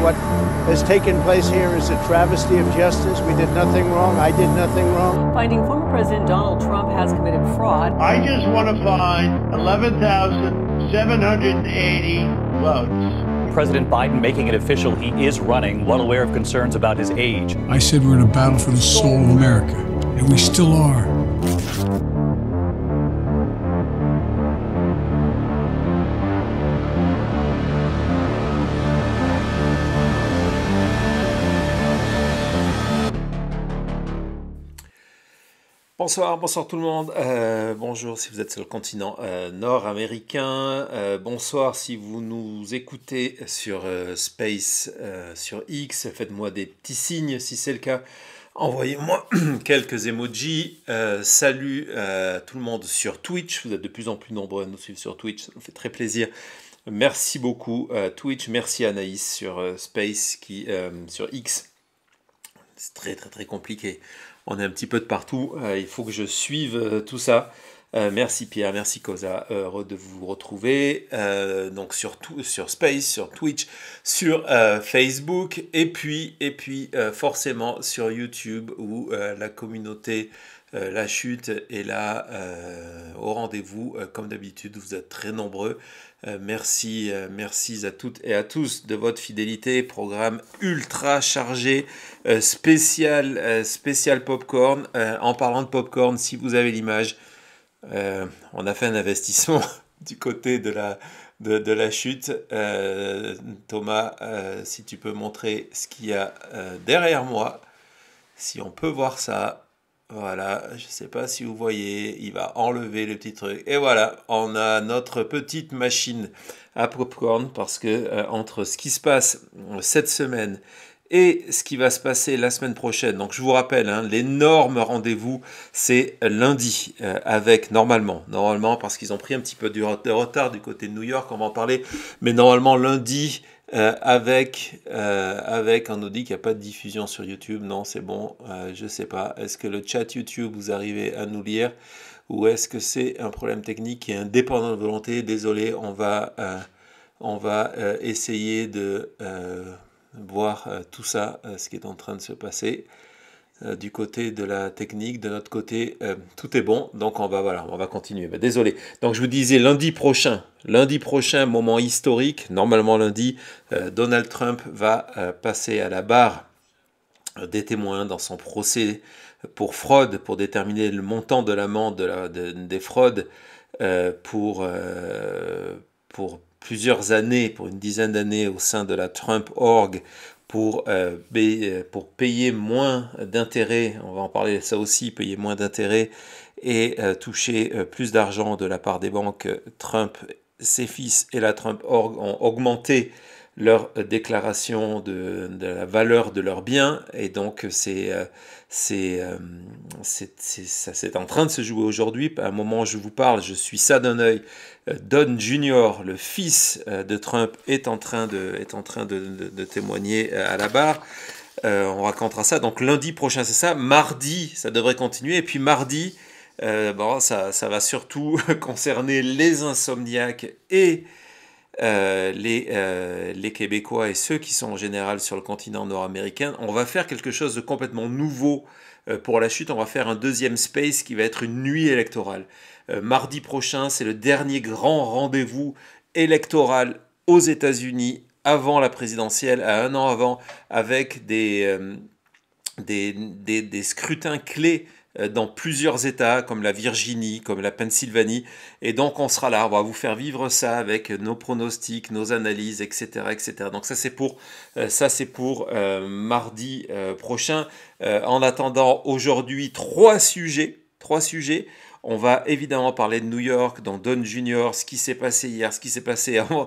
what has taken place here is a travesty of justice. We did nothing wrong. I did nothing wrong. Finding former President Donald Trump has committed fraud. I just want to find 11,780 votes. President Biden making it official he is running, well aware of concerns about his age. I said we're in a battle for the soul of America, and we still are. Bonsoir, bonsoir tout le monde. Euh, bonjour si vous êtes sur le continent euh, nord-américain. Euh, bonsoir si vous nous écoutez sur Space, sur X. Faites-moi des petits signes si c'est le cas. Envoyez-moi quelques emojis. salut tout le monde sur Twitch. Vous êtes de plus en plus nombreux à nous suivre sur Twitch. Ça nous fait très plaisir. Merci beaucoup Twitch. Merci Anaïs sur Space qui sur X. C'est très très très compliqué on est un petit peu de partout. Euh, il faut que je suive euh, tout ça. Euh, merci Pierre, merci Cosa, heureux de vous retrouver donc sur, sur Space, sur Twitch, sur Facebook et puis, et puis forcément sur YouTube où la communauté, la chute est là au rendez-vous. comme d'habitude, vous êtes très nombreux. Euh, merci, euh, merci à toutes et à tous de votre fidélité. Programme ultra chargé, euh, spécial, spécial popcorn. en parlant de popcorn, si vous avez l'image, on a fait un investissement du côté de la, de la chute. Thomas, si tu peux montrer ce qu'il y a derrière moi, si on peut voir ça. Voilà, je ne sais pas si vous voyez, il va enlever le petit truc. Et voilà, on a notre petite machine à popcorn parce que euh, entre ce qui se passe euh, cette semaine et ce qui va se passer la semaine prochaine, donc je vous rappelle, hein, l'énorme rendez-vous, c'est lundi euh, avec normalement, normalement parce qu'ils ont pris un petit peu de retard du côté de New York, on va en parler, mais normalement lundi euh, avec, euh, avec, on nous dit qu'il n'y a pas de diffusion sur YouTube. Non, c'est bon, euh, je ne sais pas. Est-ce que le chat YouTube, vous arrivez à nous lire Ou est-ce que c'est un problème technique qui est indépendant de volonté Désolé, on va, euh, on va essayer de voir tout ça, ce qui est en train de se passer. Euh, du côté de la technique, de notre côté, euh, tout est bon. Donc on va voilà, on va continuer. Bah, désolé. Donc je vous disais lundi prochain, lundi prochain, moment historique. Normalement lundi, euh, Donald Trump va passer à la barre des témoins dans son procès pour fraude, pour déterminer le montant de l'amende des fraudes pour plusieurs années, pour une dizaine d'années au sein de la Trump Org, euh, euh, pour, payer moins d'intérêts, on va en parler de ça aussi, payer moins d'intérêts et euh, toucher plus d'argent de la part des banques, Trump, ses fils et la Trump Org ont augmenté leur déclaration de, la valeur de leurs biens. Et donc, euh, euh, c'est, c'est, ça, c'est en train de se jouer aujourd'hui. À un moment je vous parle, je suis ça d'un œil. Euh, Don Junior, le fils de Trump, est en train de, est en train de, témoigner à la barre. on racontera ça. Donc lundi prochain, c'est ça. Mardi, ça devrait continuer. Et puis mardi, bon, ça, ça va surtout concerner les insomniaques et euh, euh, les, Québécois et ceux qui sont en général sur le continent nord-américain, on va faire quelque chose de complètement nouveau euh, pour la chute. On va faire un deuxième space qui va être une nuit électorale. mardi prochain, c'est le dernier grand rendez-vous électoral aux États-Unis avant la présidentielle, à un an avant, avec des scrutins clés euh, dans plusieurs États comme la Virginie, comme la Pennsylvanie. Et donc on sera là, on va vous faire vivre ça avec nos pronostics, nos analyses, etc. etc. Donc ça c'est pour, euh, ça, c'est pour euh, mardi prochain. en attendant aujourd'hui trois sujets. Trois sujets. On va évidemment parler de New York, dans Don Junior, ce qui s'est passé hier, ce qui s'est passé avant,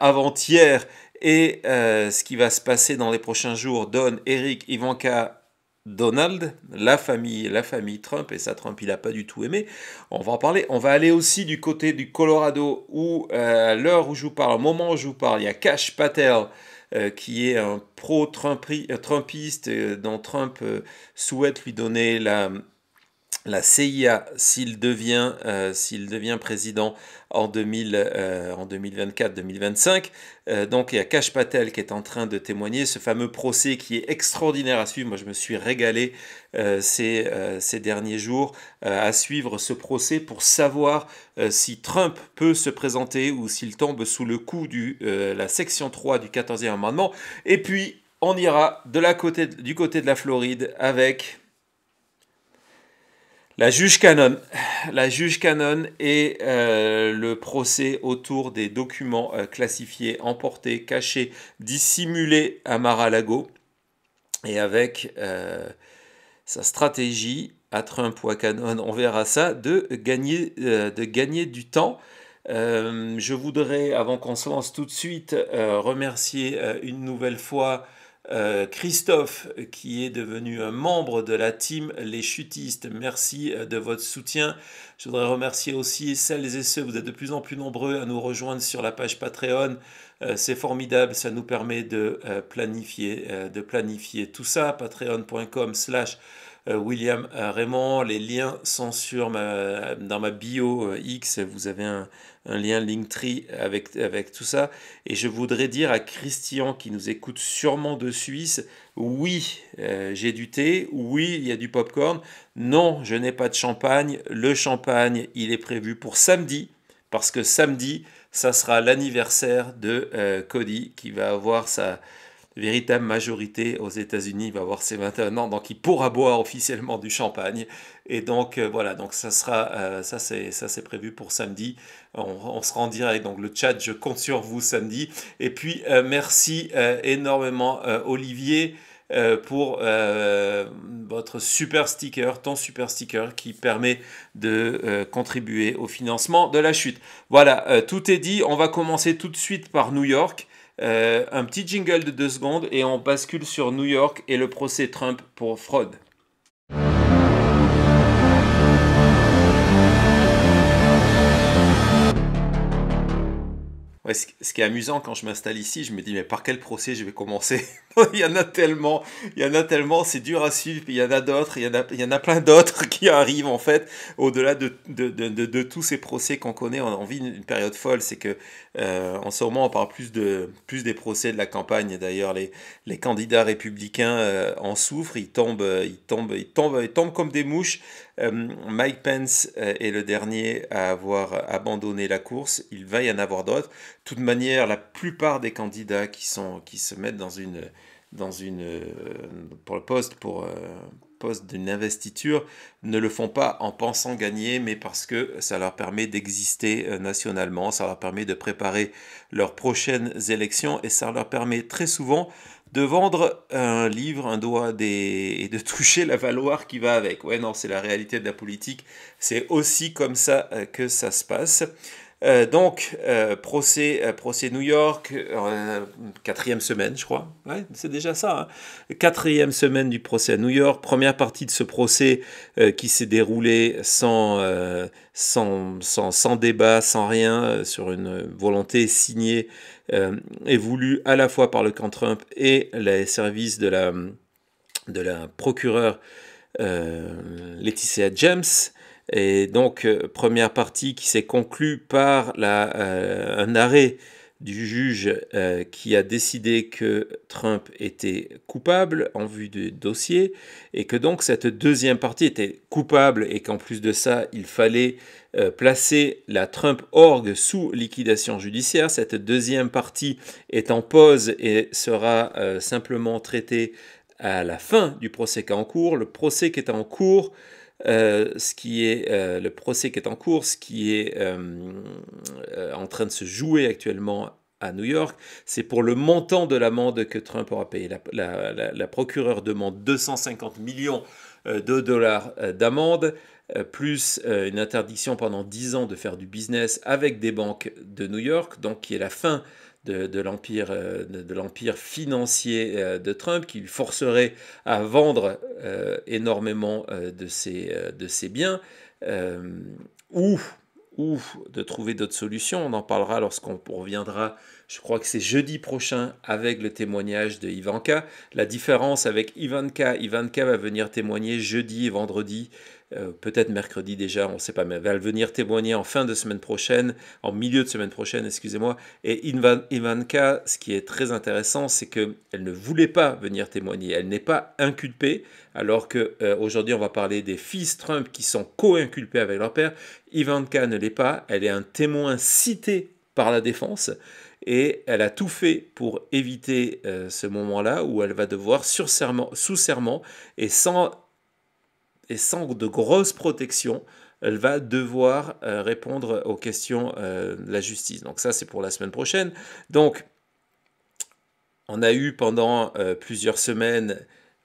avant-hier et ce qui va se passer dans les prochains jours. Don, Eric, Ivanka, Donald, la famille, la famille Trump, et sa Trump il n'a pas du tout aimé, on va en parler. On va aller aussi du côté du Colorado où à euh, l'heure où je vous parle, au moment où je vous parle, il y a Cash Patel euh, qui est un pro-trumpiste euh, dont Trump souhaite lui donner la, la CIA, s'il devient, euh, devient président en, euh, en 2024-2025, euh, donc il y a Kash Patel qui est en train de témoigner, ce fameux procès qui est extraordinaire à suivre, moi je me suis régalé ces, ces, derniers jours à suivre ce procès pour savoir si Trump peut se présenter ou s'il tombe sous le coup de la section 3 du 14e amendement. Et puis on ira de la côté, du côté de la Floride avec la juge canon. la juge canon est euh, le procès autour des documents euh, classifiés, emportés, cachés, dissimulés à Mar-a-Lago et avec euh, sa stratégie à Trump Canon, on verra ça, de gagner du temps. je voudrais, avant qu'on se lance tout de suite, remercier une nouvelle fois euh, Christophe, qui est devenu un membre de la team Les Chutistes, merci euh, de votre soutien. Je voudrais remercier aussi celles et ceux, vous êtes de plus en plus nombreux à nous rejoindre sur la page Patreon. Euh, c'est formidable, ça nous permet de, planifier, de planifier tout ça. Patreon.com euh, William euh, Raymond. Les liens sont sur dans ma bio euh, X. Vous avez un, lien Linktree avec, avec tout ça. Et je voudrais dire à Christian qui nous écoute sûrement de Suisse, oui, j'ai du thé, oui, il y a du popcorn, non, je n'ai pas de champagne. Le champagne, il est prévu pour samedi, parce que samedi, ça sera l'anniversaire de Cody qui va avoir sa, véritable majorité aux États-Unis va avoir ses 21 ans, donc il pourra boire officiellement du champagne. Et donc euh, voilà, donc ça sera, euh, ça c'est, ça c'est prévu pour samedi. On, se sera en direct, donc le chat, je compte sur vous samedi. Et puis euh, merci énormément Olivier. pour votre super sticker, ton super sticker qui permet de contribuer au financement de la chute. Voilà, tout est dit. On va commencer tout de suite par New York. Euh, un petit jingle de deux secondes et on bascule sur New York et le procès Trump pour fraude. Ouais, ce qui est amusant quand je m'installe ici, je me dis mais par quel procès je vais commencer Il y en a tellement, il y en a tellement, c'est dur à suivre. Il y en a d'autres, il, y en a, il y en a plein d'autres qui arrivent en fait. Au-delà de, de, de, de, tous ces procès qu'on connaît, on, vit une, période folle. C'est que euh, en ce moment on parle plus de plus des procès de la campagne. D'ailleurs les, les candidats républicains euh, en souffrent, ils tombent, ils tombent, ils tombent, ils tombent comme des mouches euh, Mike Pence euh, est le dernier à avoir abandonné la course. Il va y en avoir d'autres. De toute manière, la plupart des candidats qui, se mettent dans une, dans euh, pour le poste, pour, poste d'une investiture, ne le font pas en pensant gagner, mais parce que ça leur permet d'exister nationalement, ça leur permet de préparer leurs prochaines élections et ça leur permet très souvent de vendre un livre, un doigt et de toucher la valoir qui va avec. Ouais, non, c'est la réalité de la politique. C'est aussi comme ça euh, que ça se passe. Euh, donc, euh, procès, procès New York, quatrième semaine, je crois. c'est déjà ça. Hein. Quatrième semaine du procès à New York. Première partie de ce procès qui s'est déroulé sans, sans, débat, sans rien, sur une volonté signée euh, est voulu à la fois par le camp Trump et les services de la, de la procureure euh, Laetitia James. Et donc, euh, première partie qui s'est conclue par un arrêt du juge euh, qui a décidé que Trump était coupable en vue du dossier et que donc cette deuxième partie était coupable et qu'en plus de ça, il fallait euh, placer la Trump Org sous liquidation judiciaire. Cette deuxième partie est en pause et sera euh, simplement traitée à la fin du procès qui est en cours. Le procès qui est en cours euh, ce qui est euh, le procès qui est en cours, ce qui est euh, en train de se jouer actuellement à New York, c'est pour le montant de l'amende que Trump aura payé. La, la procureure demande 250 millions de dollars d'amende, plus une interdiction pendant 10 ans de faire du business avec des banques de New York, donc qui est la fin euh, de, l'empire financier euh, de Trump, qui le forcerait à vendre euh, énormément de ses, biens, ou, ou de trouver d'autres solutions. On en parlera lorsqu'on reviendra, je crois que c'est jeudi prochain, avec le témoignage de Ivanka. La différence avec Ivanka, Ivanka va venir témoigner jeudi et vendredi euh, peut-être mercredi déjà, on ne sait pas, mais elle va venir témoigner en fin de semaine prochaine, en milieu de semaine prochaine, excusez-moi. Et Ivanka, ce qui est très intéressant, c'est qu'elle ne voulait pas venir témoigner, elle n'est pas inculpée, alors qu'aujourd'hui, euh, on va parler des fils Trump qui sont co-inculpés avec leur père. Ivanka ne l'est pas, elle est un témoin cité par la défense et elle a tout fait pour éviter euh, ce moment-là où elle va devoir sous serment et sans et sans de grosses protections, elle va devoir euh, répondre aux questions euh, de la justice. Donc ça, c'est pour la semaine prochaine. Donc, on a eu pendant euh, plusieurs semaines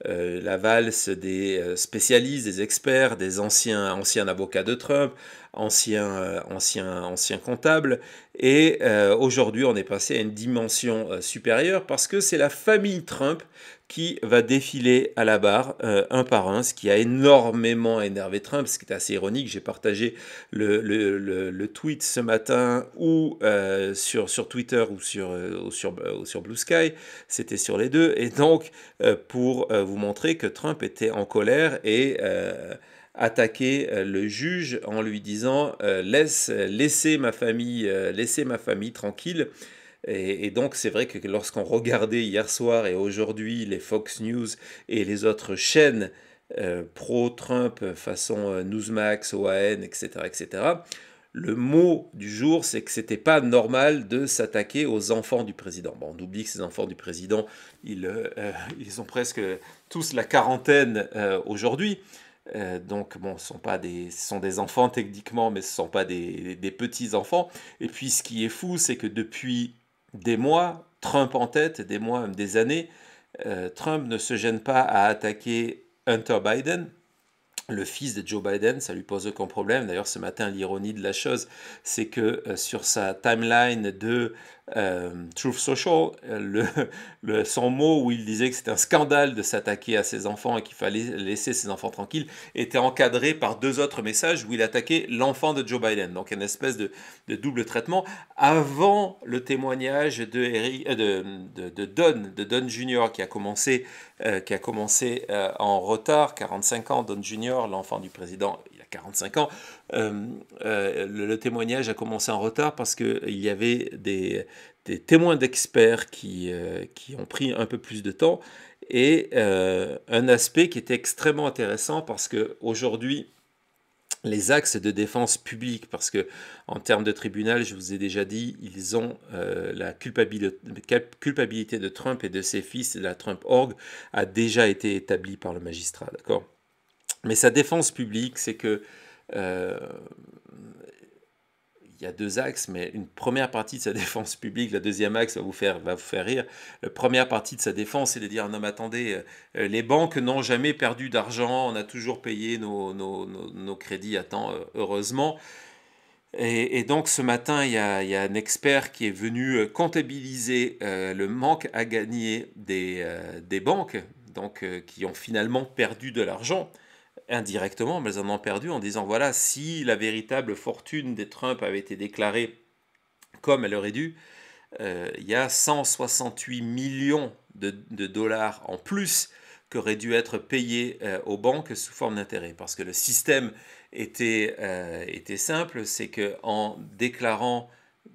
la valse des spécialistes, des experts, des anciens, anciens avocats de Trump, anciens, anciens comptables. Et aujourd'hui, on est passé à une dimension supérieure parce que c'est la famille Trump qui va défiler à la barre euh, un par un, ce qui a énormément énervé Trump, ce qui est assez ironique. J'ai partagé le, tweet ce matin ou euh, sur, Twitter ou sur, euh, sur, Blue Sky, c'était sur les deux. Et donc, pour vous montrer que Trump était en colère et attaquer le juge en lui disant laisse ma famille laissez ma famille tranquille et, donc c'est vrai que lorsqu'on regardait hier soir et aujourd'hui les Fox News et les autres chaînes euh, pro-Trump façon euh, Newsmax, OAN, etc., etc., le mot du jour, c'est que c'était pas normal de s'attaquer aux enfants du président. Bon, on oublie que ces enfants du président, ils, euh, ils ont presque tous la quarantaine aujourd'hui. donc, bon, ce sont, pas des, sont des enfants techniquement, mais ce ne sont pas des, des petits-enfants. Et puis, ce qui est fou, c'est que depuis des mois, Trump en tête, des mois, même des années, euh, Trump ne se gêne pas à attaquer Hunter Biden, le fils de Joe Biden, ça lui pose aucun problème. D'ailleurs, ce matin, l'ironie de la chose, c'est que euh, sur sa timeline de euh, Truth Social, euh, le, son mot où il disait que c'était un scandale de s'attaquer à ses enfants et qu'il fallait laisser ses enfants tranquilles, était encadré par deux autres messages où il attaquait l'enfant de Joe Biden. Donc une espèce de, double traitement avant le témoignage de, euh, Don, de Junior qui a commencé, qui a commencé en retard, 45 ans, Don Junior, l'enfant du président, il a 45 ans. Euh, euh, le, témoignage a commencé en retard parce qu'il y avait des, témoins d'experts qui, euh, qui ont pris un peu plus de temps et un aspect qui était extrêmement intéressant parce que les axes de défense publique, parce que en termes de tribunal, je vous ai déjà dit, ils ont la culpabilité de Trump et de ses fils, la Trump Org a déjà été établie par le magistrat, d'accord. Mais sa défense publique, c'est que euh, il y a deux axes, mais une première partie de sa défense publique, la deuxième axe va vous faire, va vous faire rire. La première partie de sa défense, c'est de dire non, mais attendez, euh, les banques n'ont jamais perdu d'argent, on a toujours payé nos, nos, nos, crédits à temps, euh, heureusement. Et, donc ce matin, il y, a, il y, a, un expert qui est venu comptabiliser le manque à gagner des, des banques, donc qui ont finalement perdu de l'argent indirectement, mais en ont perdu en disant, voilà, si la véritable fortune des Trump avait été déclarée comme elle aurait dû, euh, il y a 168 millions de, dollars en plus qui dû être payés euh, aux banques sous forme d'intérêt. Parce que le système était, euh, était simple, c'est qu'en déclarant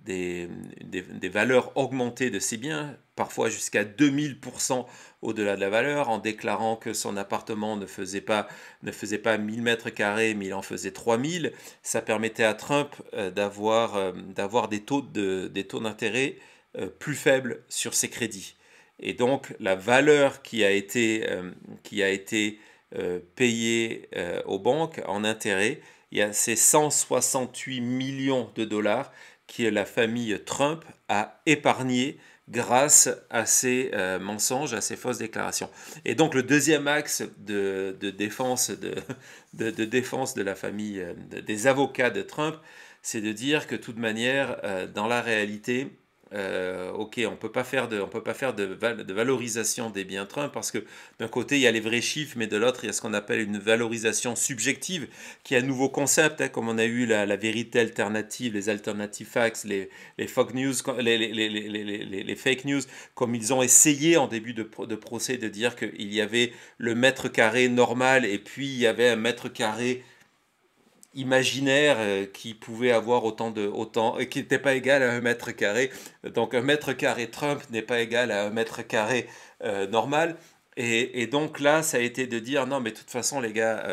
des, valeurs augmentées de ses biens, parfois jusqu'à 2000% au-delà de la valeur, en déclarant que son appartement ne faisait pas, ne pas 1000 mètres carrés, mais il en faisait 3000. Ça permettait à Trump euh, d'avoir, euh, d'avoir des taux, de, des taux d'intérêt euh, plus faibles sur ses crédits. Et donc la valeur qui a été, qui a été payée aux banques en intérêt, il y a ces 168 millions de dollars qui est la famille Trump, a épargné grâce à ces euh, mensonges, à ces fausses déclarations. Et donc le deuxième axe de, défense, de, défense de la famille euh, des avocats de Trump, c'est de dire que de toute manière, euh, dans la réalité, euh, ok, on peut pas faire de, on peut pas faire de, valorisation des biens trains parce que d'un côté il y a les vrais chiffres, mais de l'autre il y a ce qu'on appelle une valorisation subjective, qui est un nouveau concept, hein, comme on a eu la, vérité alternative, les alternative facts, les, fake news, les, fake news, comme ils ont essayé en début de procès de dire qu'il y avait le mètre carré normal et puis il y avait un mètre carré imaginaire euh, qui pouvait avoir autant de autant euh, qui n'était pas égal à un mètre carré donc un mètre carré Trump n'est pas égal à un mètre carré euh, normal et, et, donc là ça a été de dire non mais de toute façon les gars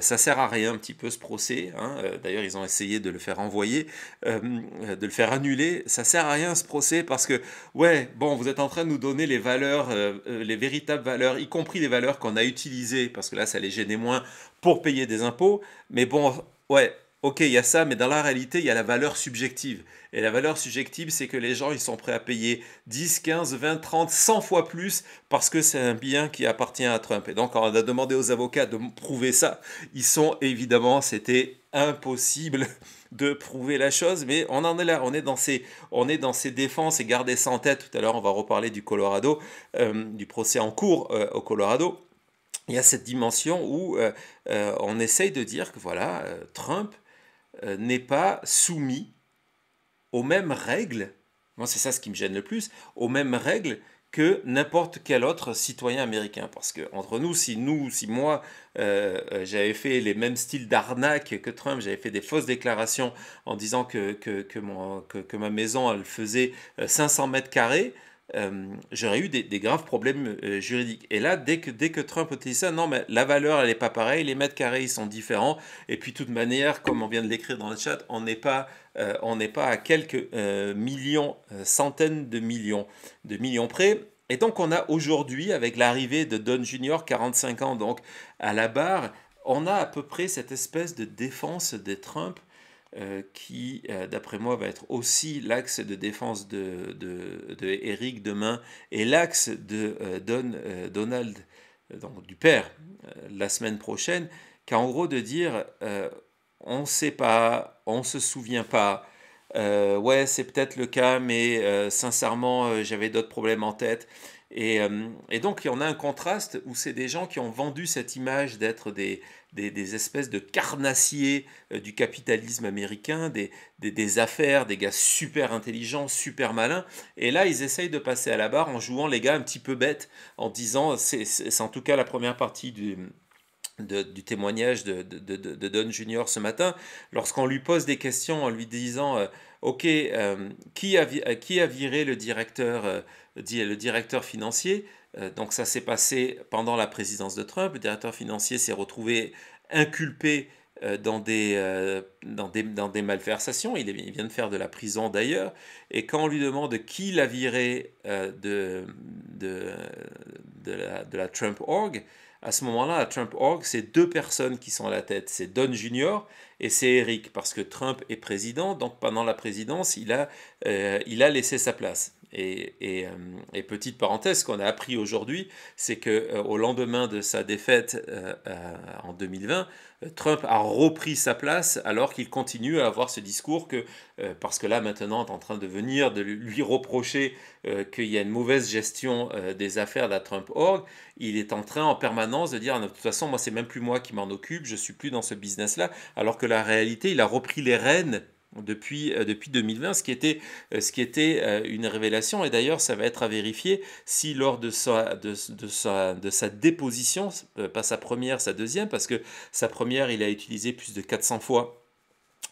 ça sert à rien un petit peu ce procès hein. d'ailleurs ils ont essayé de le faire envoyer de le faire annuler ça sert à rien ce procès parce que ouais bon vous êtes en train de nous donner les valeurs les véritables valeurs y compris les valeurs qu'on a utilisées parce que là ça les gênait moins pour payer des impôts mais bon Ouais, ok, il y a ça, mais dans la réalité, il y a la valeur subjective. Et la valeur subjective, c'est que les gens, ils sont prêts à payer 10, 15, 20, 30, 100 fois plus parce que c'est un bien qui appartient à Trump. Et donc, quand on a demandé aux avocats de prouver ça, ils sont évidemment, c'était impossible de prouver la chose, mais on en est là, on est dans ces, on est dans ces défenses et gardez ça en tête, tout à l'heure on va reparler du Colorado, euh, du procès en cours euh, au Colorado il y a cette dimension où euh, euh, on essaye de dire que voilà, euh, Trump n'est pas soumis aux mêmes règles, moi c'est ça ce qui me gêne le plus, aux mêmes règles que n'importe quel autre citoyen américain. Parce que entre nous, si nous, si moi, j'avais fait les mêmes styles d'arnaque que Trump, j'avais fait des fausses déclarations en disant que, que, que ma maison, elle faisait 500 mètres carrés, euh, j'aurais eu des, graves problèmes euh, juridiques. Et là, dès que, dès que Trump dit ça, non, mais la valeur, elle n'est pas pareille, les mètres carrés, ils sont différents. Et puis, de toute manière, comme on vient de l'écrire dans le chat, on n'est pas, euh, on n'est pas à quelques millions, centaines de millions, de millions près. Et donc, on a aujourd'hui, avec l'arrivée de Don Junior, 45 ans, donc, à la barre, on a à peu près cette espèce de défense des Trump euh, qui, euh, d'après moi, va être aussi l'axe de défense de, de, Eric demain et l'axe de euh, Don, Donald, donc du père, la semaine prochaine, car en gros de dire on ne sait pas, on ne se souvient pas, ouais c'est peut-être le cas, mais sincèrement j'avais d'autres problèmes en tête. Et, et donc il y en a un contraste où c'est des gens qui ont vendu cette image d'être des, des, espèces de carnassiers euh, du capitalisme américain, des, affaires, des gars super intelligents, super malins. Et là, ils essayent de passer à la barre en jouant les gars un petit peu bêtes, en disant, c'est en tout cas la première partie du, témoignage de, Don Junior ce matin, lorsqu'on lui pose des questions en lui disant euh, Ok, euh, qui, a, qui a viré le directeur, dit le directeur financier euh, donc ça s'est passé pendant la présidence de Trump. Le directeur financier s'est retrouvé inculpé euh, euh, dans des, malversations. Il, vient de faire de la prison d'ailleurs. Et quand on lui demande qui l'a viré de, la, Trump Org, à ce moment-là, la Trump Org, c'est deux personnes qui sont à la tête. C'est Don Junior et c'est Eric, parce que Trump est président. Donc pendant la présidence, il a laissé sa place. Euh, et, petite parenthèse, ce qu'on a appris aujourd'hui, c'est que euh, au lendemain de sa défaite euh, en 2020, Trump a repris sa place alors qu'il continue à avoir ce discours que, parce que là maintenant, est en train de venir de lui reprocher qu'il y a une mauvaise gestion des affaires de la Trump Org, il est en train en permanence de dire, ah, de toute façon, moi, c'est même plus moi qui m'en occupe, je suis plus dans ce business-là, alors que la réalité, il a repris les rênes depuis, euh, depuis 2020, ce qui était, euh, ce qui était euh, une révélation. Et d'ailleurs, ça va être à vérifier si lors de sa, de, de, sa, de déposition, pas sa première, sa deuxième, parce que sa première, il a utilisé plus de 400 fois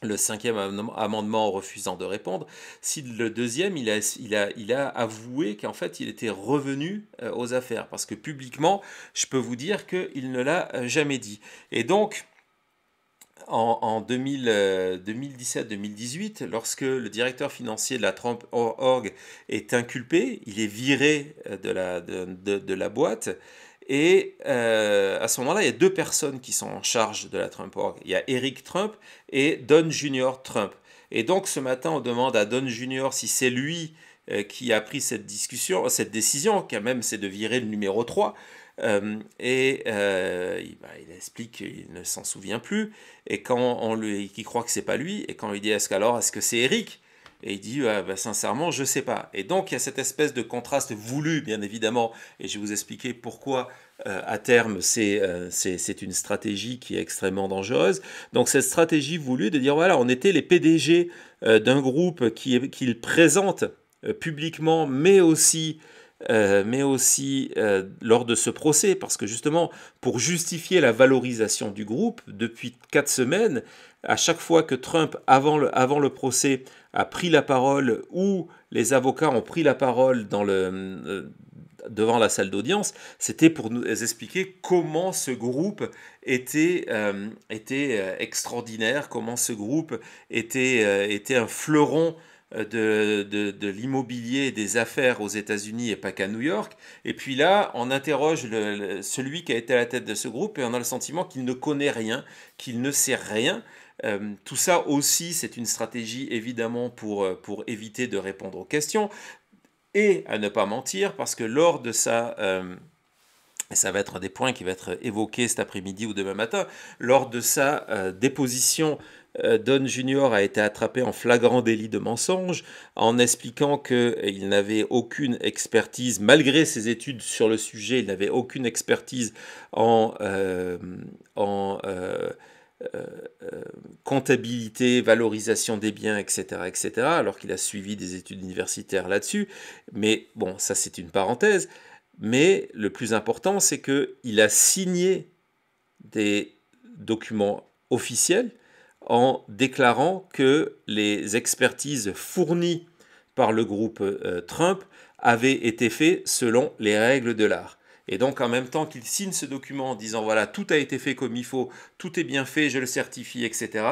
le cinquième amendement en refusant de répondre, si le deuxième, il a, il a, il a avoué qu'en fait, il était revenu aux affaires, parce que publiquement, je peux vous dire qu'il ne l'a jamais dit. Et donc, en, en 2017-2018, euh, lorsque le directeur financier de la Trump Org est inculpé, il est viré euh, de la, boîte. Et euh, à ce moment-là, il y a deux personnes qui sont en charge de la Trump Org. Il y a Eric Trump et Don Junior Trump. Et donc ce matin, on demande à Don Junior si c'est lui qui a pris cette discussion, cette décision, quand même, c'est de virer le numéro 3. Euh, et euh, il, bah, il, explique qu'il ne s'en souvient plus, et quand on lui, qu'il croit que c'est pas lui, et quand il lui dit est-ce qu'alors est-ce que c'est Eric et il dit bah, sincèrement je sais pas. Et donc il y a cette espèce de contraste voulu bien évidemment, et je vais vous expliquer pourquoi euh, à terme, c'est, une stratégie qui est extrêmement dangereuse. Donc cette stratégie voulue de dire, voilà, on était les PDG d'un groupe qu'il présente publiquement, mais aussi euh, mais aussi euh, lors de ce procès, parce que justement, pour justifier la valorisation du groupe, depuis quatre semaines, à chaque fois que Trump, avant le, avant le procès, a pris la parole ou les avocats ont pris la parole dans le, euh, devant la salle d'audience, c'était pour nous expliquer comment ce groupe était, était extraordinaire, comment ce groupe était, était un fleuron euh, de, de, l'immobilier des affaires aux États-Unis et pas qu'à New York. Et puis là, on interroge celui qui a été à la tête de ce groupe et on a le sentiment qu'il ne connaît rien, qu'il ne sait rien. Euh, tout ça aussi, c'est une stratégie évidemment pour, euh, pour éviter de répondre aux questions et à ne pas mentir parce que lors de sa... ça va être un des points qui va être évoqué cet après-midi ou demain matin, lors de sa déposition euh, Don Junior a été attrapé en flagrant délit de mensonge en expliquant qu'il n'avait aucune expertise, malgré ses études sur le sujet, il n'avait aucune expertise en, euh, euh, comptabilité, valorisation des biens, etc., etc., alors qu'il a suivi des études universitaires là-dessus. Mais bon, ça c'est une parenthèse. Mais le plus important, c'est qu'il a signé des documents officiels en déclarant que les expertises fournies par le groupe euh, Trump avaient été faites selon les règles de l'art. Et donc en même temps qu'il signe ce document en disant voilà, tout a été fait comme il faut, tout est bien fait, je le certifie, etc.,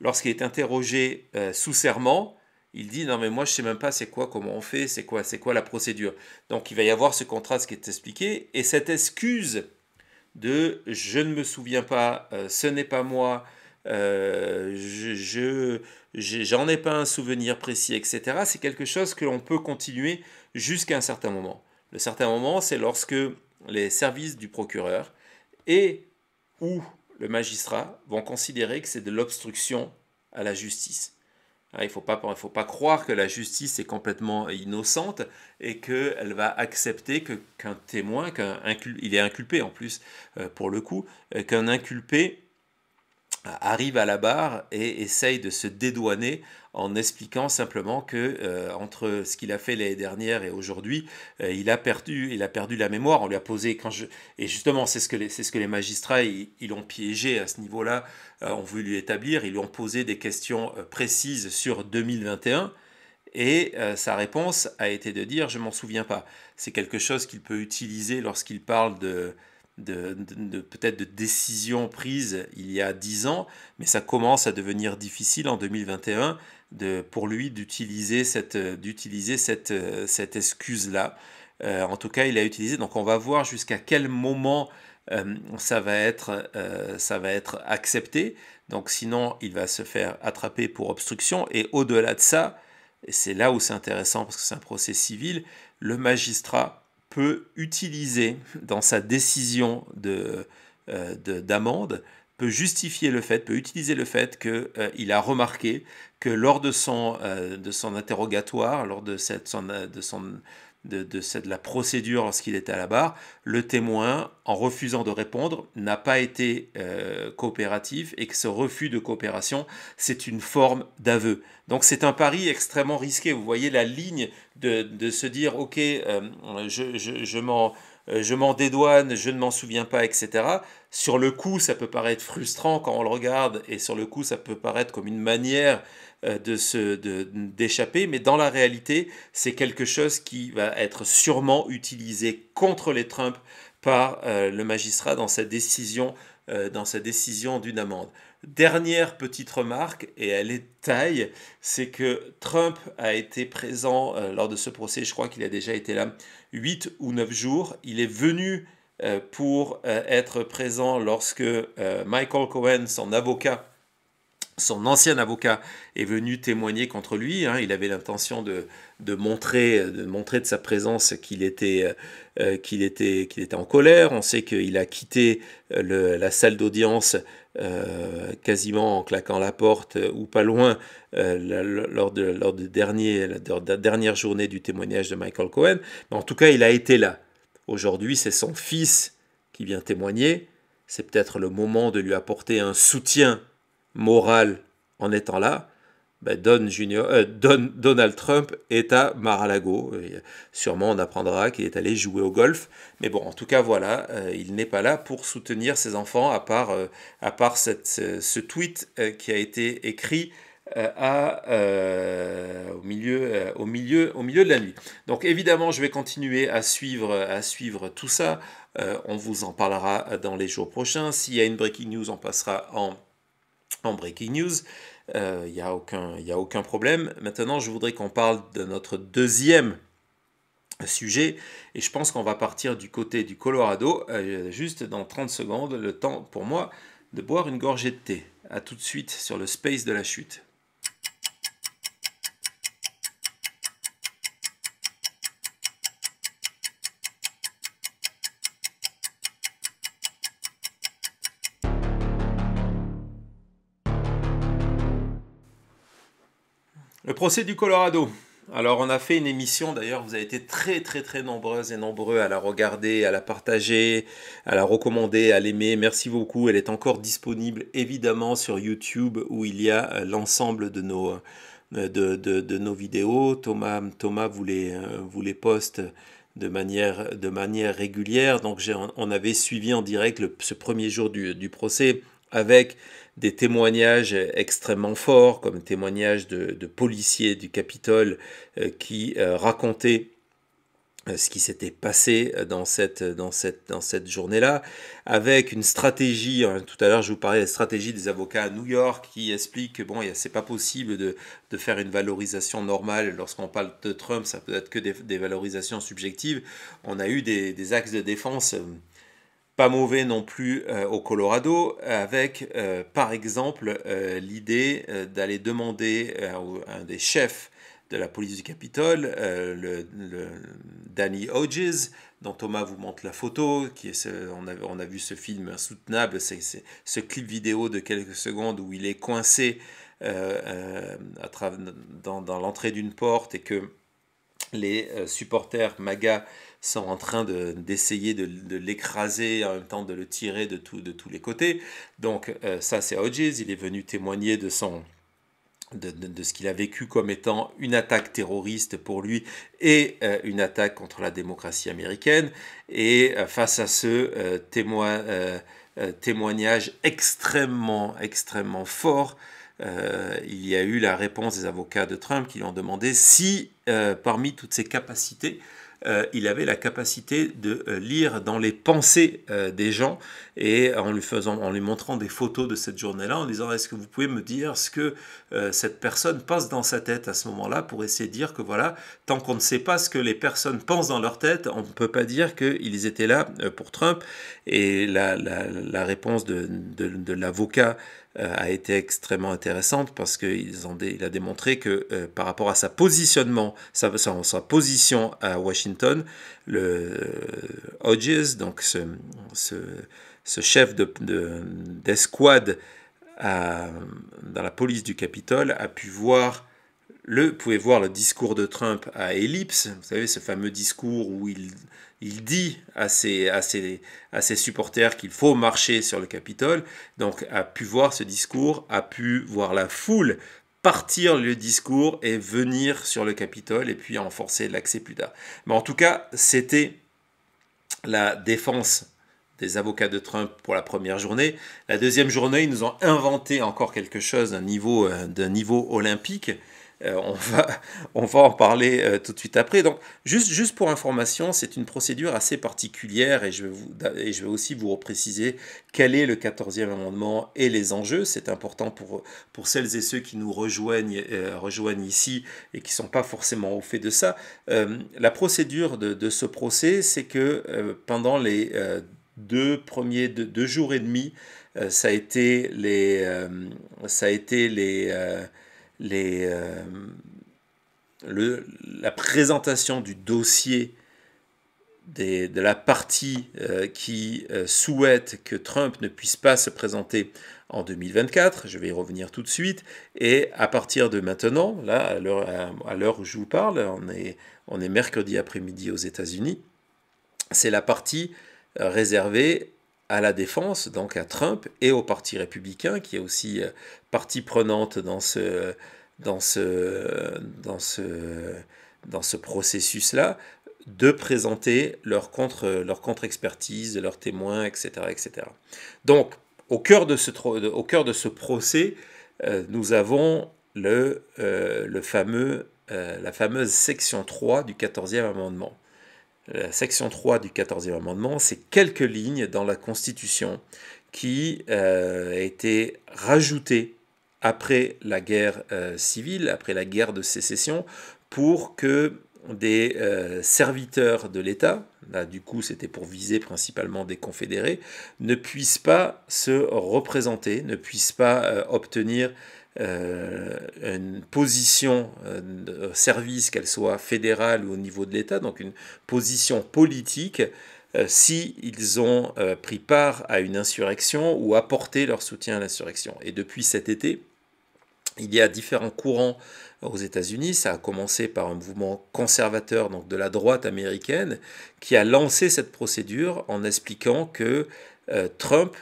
lorsqu'il est interrogé euh, sous serment, il dit non mais moi je sais même pas c'est quoi, comment on fait, c'est quoi, c'est quoi la procédure. Donc il va y avoir ce contraste qui est expliqué et cette excuse de je ne me souviens pas, euh, ce n'est pas moi, euh, je j'en ai pas un souvenir précis, etc. C'est quelque chose que l'on peut continuer jusqu'à un certain moment. Le certain moment, c'est lorsque les services du procureur et ou le magistrat vont considérer que c'est de l'obstruction à la justice. Hein, il ne faut pas, faut pas croire que la justice est complètement innocente et qu'elle va accepter que qu'un témoin, qu'un il est inculpé en plus euh, pour le coup, euh, qu'un inculpé arrive à la barre et essaye de se dédouaner en expliquant simplement que euh, entre ce qu'il a fait l'année dernière et aujourd'hui, euh, il a perdu, il a perdu la mémoire. On lui a posé quand je et justement c'est ce que les, c'est ce que les magistrats ils, l'ont piégé à ce niveau-là, euh, ont voulu lui établir, ils lui ont posé des questions précises sur 2021 et sa réponse a été de dire je m'en souviens pas. C'est quelque chose qu'il peut utiliser lorsqu'il parle de de, peut-être de décisions prises il y a dix ans, mais ça commence à devenir difficile en 2021 de, pour lui d'utiliser cette, d'utiliser cette, cette excuse-là. Euh, en tout cas, il a utilisé. Donc, on va voir jusqu'à quel moment euh, ça, va être, euh, ça va être accepté. Donc, sinon, il va se faire attraper pour obstruction. Et au-delà de ça, et c'est là où c'est intéressant parce que c'est un procès civil, le magistrat peut utiliser dans sa décision euh, de, d'amende, peut justifier le fait, peut utiliser le fait qu'il euh, il a remarqué que lors de son, euh, de son interrogatoire, lors de, cette, son, de son de, de, cette, la procédure lorsqu'il était à la barre, le témoin, en refusant de répondre, n'a pas été euh, coopératif et que ce refus de coopération, c'est une forme d'aveu. Donc c'est un pari extrêmement risqué. Vous voyez la ligne de, se dire, OK, euh, je, je, je m'en euh, je m'en dédouane, je ne m'en souviens pas, etc. Sur le coup, ça peut paraître frustrant quand on le regarde, et sur le coup, ça peut paraître comme une manière euh, de d'échapper, mais dans la réalité, c'est quelque chose qui va être sûrement utilisé contre les Trump par euh, le magistrat dans sa décision dans sa décision d'une amende. Dernière petite remarque, et elle est taille, c'est que Trump a été présent euh, lors de ce procès, je crois qu'il a déjà été là 8 ou 9 jours. Il est venu euh, pour euh, être présent lorsque Michael Cohen, son avocat, son ancien avocat est venu témoigner contre lui. Hein. Il avait l'intention de, montrer, de montrer de sa présence qu'il était, qu'il qu'il était en colère. On sait qu'il a quitté la salle d'audience euh, quasiment en claquant la porte euh, ou pas loin euh, lors, de, lors de, de la dernière journée du témoignage de Michael Cohen. Mais en tout cas, il a été là. Aujourd'hui, c'est son fils qui vient témoigner. C'est peut-être le moment de lui apporter un soutien moral en étant là. Ben, euh, Don, Donald Trump est à Mar-a-Lago. Euh, sûrement, on apprendra qu'il est allé jouer au golf. Mais bon, en tout cas, voilà, euh, il n'est pas là pour soutenir ses enfants, à part, à part cette, ce tweet qui a été écrit à, au, milieu, au, milieu, au milieu de la nuit. Donc évidemment, je vais continuer à suivre, à suivre tout ça. on vous en parlera dans les jours prochains. S'il y a une breaking news, on passera en, en breaking news. Il euh, n'y a, aucun, a aucun problème. Maintenant, je voudrais qu'on parle de notre deuxième sujet et je pense qu'on va partir du côté du Colorado euh, juste dans 30 secondes, le temps pour moi de boire une gorgée de thé. A tout de suite sur le space de la chute. Le procès du Colorado. Alors on a fait une émission, d'ailleurs vous avez été très très très nombreuses et nombreux à la regarder, à la partager, à la recommander, à l'aimer. Merci beaucoup. Elle est encore disponible évidemment sur YouTube où il y a euh, l'ensemble de nos, euh, de, nos vidéos. Thomas, Thomas euh, vous, les, poste de manière, de manière régulière. Donc on avait suivi en direct ce premier jour du, du procès avec des témoignages extrêmement forts, comme témoignages de, policiers du Capitole euh, qui euh, racontaient euh, ce qui s'était passé dans cette, dans cette, dans cette journée-là, avec une stratégie, hein, tout à l'heure je vous parlais de la stratégie des avocats à New York qui explique que bon, c'est pas possible de, de, faire une valorisation normale lorsqu'on parle de Trump, ça peut être que des, des valorisations subjectives. On a eu des, des axes de défense pas mauvais non plus euh, au Colorado, avec euh, par exemple euh, l'idée d'aller demander à un des chefs de la police du Capitole, le, Danny Hodges, dont Thomas vous montre la photo, qui est on, a, vu ce film insoutenable, c'est ce clip vidéo de quelques secondes où il est coincé à dans, dans l'entrée d'une porte et que les supporters MAGA sont en train d'essayer de, de, l'écraser, en même temps de le tirer de, tout, de tous les côtés. Donc euh, ça c'est Hodges, il est venu témoigner de son... De, de ce qu'il a vécu comme étant une attaque terroriste pour lui et euh, une attaque contre la démocratie américaine. Et euh, face à ce témoignage extrêmement, extrêmement fort, il y a eu la réponse des avocats de Trump qui lui ont demandé si, parmi toutes ses capacités, euh, il avait la capacité de euh, lire dans les pensées euh, des gens et en lui, faisant, en lui montrant des photos de cette journée-là, en disant est-ce que vous pouvez me dire ce que euh, cette personne passe dans sa tête à ce moment-là pour essayer de dire que voilà, tant qu'on ne sait pas ce que les personnes pensent dans leur tête, on ne peut pas dire qu'ils étaient là euh, pour Trump. Et la, la, réponse de, de, de l'avocat euh, a été extrêmement intéressante parce qu'il a démontré que par rapport à sa positionnement, sa, sa, position à Washington, le Hodges, donc ce ce chef d'escouade de, euh, dans la police du Capitole a pu voir le, pouvait voir le discours de Trump à ellipse, vous savez, ce fameux discours où il, il dit à ses, ses, supporters qu'il faut marcher sur le Capitole, donc a pu voir ce discours, a pu voir la foule partir le discours et venir sur le Capitole et puis renforcer l'accès plus tard. Mais en tout cas, c'était la défense des avocats de Trump pour la première journée. La deuxième journée, ils nous ont inventé encore quelque chose d'un niveau, euh, d'un niveau olympique. Euh, on, va, on va en parler euh, tout de suite après. Donc, juste, juste pour information, c'est une procédure assez particulière et je, vais vous, et je vais aussi vous repréciser quel est le 14e amendement et les enjeux. C'est important pour, pour celles et ceux qui nous rejoignent, rejoignent ici et qui ne sont pas forcément au fait de ça. la procédure de, de ce procès, c'est que pendant les deux premiers, deux, deux jours et demi, euh, ça a été les, euh, ça a été les, euh, les, la présentation du dossier des, de la partie qui souhaite que Trump ne puisse pas se présenter en 2024, je vais y revenir tout de suite, et à partir de maintenant, là, à l'heure où je vous parle, on est, on est mercredi après-midi aux États-Unis, c'est la partie réservé à la défense, donc à Trump et au Parti républicain, qui est aussi euh, partie prenante dans ce, dans ce, processus-là, de présenter leur contre, leur contre-expertise, leurs témoins, etc., etc. Donc, au cœur de ce, au cœur de ce procès, euh, nous avons le, euh, le fameux, la fameuse section 3 du 14e amendement la section 3 du 14e amendement, c'est quelques lignes dans la Constitution qui euh, a été rajoutée après la guerre euh, civile, après la guerre de sécession, pour que des euh, serviteurs de l'État, là du coup c'était pour viser principalement des confédérés, ne puissent pas se représenter, ne puissent pas euh, obtenir euh, une position de euh, service, qu'elle soit fédérale ou au niveau de l'État, donc une position politique, s'ils euh, si ont pris part à une insurrection ou apporté leur soutien à l'insurrection. Et depuis cet été, il y a différents courants aux États-Unis. Ça a commencé par un mouvement conservateur, donc de la droite américaine, qui a lancé cette procédure en expliquant que Trump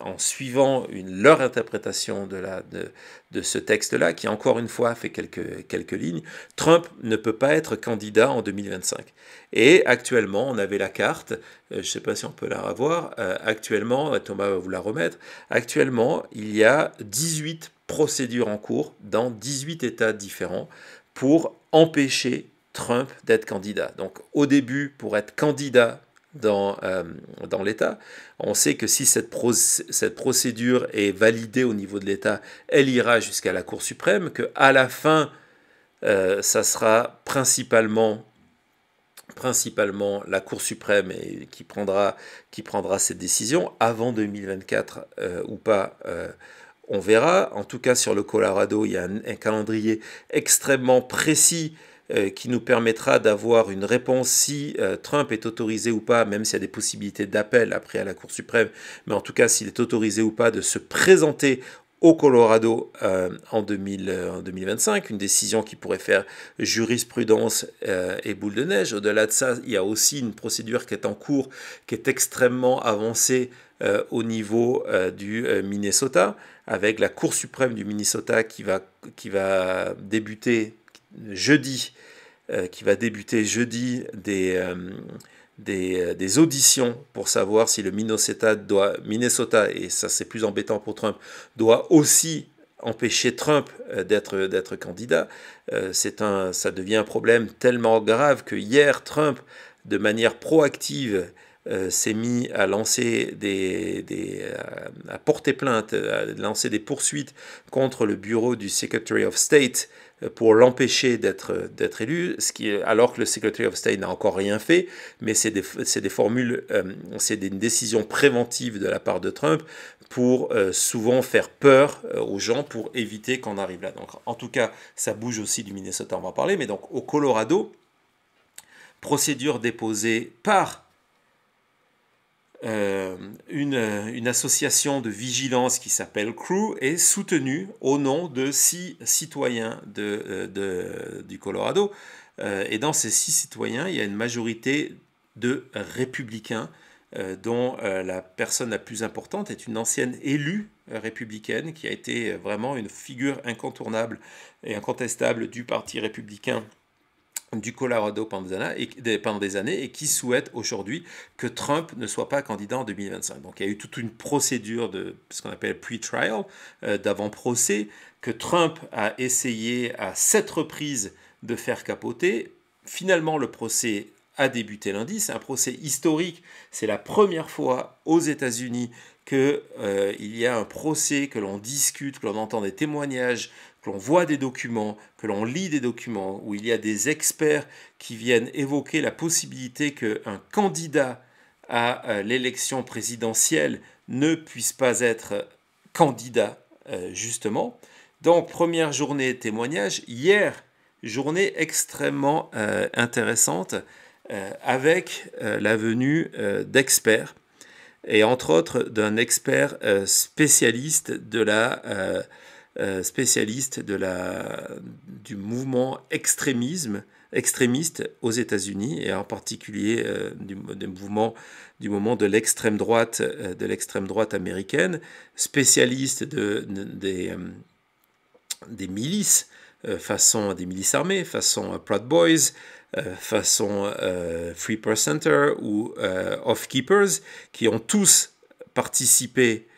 en suivant leur interprétation de, ce texte-là, qui encore une fois fait quelques, quelques lignes, Trump ne peut pas être candidat en 2025. Et actuellement, on avait la carte, euh, je ne sais pas si on peut la revoir, euh, actuellement, euh, Thomas va vous la remettre, actuellement, il y a 18 procédures en cours dans 18 États différents pour empêcher Trump d'être candidat. Donc au début, pour être candidat euh, dans, l'État. On sait que si cette, cette procédure est validée au niveau de l'État, elle ira jusqu'à la Cour suprême, que à la fin, euh, ça sera principalement principalement la Cour suprême qui prendra qui prendra cette décision avant 2024 euh, ou pas on verra en tout cas sur le Colorado il y a un calendrier extrêmement précis euh, qui nous permettra d'avoir une réponse si euh, Trump est autorisé ou pas, même s'il y a des possibilités d'appel après à la Cour suprême, mais en tout cas s'il est autorisé ou pas de se présenter au Colorado euh, en, 2000, en, 2025, une décision qui pourrait faire jurisprudence et boule de neige. Au-delà de ça, il y a aussi une procédure qui est en cours, qui est extrêmement avancée au niveau du Minnesota, avec la Cour suprême du Minnesota qui va, qui va débuter jeudi, euh, qui va débuter jeudi, euh, euh, des, auditions pour savoir si le Minnesota, doit, Minnesota et ça c'est plus embêtant pour Trump, doit aussi empêcher Trump d'être candidat. ça devient un problème tellement grave que hier Trump, de manière proactive, euh, s'est mis à lancer des, des euh, à, porter plainte, euh, à lancer des poursuites contre le bureau du Secretary of State pour l'empêcher d'être d'être élu, ce qui alors que le Secretary of State n'a encore rien fait, mais c'est des, formules, c'est des décisions préventives de la part de Trump pour souvent faire peur aux gens pour éviter qu'on arrive là. Donc en tout cas, ça bouge aussi du Minnesota, on va parler, mais donc au Colorado, procédure déposée par euh, euh, une, association de vigilance qui s'appelle Crew est soutenue au nom de six citoyens de, euh, du Colorado. et dans ces six citoyens, il y a une majorité de républicains dont la personne la plus importante est une ancienne élue républicaine qui a été vraiment une figure incontournable et incontestable du Parti républicain du Colorado pendant des, années, et, qui souhaitent aujourd'hui que Trump ne soit pas candidat en 2025. Donc il y a eu toute une procédure de ce qu'on appelle pre-trial, euh, d'avant-procès, que Trump a essayé à sept reprises de faire capoter. Finalement, le procès a débuté lundi. C'est un procès historique. C'est la première fois aux États-Unis qu'il euh, y a un procès, que l'on discute, que l'on entend des témoignages que l'on voit des documents, que l'on lit des documents, où il y a des experts qui viennent évoquer la possibilité qu'un candidat à euh, l'élection présidentielle ne puisse pas être euh, candidat, euh, justement. Donc, première journée témoignage. Hier, journée extrêmement intéressante avec la venue d'experts et entre autres d'un expert spécialiste de la euh, spécialiste de la, du mouvement extrémisme, extrémiste aux États-Unis et en particulier euh, du, mouvement du moment de l'extrême droite euh, de l'extrême droite américaine, spécialiste de, des, des milices façon des milices armées, façon Proud Boys, façon Free Percenter Center ou Off Keepers, qui ont tous participé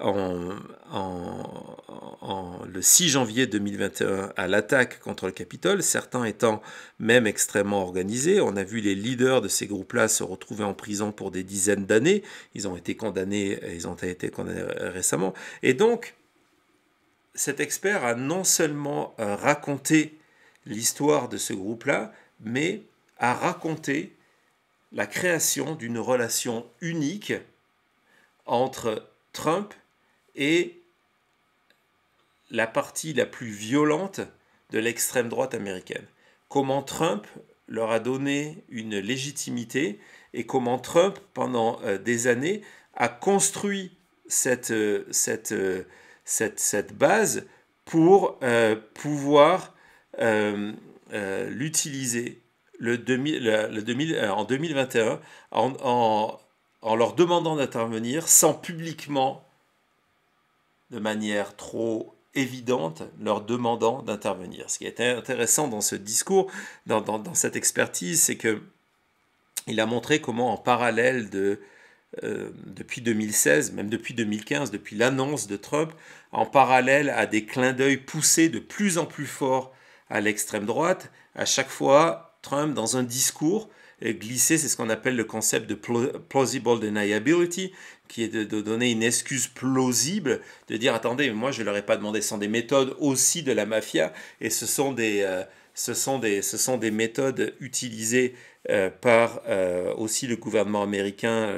en, en, le 6 janvier 2021 à l'attaque contre le Capitole, certains étant même extrêmement organisés. On a vu les leaders de ces groupes-là se retrouver en prison pour des dizaines d'années. Ils ont été condamnés, ils ont été condamnés récemment. Et donc, cet expert a non seulement euh, raconté l'histoire de ce groupe-là, mais a raconté la création d'une relation unique entre Trump est la partie la plus violente de l'extrême droite américaine. Comment Trump leur a donné une légitimité et comment Trump, pendant euh, des années, a construit cette, euh, euh, cette, cette, base pour pouvoir l'utiliser 2000, en 2021 en, en leur demandant d'intervenir sans publiquement de manière trop évidente, leur demandant d'intervenir. Ce qui est intéressant dans ce discours, dans, cette expertise, c'est que il a montré comment, en parallèle de euh, depuis 2016, même depuis 2015, depuis l'annonce de Trump, en parallèle à des clins d'œil poussés de plus en plus fort à l'extrême droite, à chaque fois, Trump, dans un discours, glissé, c'est ce qu'on appelle le concept de plausible deniability, qui est de, donner une excuse plausible, de dire attendez, moi je leur ai pas demandé, ce sont des méthodes aussi de la mafia et ce sont des, euh, ce sont des, ce sont des méthodes utilisées euh, par euh, aussi le gouvernement américain.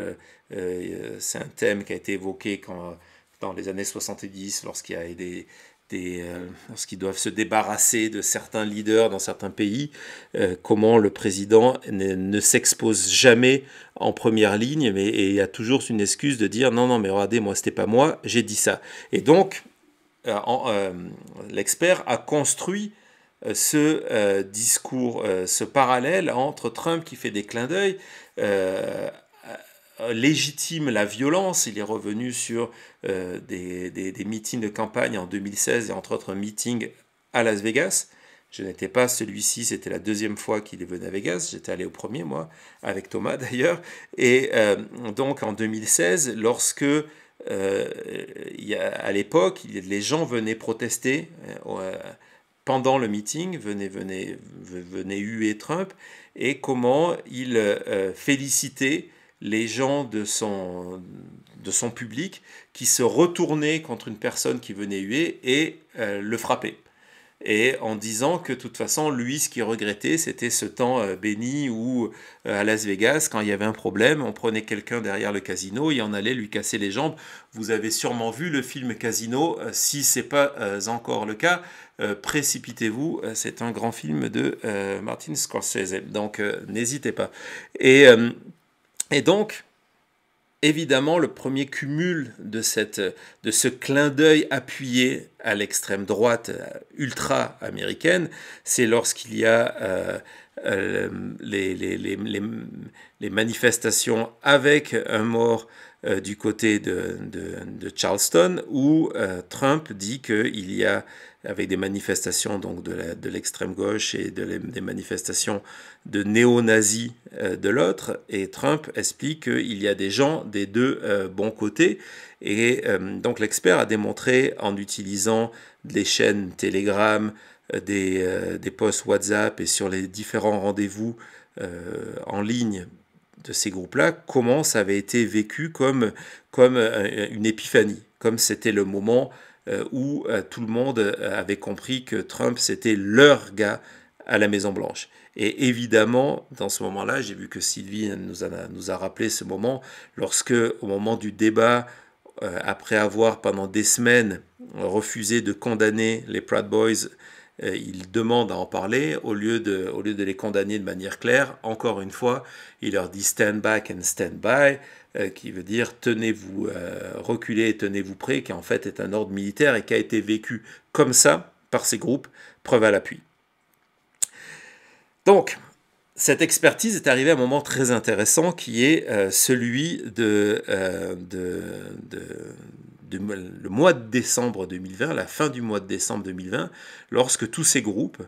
c'est un thème qui a été évoqué quand, dans les années 70 lorsqu'il y a des, des, euh, lorsqu'ils doivent se débarrasser de certains leaders dans certains pays, euh, comment le président ne, s'expose jamais en première ligne, mais il y a toujours une excuse de dire non, non, mais regardez, moi, c'était pas moi, j'ai dit ça. Et donc, euh, euh, l'expert a construit ce discours, ce parallèle entre Trump qui fait des clins d'œil euh, légitime la violence. Il est revenu sur euh, des, des, meetings de campagne en 2016 et entre autres un meeting à Las Vegas. Je n'étais pas celui-ci, c'était la deuxième fois qu'il est venu à Vegas. J'étais allé au premier, moi, avec Thomas d'ailleurs. Et euh, donc en 2016, lorsque à l'époque, les gens venaient protester pendant le meeting, venaient huer Trump, et comment il félicitait les gens de son, de son public qui se retournaient contre une personne qui venait huer et euh, le frappaient. Et en disant que de toute façon, lui, ce qu'il regrettait, c'était ce temps euh, béni où euh, à Las Vegas, quand il y avait un problème, on prenait quelqu'un derrière le casino et on allait lui casser les jambes. Vous avez sûrement vu le film Casino, si ce n'est pas encore le cas, Précipitez-vous, c'est un grand film de Martin Scorsese, donc n'hésitez pas. Et et donc, évidemment, le premier cumul de, ce clin d'œil appuyé à l'extrême droite ultra-américaine, c'est lorsqu'il y a euh, euh, les, manifestations avec un mort euh, du côté de, de, Charleston, où euh, Trump dit qu'il y a, avec des manifestations donc de l'extrême gauche et de, des manifestations de néo-nazis euh, de l'autre, et Trump explique qu'il y a des gens des deux bons côtés. Et donc l'expert a démontré en utilisant les chaînes Telegram, des, des posts WhatsApp et sur les différents rendez-vous en ligne de ces groupes-là, comment ça avait été vécu comme, euh, euh, une épiphanie, comme c'était le moment euh, où tout le monde avait compris que Trump, c'était leur gars à la Maison-Blanche. Et évidemment, dans ce moment-là, j'ai vu que Sylvie nous a, rappelé ce moment, lorsque, au moment du débat, après avoir pendant des semaines refusé de condamner les Proud Boys euh, il demande à en parler au lieu, de, au lieu de les condamner de manière claire. Encore une fois, il leur dit stand back and stand by, euh, qui veut dire tenez-vous euh, reculez, tenez-vous prêt, qui en fait est un ordre militaire et qui a été vécu comme ça par ces groupes, preuve à l'appui. Donc, cette expertise est arrivée à un moment très intéressant qui est celui de, de le mois de décembre 2020, la fin du mois de décembre 2020, lorsque tous ces groupes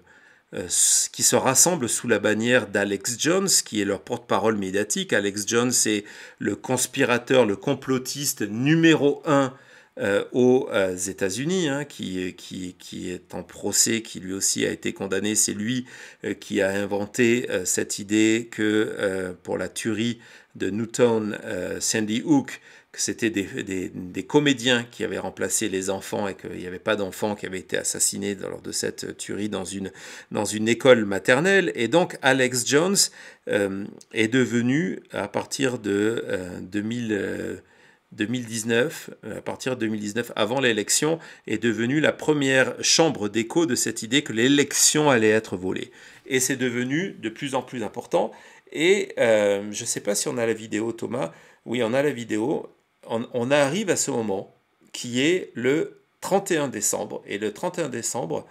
euh, qui se rassemblent sous la bannière d'Alex Jones, qui est leur porte-parole médiatique. Alex Jones est le conspirateur, le complotiste numéro un euh, aux euh, États-Unis, hein, qui, est en procès, qui lui aussi a été condamné. C'est lui qui a inventé cette idée que pour la tuerie de Newton, Sandy Hook que c'était des, comédiens qui avaient remplacé les enfants et qu'il n'y avait pas d'enfants qui avaient été assassinés lors de cette tuerie dans une, dans une école maternelle. Et donc Alex Jones euh, est devenu, à partir de 2019, euh, euh, à partir de 2019, avant l'élection, est devenu la première chambre d'écho de cette idée que l'élection allait être volée. Et c'est devenu de plus en plus important. Et je ne sais pas si on a la vidéo, Thomas. Oui, on a la vidéo on, arrive à ce moment qui est le 31 décembre. Et le 31 décembre,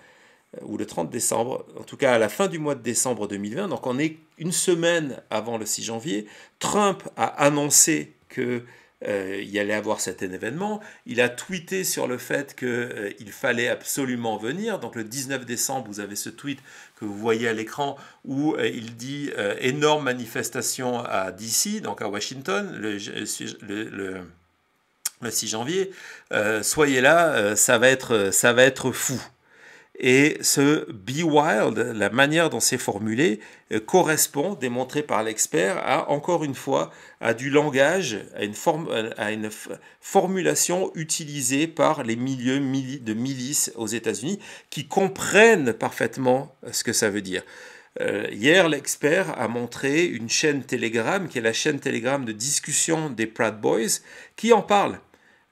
euh, ou le 30 décembre, en tout cas à la fin du mois de décembre 2020, donc on est une semaine avant le 6 janvier, Trump a annoncé que euh, il allait avoir cet événement. Il a tweeté sur le fait qu'il euh, fallait absolument venir. Donc le 19 décembre, vous avez ce tweet que vous voyez à l'écran où il dit énorme manifestation à DC, donc à Washington le 6 janvier, euh, soyez là, euh, ça, va être, euh, ça va être fou. Et ce Be Wild, la manière dont c'est formulé, correspond, démontré par l'expert, à, encore une fois, à du langage, à une, formulation utilisée par les milieux de milices aux États-Unis qui comprennent parfaitement ce que ça veut dire. hier, l'expert a montré une chaîne Telegram, qui est la chaîne Telegram de discussion des Pratt Boys, qui en parle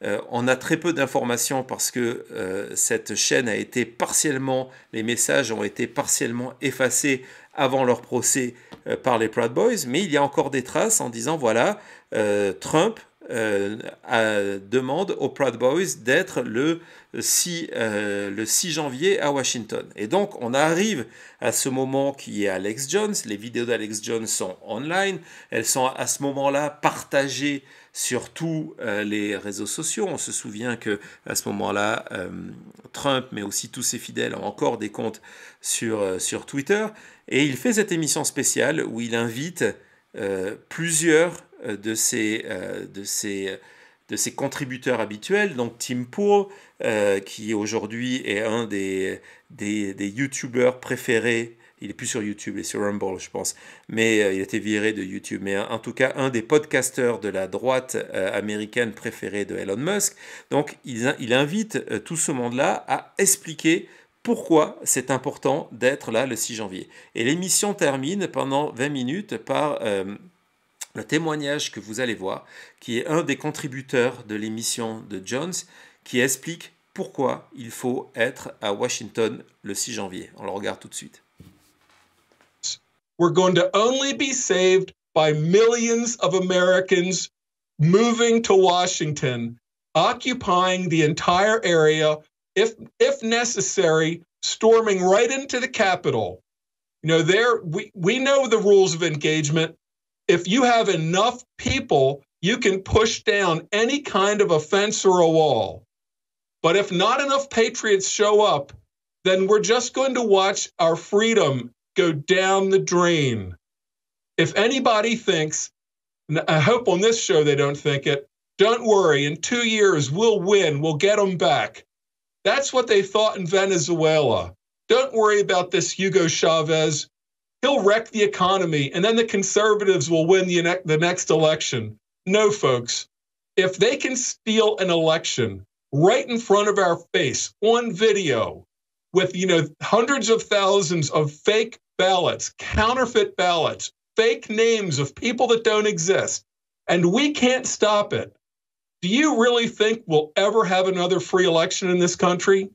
euh, on a très peu d'informations parce que euh, cette chaîne a été partiellement, les messages ont été partiellement effacés avant leur procès euh, par les Proud Boys, mais il y a encore des traces en disant voilà, Trump demande aux Proud Boys d'être le le 6 janvier à Washington. Et donc on arrive à ce moment qui est Alex Jones, les vidéos d'Alex Jones sont online, elles sont à ce moment-là partagées sur tous euh, les réseaux sociaux. On se souvient que à ce moment-là, euh, Trump, mais aussi tous ses fidèles, ont encore des comptes sur, euh, Twitter. Et il fait cette émission spéciale où il invite plusieurs de ses, contributeurs habituels, donc Tim Pool, qui aujourd'hui est un des, des, des YouTubers préférés il est plus sur YouTube, il est sur Rumble, je pense. Mais euh, il a été viré de YouTube. Mais euh, en tout cas, un des podcasteurs de la droite euh, américaine préférée de Elon Musk. Donc, il, invite tout ce monde-là à expliquer pourquoi c'est important d'être là le 6 janvier. Et l'émission termine pendant 20 minutes par le témoignage que vous allez voir, qui est un des contributeurs de l'émission de Jones, qui explique pourquoi il faut être à Washington le 6 janvier. On le regarde tout de suite. we're going to only be saved by millions of Americans moving to Washington, occupying the entire area, if if necessary, storming right into the Capitol. You know, there we, we know the rules of engagement. If you have enough people, you can push down any kind of a fence or a wall. But if not enough patriots show up, then we're just going to watch our freedom go down the drain. If anybody thinks, I hope on this show they don't think it, don't worry, in two years we'll win, we'll get them back. That's what they thought in Venezuela. Don't worry about this Hugo Chavez. He'll wreck the economy, and then the conservatives will win the, ne- the next election. No, folks. If they can steal an election right in front of our face on video with you know hundreds of thousands of fake ballots, counterfeit ballots, fake names of people that don't exist, and we can't stop it. Do you really think we'll ever have another free election in this country?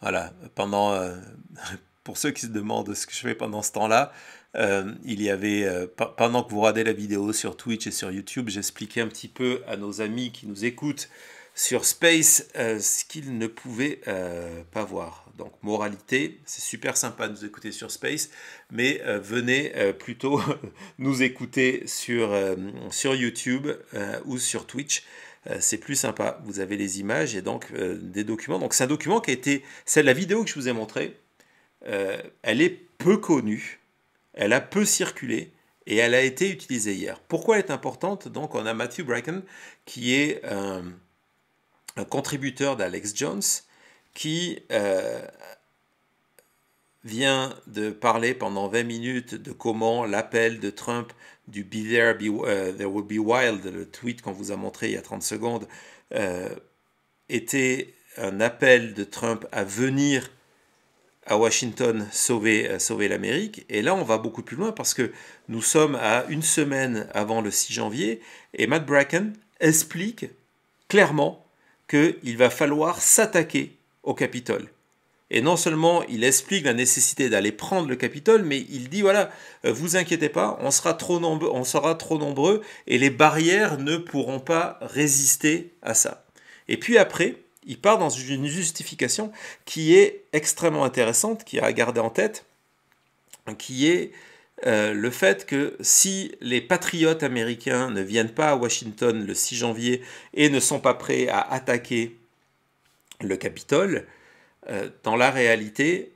Voilà, pendant euh, pour ceux qui se demandent ce que je fais pendant ce temps-là, euh, il y avait euh, pendant que vous regardez la vidéo sur Twitch et sur YouTube, j'expliquais un petit peu à nos amis qui nous écoutent sur Space euh, ce qu'il ne pouvait euh, pas voir. Donc moralité, c'est super sympa de nous écouter sur Space, mais euh, venez plutôt nous écouter sur, sur YouTube ou sur Twitch. C'est plus sympa. Vous avez les images et donc des documents. Donc c'est un document qui a été, c'est la vidéo que je vous ai montrée. elle est peu connue, elle a peu circulé et elle a été utilisée hier. Pourquoi elle est importante Donc on a Matthew Bracken qui est un contributeur d'Alex Jones qui euh, vient de parler pendant 20 minutes de comment l'appel de Trump du Be There, euh, There Will Be Wild, le tweet qu'on vous a montré il y a 30 secondes, euh, était un appel de Trump à venir à Washington sauver, sauver l'Amérique. Et là, on va beaucoup plus loin parce que nous sommes à une semaine avant le 6 janvier et Matt Bracken explique clairement qu'il va falloir s'attaquer au Capitole. Et non seulement il explique la nécessité d'aller prendre le Capitole, mais il dit voilà, euh, vous inquiétez pas, on sera trop nombreux, on sera trop nombreux et les barrières ne pourront pas résister à ça. Et puis après, il part dans une justification qui est extrêmement intéressante, qui est à garder en tête, qui est euh, le fait que si les patriotes américains ne viennent pas à Washington le 6 janvier et ne sont pas prêts à attaquer le Capitole, euh, dans la réalité,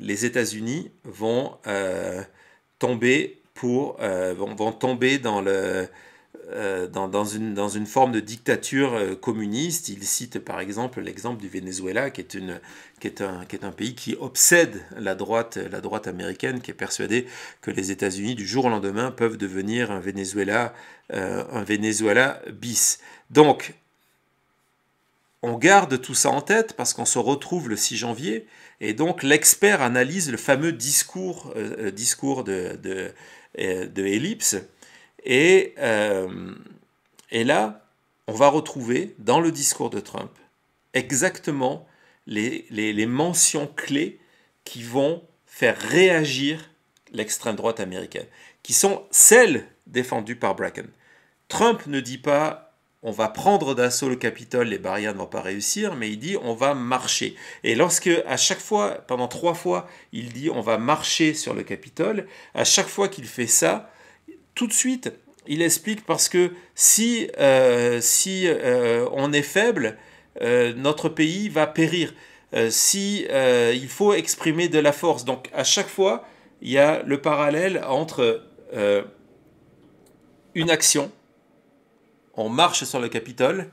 les États-Unis vont, euh, tomber pour, vont tomber dans le euh, dans, une, dans, une, forme de dictature euh, communiste. Il cite par exemple l'exemple du Venezuela, qui est, une, qui, est un, qui est, un, pays qui obsède la droite, la droite américaine, qui est persuadée que les États-Unis, du jour au lendemain, peuvent devenir un Venezuela, euh, un Venezuela bis. Donc, on garde tout ça en tête parce qu'on se retrouve le 6 janvier et donc l'expert analyse le fameux discours, discours de, de Ellipse euh, et, là, on va retrouver dans le discours de Trump exactement les, les mentions clés qui vont faire réagir l'extrême droite américaine, qui sont celles défendues par Bracken. Trump ne dit pas on va prendre d'assaut le Capitole, les barrières ne vont pas réussir, mais il dit on va marcher. Et lorsque, à chaque fois, pendant trois fois, il dit on va marcher sur le Capitole, à chaque fois qu'il fait ça, tout de suite. Il explique parce que si, euh, euh, on est faible, euh, notre pays va périr. si il faut exprimer de la force. Donc à chaque fois, il y a le parallèle entre une action, on marche sur le Capitole,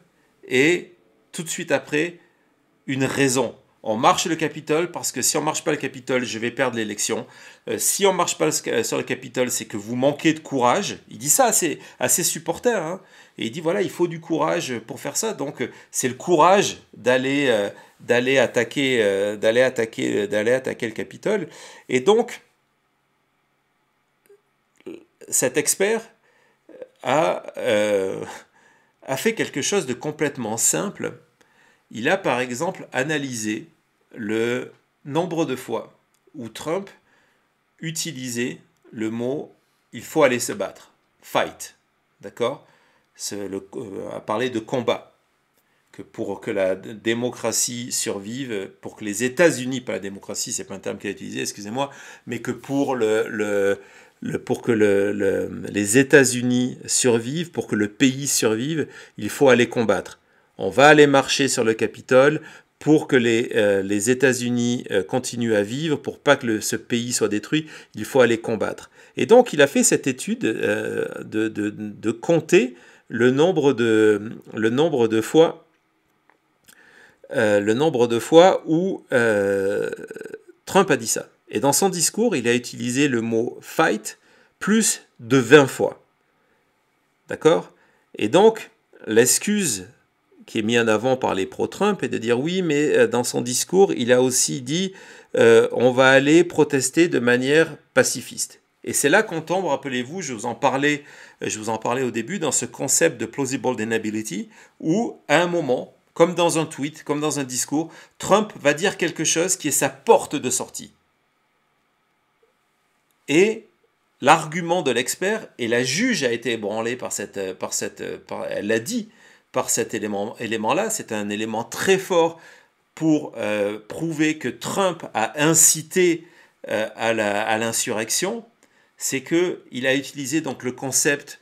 et tout de suite après, une raison on marche le Capitole parce que si on marche pas le Capitole, je vais perdre l'élection. Euh, si on marche pas euh, sur le Capitole, c'est que vous manquez de courage. Il dit ça à ses, supporters. Hein. Et il dit voilà, il faut du courage pour faire ça. Donc euh, c'est le courage d'aller d'aller attaquer d'aller attaquer d'aller attaquer le Capitole. Et donc cet expert a a fait quelque chose de complètement simple. Il a par exemple analysé le nombre de fois où Trump utilisait le mot il faut aller se battre, fight, d'accord euh, À parler de combat, que pour que la démocratie survive, pour que les États-Unis, pas la démocratie, c'est pas un terme qu'il a utilisé, excusez-moi, mais que pour le, le, pour que les États-Unis survivent, pour que le pays survive, il faut aller combattre. On va aller marcher sur le Capitole pour que les, euh, États-Unis euh, continuent à vivre, pour pas que ce pays soit détruit, il faut aller combattre. Et donc il a fait cette étude euh, de, compter le nombre de, le nombre de fois, le nombre de fois où Trump a dit ça. Et dans son discours, il a utilisé le mot fight plus de 20 fois. D'accord Et donc, l'excuse qui est mis en avant par les pro-Trump et de dire oui, mais euh, dans son discours, il a aussi dit euh, on va aller protester de manière pacifiste. Et c'est là qu'on tombe, rappelez-vous, je vous en parlais, euh, je vous en parlais au début, dans ce concept de plausible deniability, où à un moment, comme dans un tweet, comme dans un discours, Trump va dire quelque chose qui est sa porte de sortie. Et l'argument de l'expert, et la juge a été ébranlée par cette, elle l'a dit, cet élément-là. c'est un élément très fort pour euh, prouver que Trump a incité euh, à l'insurrection. C'est que il a utilisé donc le concept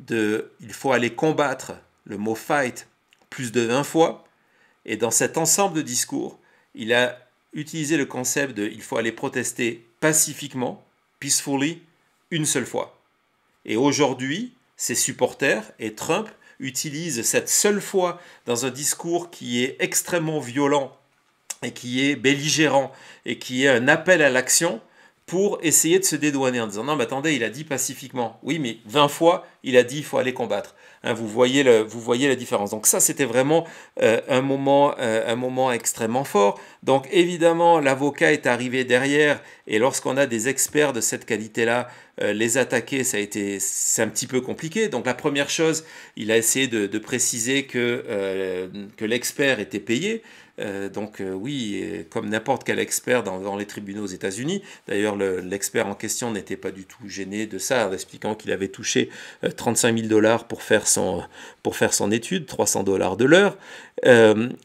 de il faut aller combattre, le mot fight, plus de 20 fois. Et dans cet ensemble de discours, il a utilisé le concept de il faut aller protester pacifiquement, peacefully, une seule fois. Et aujourd'hui, ses supporters et Trump utilise cette seule fois dans un discours qui est extrêmement violent et qui est belligérant et qui est un appel à l'action pour essayer de se dédouaner en disant non mais attendez il a dit pacifiquement oui mais 20 fois il a dit il faut aller combattre Hein, vous, voyez la différence. Donc ça, c'était vraiment euh, euh, un, moment, extrêmement fort. Donc évidemment, l'avocat est arrivé derrière et lorsqu'on a des experts de cette qualité-là, euh, les attaquer, ça a été c'est un petit peu compliqué. Donc la première chose, il a essayé de, préciser que l'expert était payé. Euh, donc euh, oui, comme n'importe quel expert dans, les tribunaux aux États-Unis, d'ailleurs l'expert en question n'était pas du tout gêné de ça, en expliquant qu'il avait touché 35 euh, 000 dollars pour faire son, pour faire son étude, 300 dollars de l'heure.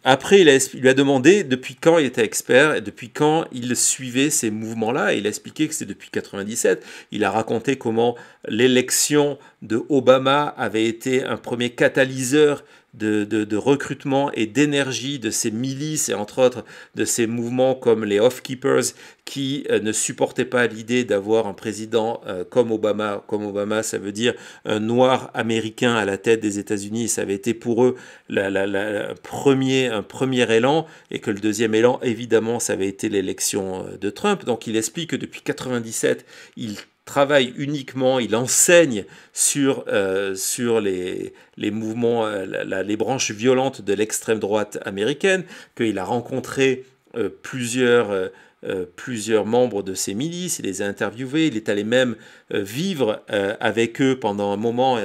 après, il, lui a demandé depuis quand il était expert et depuis quand il suivait ces mouvements-là. il a expliqué que c'était depuis 97. Il a raconté comment l'élection de Obama avait été un premier catalyseur de, recrutement et d'énergie de ces milices et entre autres de ces mouvements comme les off-keepers qui euh, ne supportaient pas l'idée d'avoir un président euh, comme Obama. Comme Obama, ça veut dire un noir américain à la tête des États-Unis. Ça avait été pour eux un, premier, premier élan et que le deuxième élan, évidemment, ça avait été l'élection euh, de Trump. Donc il explique que depuis 97, il travaille uniquement, il enseigne sur, euh, sur les, les mouvements, euh, les branches violentes de l'extrême droite américaine, qu'il a rencontré euh, plusieurs, plusieurs membres de ces milices, il les a interviewés, il est allé même vivre avec eux pendant un moment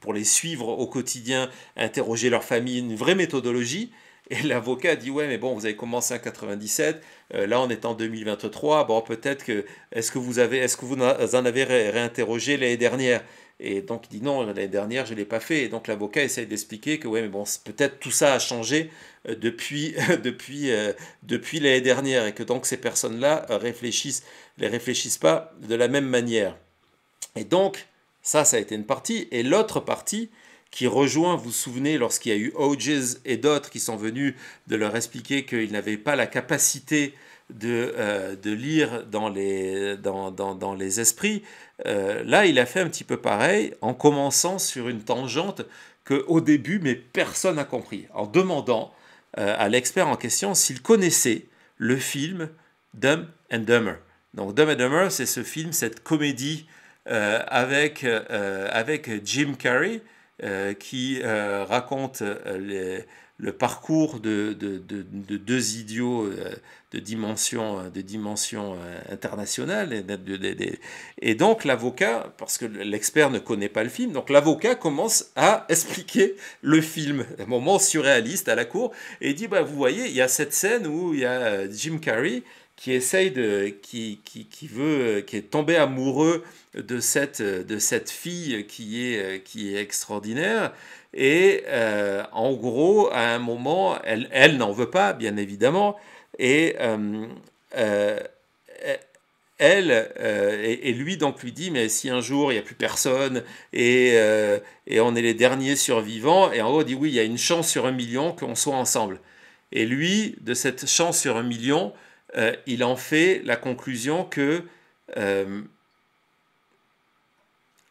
pour les suivre au quotidien, interroger leur famille, une vraie méthodologie. Et l'avocat dit ouais, mais bon, vous avez commencé en 97, euh, là on est en 2023. Bon, peut-être que est-ce que vous avez, est-ce que vous en avez réinterrogé l'année dernière Et donc il dit non, l'année dernière je l'ai pas fait. Et donc l'avocat essaye d'expliquer que ouais, mais bon, peut-être tout ça a changé euh, depuis depuis euh, depuis l'année dernière et que donc ces personnes-là réfléchissent, les réfléchissent pas de la même manière. Et donc ça, ça a été une partie. Et l'autre partie, qui rejoint, vous vous souvenez, lorsqu'il y a eu Hodges et d'autres qui sont venus de leur expliquer qu'ils n'avaient pas la capacité de, euh, de, lire dans les, dans, dans, dans les esprits. Euh, là, il a fait un petit peu pareil en commençant sur une tangente que au début, mais personne n'a compris, en demandant euh, à l'expert en question s'il connaissait le film Dumb and Dumber. Donc Dumb and Dumber, c'est ce film, cette comédie avec, avec Jim Carrey, euh, qui euh, raconte euh, le parcours de, deux idiots de dimension, de dimension internationale. Et, donc l'avocat, parce que l'expert ne connaît pas le film, donc l'avocat commence à expliquer le film, un moment surréaliste à la cour, et dit, bah, vous voyez, il y a cette scène où il y a Jim Carrey qui essaye de, qui, veut, euh, qui est tombé amoureux de cette, euh, de cette fille qui est, euh, qui est extraordinaire. Et en gros, à un moment, elle, n'en veut pas, bien évidemment. Et elle et, lui donc lui dit mais si un jour il n'y a plus personne et, et, on est les derniers survivants et en gros dit oui il y a une chance sur un million qu'on soit ensemble et lui de cette chance sur un million euh, il en fait la conclusion que euh,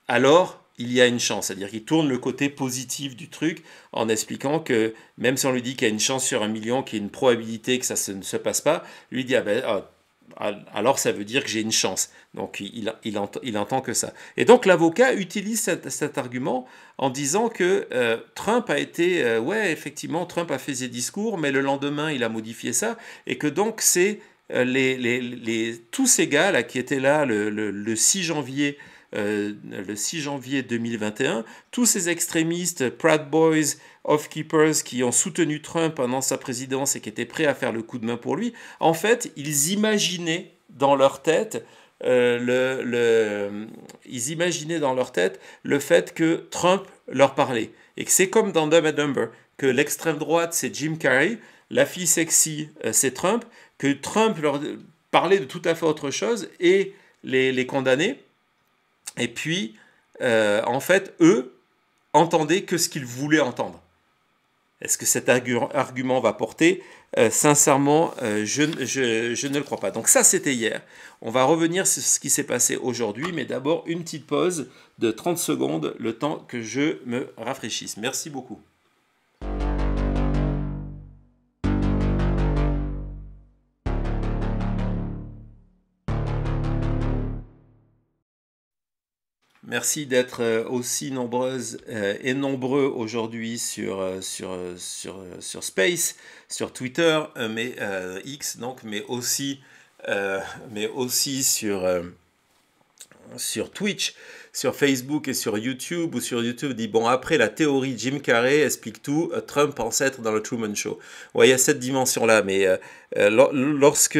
alors il y a une chance. C'est-à-dire qu'il tourne le côté positif du truc en expliquant que même si on lui dit qu'il y a une chance sur un million, qu'il y a une probabilité que ça ne se passe pas, lui dit ah ben, ah, alors ça veut dire que j'ai une chance. Donc il, il, entend, il entend que ça. Et donc l'avocat utilise cet, argument en disant que euh, Trump a été, euh, ouais, effectivement, Trump a fait ses discours, mais le lendemain, il a modifié ça, et que donc c'est euh, les, les, les, tous ces gars qui étaient là le, le, le 6 janvier euh, le 6 janvier 2021. Tous ces extrémistes, Proud Boys, Off Keepers, qui ont soutenu Trump pendant sa présidence et qui étaient prêts à faire le coup de main pour lui, en fait, ils imaginaient dans leur tête euh, le, ils imaginaient dans leur tête le fait que Trump leur parlait. Et que c'est comme dans Dumb and Dumber, que l'extrême droite c'est Jim Carrey, la fille sexy euh, c'est Trump, que Trump leur parlait de tout à fait autre chose et les condamnait. Et puis, euh, en fait, eux entendaient que ce qu'ils voulaient entendre. Est-ce que cet argument va porter euh, Sincèrement, euh, je, je, ne le crois pas. Donc ça, c'était hier. On va revenir sur ce qui s'est passé aujourd'hui, mais d'abord une petite pause de 30 secondes, le temps que je me rafraîchisse. Merci beaucoup. Merci d'être euh, aussi nombreuses euh, et nombreux aujourd'hui sur, euh, sur, sur, sur, Space, sur Twitter, mais X donc, mais aussi, mais aussi sur, sur Twitch, sur Facebook et sur YouTube, ou sur YouTube dit bon après la théorie Jim Carrey explique tout, Trump pense être dans le Truman Show. Ouais, il y a cette dimension là, mais lorsque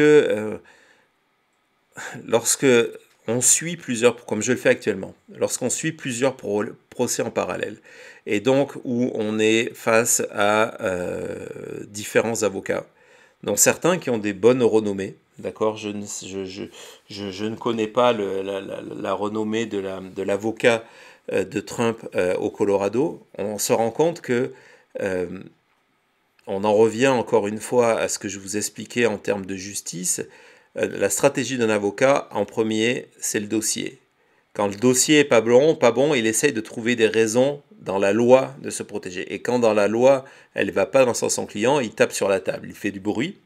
lorsque on suit plusieurs, comme je le fais actuellement, lorsqu'on suit plusieurs procès en parallèle, et donc où on est face à euh, différents avocats, dont certains qui ont des bonnes renommées, d'accord je, ne connais pas la, renommée de l'avocat euh, de, Trump euh, au Colorado, on se rend compte que... on en revient encore une fois à ce que je vous expliquais en termes de justice, euh, la stratégie d'un avocat, en premier, c'est le dossier. Quand le dossier est pas bon, pas bon, il essaye de trouver des raisons dans la loi de se protéger. Et quand dans la loi, elle va pas dans son client, il tape sur la table, il fait du bruit.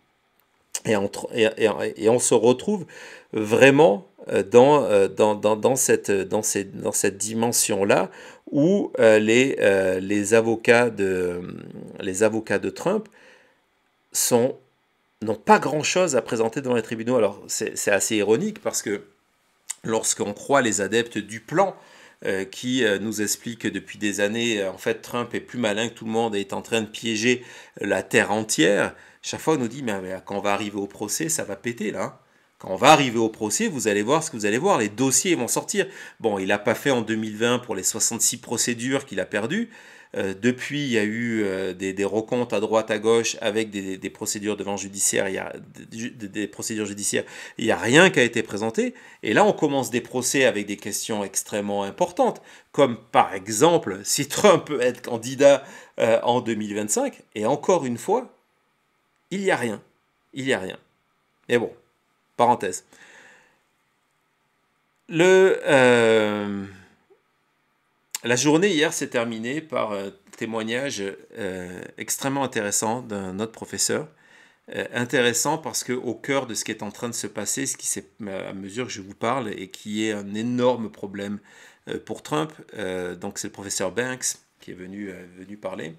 Et, on se retrouve vraiment euh, euh, dans, cette, dimension-là où les avocats de Trump sont n'ont pas grand-chose à présenter devant les tribunaux. Alors c'est assez ironique parce que lorsqu'on croit les adeptes du plan, euh, qui euh, nous expliquent que depuis des années, euh, en fait, Trump est plus malin que tout le monde et est en train de piéger la Terre entière. Chaque fois, on nous dit, mais, quand on va arriver au procès, ça va péter là. Hein. Quand on va arriver au procès, vous allez voir ce que vous allez voir, les dossiers vont sortir. Bon, il n'a pas fait en 2020 pour les 66 procédures qu'il a perdues, euh, depuis, il y a eu euh, des, des, recomptes à droite, à gauche, avec des, procédures devant judiciaire, il des, procédures judiciaires. Il n'y a rien qui a été présenté. Et là, on commence des procès avec des questions extrêmement importantes, comme par exemple si Trump peut être candidat euh, en 2025. Et encore une fois, il n'y a rien. Il n'y a rien. Mais bon, parenthèse. Le la journée hier s'est terminée par un euh, témoignage euh, extrêmement intéressant d'un autre professeur. Euh, intéressant parce qu'au cœur de ce qui est en train de se passer, ce qui à mesure que je vous parle et qui est un énorme problème pour Trump, donc c'est le professeur Banks qui est venu, parler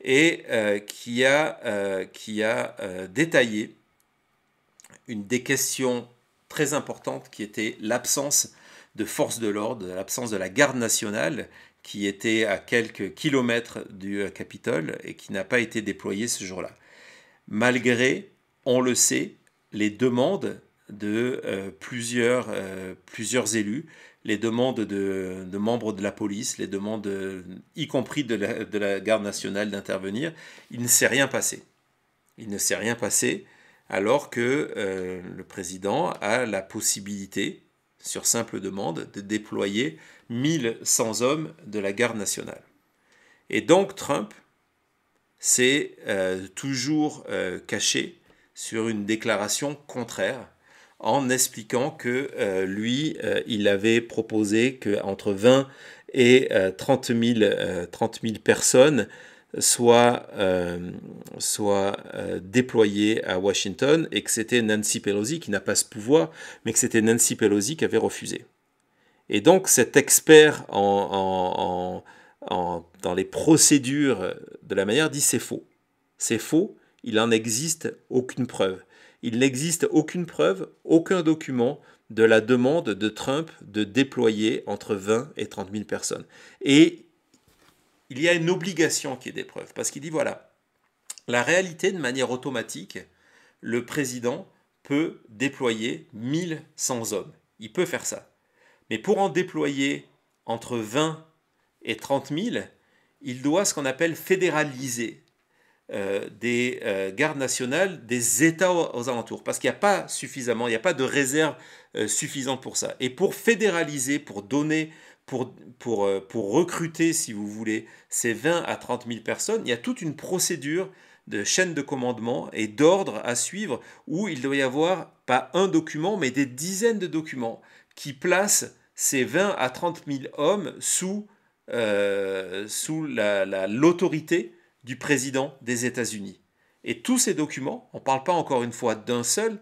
et qui a, qui a détaillé une des questions très importantes qui était l'absence de force de l'ordre, l'absence de la garde nationale qui était à quelques kilomètres du euh, Capitole et qui n'a pas été déployée ce jour-là. Malgré, on le sait, les demandes de euh, plusieurs, euh, plusieurs élus, les demandes de, membres de la police, les demandes, y compris de la, garde nationale, d'intervenir, il ne s'est rien passé. Il ne s'est rien passé alors que le président a la possibilité, sur simple demande, de déployer 1100 hommes de la garde nationale. Et donc Trump s'est euh, toujours euh, caché sur une déclaration contraire en expliquant que euh, lui, il avait proposé qu'entre 20 et 30 30 000 personnes soit, euh, euh, déployé soit à Washington et que c'était Nancy Pelosi qui n'a pas ce pouvoir, mais que c'était Nancy Pelosi qui avait refusé. Et donc cet expert en, dans les procédures de la manière dit c'est faux. C'est faux, il n'en existe aucune preuve. Il n'existe aucune preuve, aucun document de la demande de Trump de déployer entre 20 et 30 000 personnes. Et il y a une obligation qui est des preuves, parce qu'il dit voilà, la réalité de manière automatique, le président peut déployer 1100 hommes. Il peut faire ça. Mais pour en déployer entre 20 et 30 000, il doit ce qu'on appelle fédéraliser euh, des euh, gardes nationales des États aux, alentours, parce qu'il n'y a pas suffisamment, il n'y a pas de réserve euh, suffisante pour ça. Et pour fédéraliser, pour donner euh, pour, recruter, si vous voulez, ces 20 à 30 000 personnes, il y a toute une procédure de chaîne de commandement et d'ordre à suivre où il doit y avoir pas un document, mais des dizaines de documents qui placent ces 20 à 30 000 hommes sous, euh, l'autorité du président des États-Unis. Et tous ces documents, on ne parle pas encore une fois d'un seul,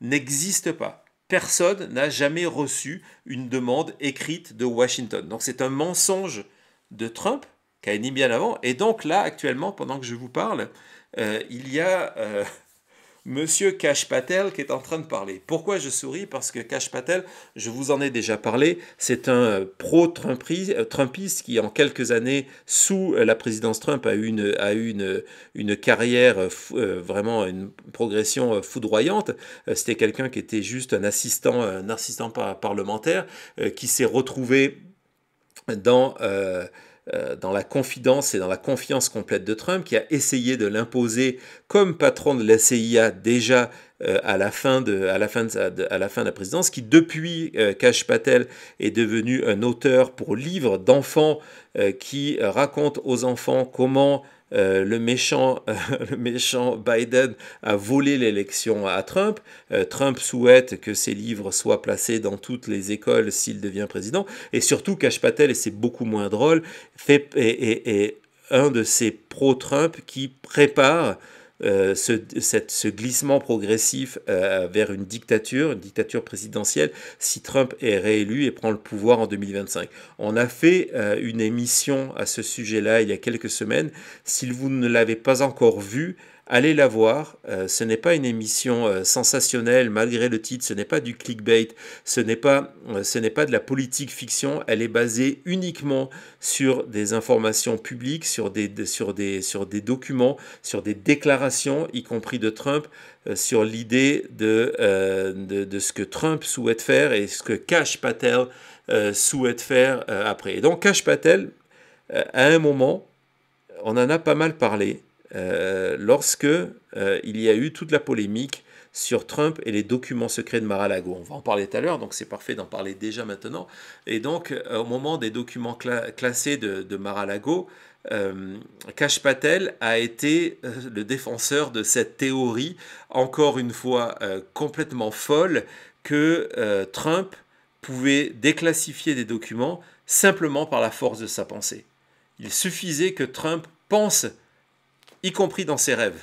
n'existent pas personne n'a jamais reçu une demande écrite de Washington. Donc c'est un mensonge de Trump qu'a émis bien avant. Et donc là, actuellement, pendant que je vous parle, euh, il y a euh, Monsieur Patel qui est en train de parler. Pourquoi je souris Parce que Patel, je vous en ai déjà parlé, c'est un euh, pro-Trumpiste euh, qui, en quelques années, sous euh, la présidence Trump, a eu une, a eu une, une carrière, vraiment une progression foudroyante. C'était quelqu'un qui était juste un assistant, un assistant parlementaire qui s'est retrouvé dans... Euh, dans la confidence et dans la confiance complète de Trump, qui a essayé de l'imposer comme patron de la CIA déjà euh, à la fin de, à la fin la présidence, qui depuis Cash euh, Patel est devenu un auteur pour livres d'enfants qui raconte aux enfants comment euh, euh, le, méchant, Biden a volé l'élection à Trump. Euh, Trump souhaite que ses livres soient placés dans toutes les écoles s'il devient président. Et surtout, Cash Patel, et c'est beaucoup moins drôle, fait, est, est un de ces pro-Trump qui prépare euh, ce, glissement progressif euh, vers une dictature, une dictature présidentielle, si Trump est réélu et prend le pouvoir en 2025. On a fait euh, une émission à ce sujet-là il y a quelques semaines. Si vous ne l'avez pas encore vue, Allez la voir, euh, ce n'est pas une émission euh, sensationnelle malgré le titre, ce n'est pas du clickbait, ce n'est pas, euh, pas de la politique fiction, elle est basée uniquement sur des informations publiques, sur des, sur des, sur des documents, sur des déclarations, y compris de Trump, sur l'idée de, de, de, ce que Trump souhaite faire et ce que Cash Patel souhaite faire après. Et donc Cash Patel, à un moment, on en a pas mal parlé lorsqu'il euh, lorsque euh, il y a eu toute la polémique sur Trump et les documents secrets de Mar-a-Lago. On va en parler tout à l'heure, donc c'est parfait d'en parler déjà maintenant. Et donc, euh, au moment des documents classés de, de Mar-a-Lago, Patel a été le défenseur de cette théorie, encore une fois complètement folle, que Trump pouvait déclassifier des documents simplement par la force de sa pensée. Il suffisait que Trump pense y compris dans ses rêves,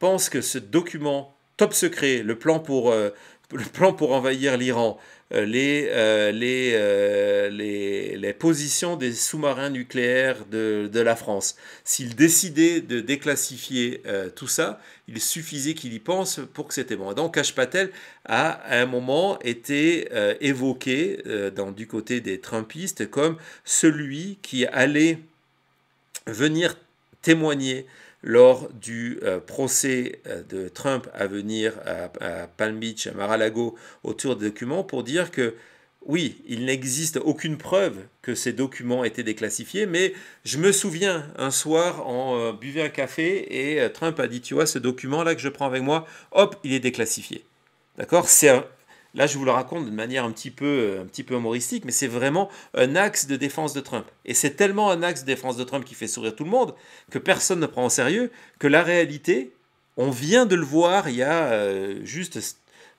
pense que ce document top secret, le plan pour, euh, le plan pour envahir l'Iran, euh, les, euh, les, les, positions des sous-marins nucléaires de, la France, s'il décidait de déclassifier tout ça, il suffisait qu'il y pense pour que c'était bon. donc Cash Patel a à un moment été évoqué dans, du côté des Trumpistes comme celui qui allait venir témoigné lors du euh, procès euh, de Trump à venir à, Palm Beach, à Mar-a-Lago, autour des documents, pour dire que oui, il n'existe aucune preuve que ces documents étaient déclassifiés, mais je me souviens un soir, en euh, buvant un café et Trump a dit, tu vois, ce document-là que je prends avec moi, hop, il est déclassifié. D'accord C'est un, Là, je vous le raconte de manière un petit peu, euh, un petit peu humoristique, mais c'est vraiment un axe de défense de Trump. Et c'est tellement un axe de défense de Trump qui fait sourire tout le monde que personne ne prend en sérieux que la réalité, on vient de le voir il y a euh, juste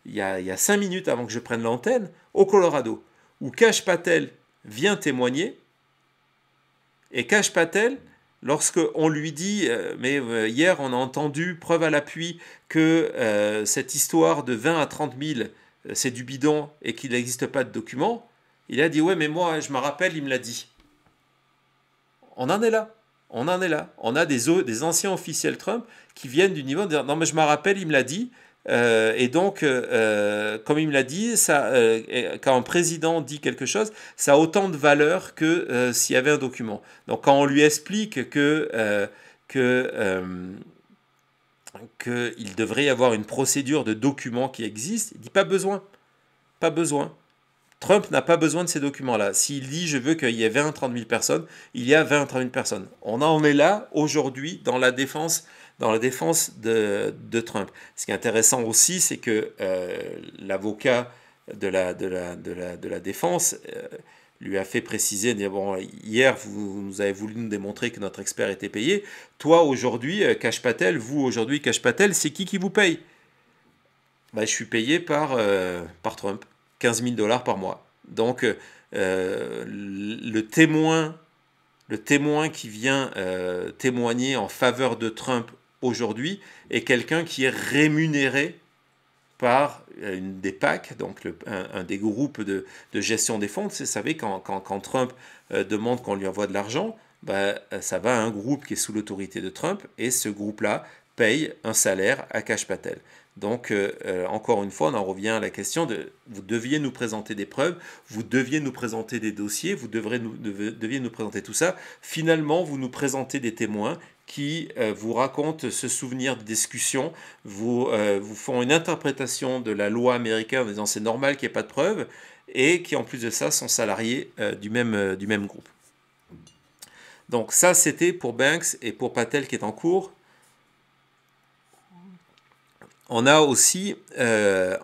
il y a, il y a cinq minutes avant que je prenne l'antenne au Colorado, où Cash Patel vient témoigner. Et Cash Patel, lorsque on lui dit, euh, mais hier on a entendu preuve à l'appui que cette histoire de 20 à 30 000 euh, c'est du bidon et qu'il n'existe pas de document, il a dit ouais mais moi je me rappelle, il me l'a dit. On en est là. On en est là. On a des, des anciens officiels Trump qui viennent du niveau de dire non mais je me rappelle, il me l'a dit. Euh, et donc, euh, comme il me l'a dit, ça, quand un président dit quelque chose, ça a autant de valeur que s'il y avait un document. Donc, quand on lui explique que, que qu'il devrait y avoir une procédure de documents qui existe. Il dit pas besoin. Pas besoin. Trump n'a pas besoin de ces documents-là. S'il dit je veux qu'il y ait 20 30 000 personnes, il y a 20 30 000 personnes. On en est là aujourd'hui dans la défense, dans la défense de, Trump. Ce qui est intéressant aussi, c'est que euh, l'avocat de la, de, la, de, la, de la défense... Euh, lui a fait préciser, hier, vous nous avez voulu nous démontrer que notre expert était payé. Toi, aujourd'hui, euh, Cash Patel, vous, aujourd'hui, Cash Patel, c'est qui qui vous paye bah, Je suis payé par, euh, par Trump, 15 000 dollars par mois. Donc, euh, le témoin le témoin qui vient témoigner en faveur de Trump aujourd'hui est quelqu'un qui est rémunéré par euh, une des PAC, donc un, des groupes de, gestion des fonds. Vous savez, quand, quand, Trump euh, demande qu'on lui envoie de l'argent, ben, ça va à un groupe qui est sous l'autorité de Trump, et ce groupe-là paye un salaire à Cash Patel. Donc, encore une fois, on en revient à la question de vous deviez nous présenter des preuves, vous deviez nous présenter des dossiers, vous devrez nous, deviez nous présenter tout ça. Finalement, vous nous présentez des témoins qui euh, vous racontent ce souvenir de discussion, euh, vous, font une interprétation de la loi américaine en disant c'est normal qu'il n'y ait pas de preuves, et qui en plus de ça sont salariés euh, du, même, du même groupe. Donc ça c'était pour Banks et pour Patel qui est en cours. On a aussi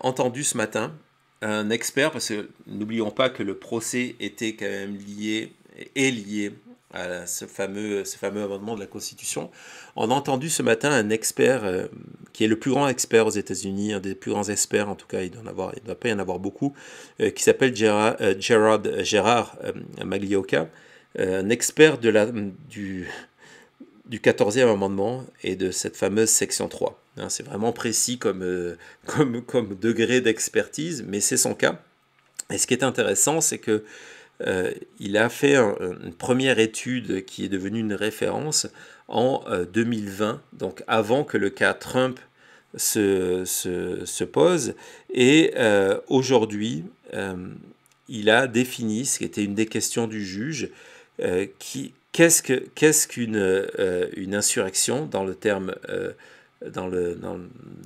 entendu ce matin un expert, parce que n'oublions pas que le procès était quand même lié, est lié à ce fameux, fameux amendement de la Constitution. On a entendu ce matin un expert euh, qui est le plus grand expert aux États-Unis, un des plus grands experts en tout cas, il doit en avoir, doit pas y en avoir beaucoup, euh, qui s'appelle euh, Gérard, Magliocca, Maglioka, un expert de la, du, du 14e amendement et de cette fameuse section 3. Hein, c'est vraiment précis comme, comme, comme degré d'expertise, mais c'est son cas. Et ce qui est intéressant, c'est que euh, il a fait une première étude qui est devenue une référence en 2020, euh, donc avant que le cas Trump se, se, se pose. Et euh, aujourd'hui, il a défini, ce qui était une des questions du juge, qui, qu'est-ce, qu'une une insurrection dans le terme, dans, le,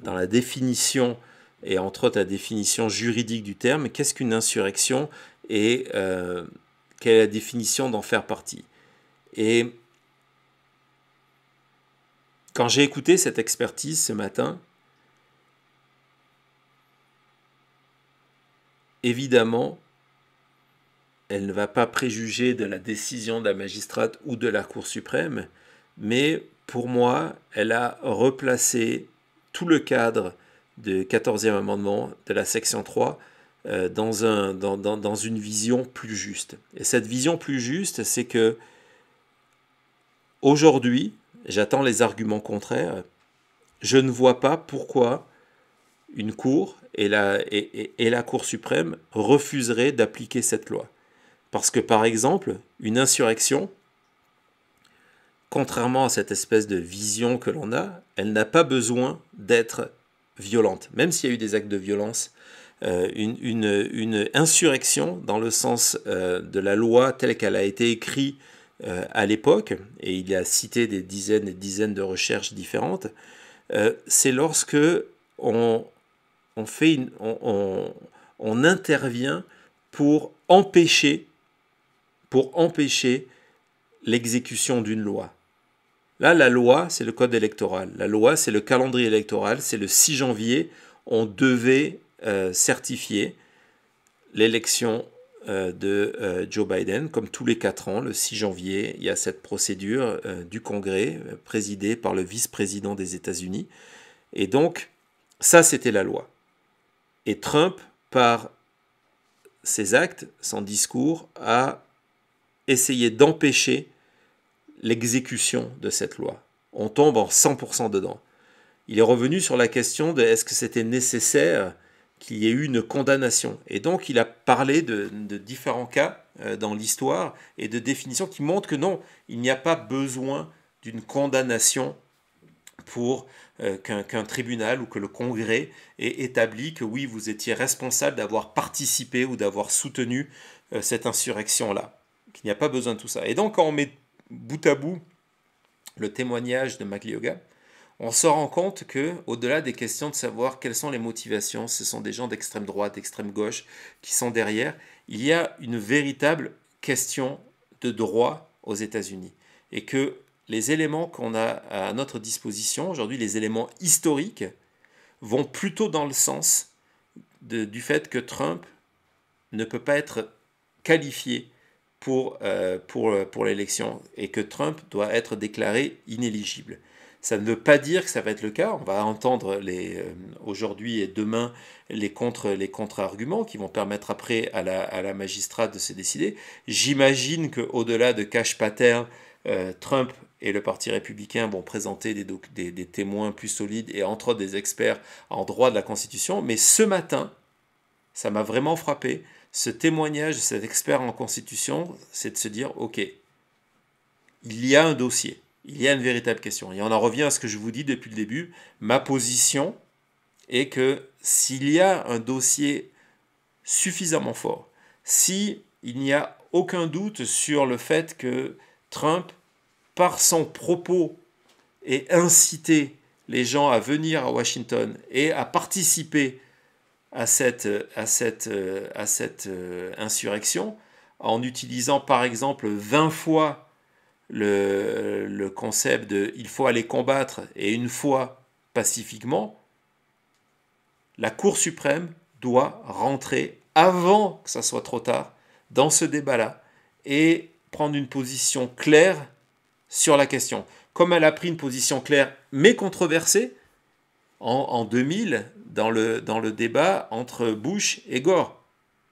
dans, la définition et entre autres la définition juridique du terme, qu'est-ce qu'une insurrection et euh, quelle est la définition d'en faire partie. Et quand j'ai écouté cette expertise ce matin, évidemment, elle ne va pas préjuger de la décision de la magistrate ou de la Cour suprême, mais pour moi, elle a replacé tout le cadre du 14e amendement de la section 3 euh, dans, un, dans, une vision plus juste. Et cette vision plus juste, c'est que aujourd'hui, j'attends les arguments contraires, je ne vois pas pourquoi une cour et la, et, et la Cour suprême refuseraient d'appliquer cette loi. Parce que par exemple, une insurrection, contrairement à cette espèce de vision que l'on a, elle n'a pas besoin d'être violente, même s'il y a eu des actes de violence. Euh, une, insurrection dans le sens euh, de la loi telle qu'elle a été écrite euh, à l'époque, et il a cité des dizaines et dizaines de recherches différentes, c'est lorsque on, fait on, intervient pour empêcher, pour empêcher l'exécution d'une loi. Là, la loi, c'est le code électoral. La loi, c'est le calendrier électoral. C'est le 6 janvier, on devait euh, certifier l'élection euh, de euh, Joe Biden. Comme tous les quatre ans, le 6 janvier, il y a cette procédure du Congrès présidée par le vice-président des États-Unis. Et donc, ça, c'était la loi. Et Trump, par ses actes, son discours, a essayé d'empêcher l'exécution de cette loi. On tombe en 100% dedans. Il est revenu sur la question de est-ce que c'était nécessaire qu'il y ait eu une condamnation. Et donc il a parlé de, différents cas euh, dans l'histoire et de définitions qui montrent que non, il n'y a pas besoin d'une condamnation pour euh, qu'un tribunal ou que le Congrès ait établi que oui, vous étiez responsable d'avoir participé ou d'avoir soutenu euh, cette insurrection-là. Qu'il n'y a pas besoin de tout ça. Et donc, quand on met bout à bout le témoignage de Maglioga, on se rend compte que, au-delà des questions de savoir quelles sont les motivations, ce sont des gens d'extrême droite, d'extrême gauche qui sont derrière, il y a une véritable question de droit aux États-Unis. Et que les éléments qu'on a à notre disposition aujourd'hui, les éléments historiques, vont plutôt dans le sens du fait que Trump ne peut pas être qualifié pour, euh, pour, euh, pour l'élection et que Trump doit être déclaré inéligible. Ça ne veut pas dire que ça va être le cas. On va entendre les, euh, aujourd'hui et demain les, contre, les contre-arguments qui vont permettre après à la, à la magistrate de se décider. J'imagine qu'au-delà de Cash Pater, Trump et le Parti républicain vont présenter des, des, des témoins plus solides et entre autres des experts en droit de la Constitution. Mais ce matin, ça m'a vraiment frappé ce témoignage de cet expert en constitution, c'est de se dire, OK, il y a un dossier, il y a une véritable question. Et on en revient à ce que je vous dis depuis le début, ma position est que s'il y a un dossier suffisamment fort, si il n'y a aucun doute sur le fait que Trump, par son propos, ait incité les gens à venir à Washington et à participer à cette, à euh, à cette euh, euh, insurrection en utilisant par exemple 20 fois le, le concept de il faut aller combattre et une fois pacifiquement, la Cour suprême doit rentrer avant que ça soit trop tard dans ce débat-là et prendre une position claire sur la question. Comme elle a pris une position claire mais controversée, en, 2000 dans le, débat entre Bush et Gore.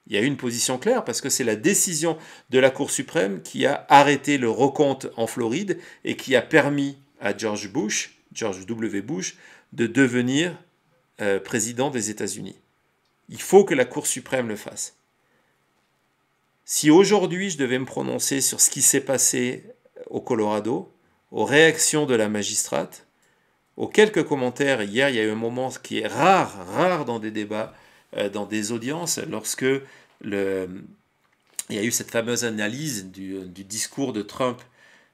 Il y a eu une position claire parce que c'est la décision de la Cour suprême qui a arrêté le recompte en Floride et qui a permis à George Bush, George W. Bush, de devenir euh, président des États-Unis. Il faut que la Cour suprême le fasse. Si aujourd'hui je devais me prononcer sur ce qui s'est passé au Colorado, aux réactions de la magistrate, aux quelques commentaires. Hier, il y a eu un moment qui est rare, rare dans des débats, euh, dans des audiences, lorsque le, il y a eu cette fameuse analyse du, discours de Trump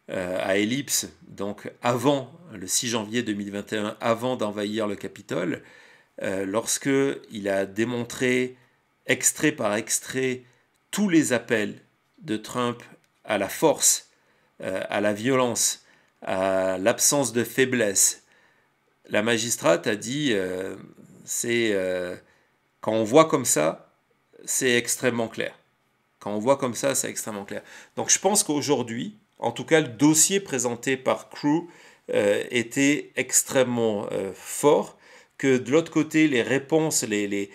euh, à Ellipse, donc avant le 6 janvier 2021, avant d'envahir le Capitole, euh, lorsque il a démontré extrait par extrait tous les appels de Trump à la force, euh, à la violence, à l'absence de faiblesse, la magistrate a dit euh, euh, quand on voit comme ça, c'est extrêmement clair. Quand on voit comme ça, c'est extrêmement clair. Donc je pense qu'aujourd'hui, en tout cas, le dossier présenté par Crew euh, était extrêmement fort. Que de l'autre côté, les réponses, les,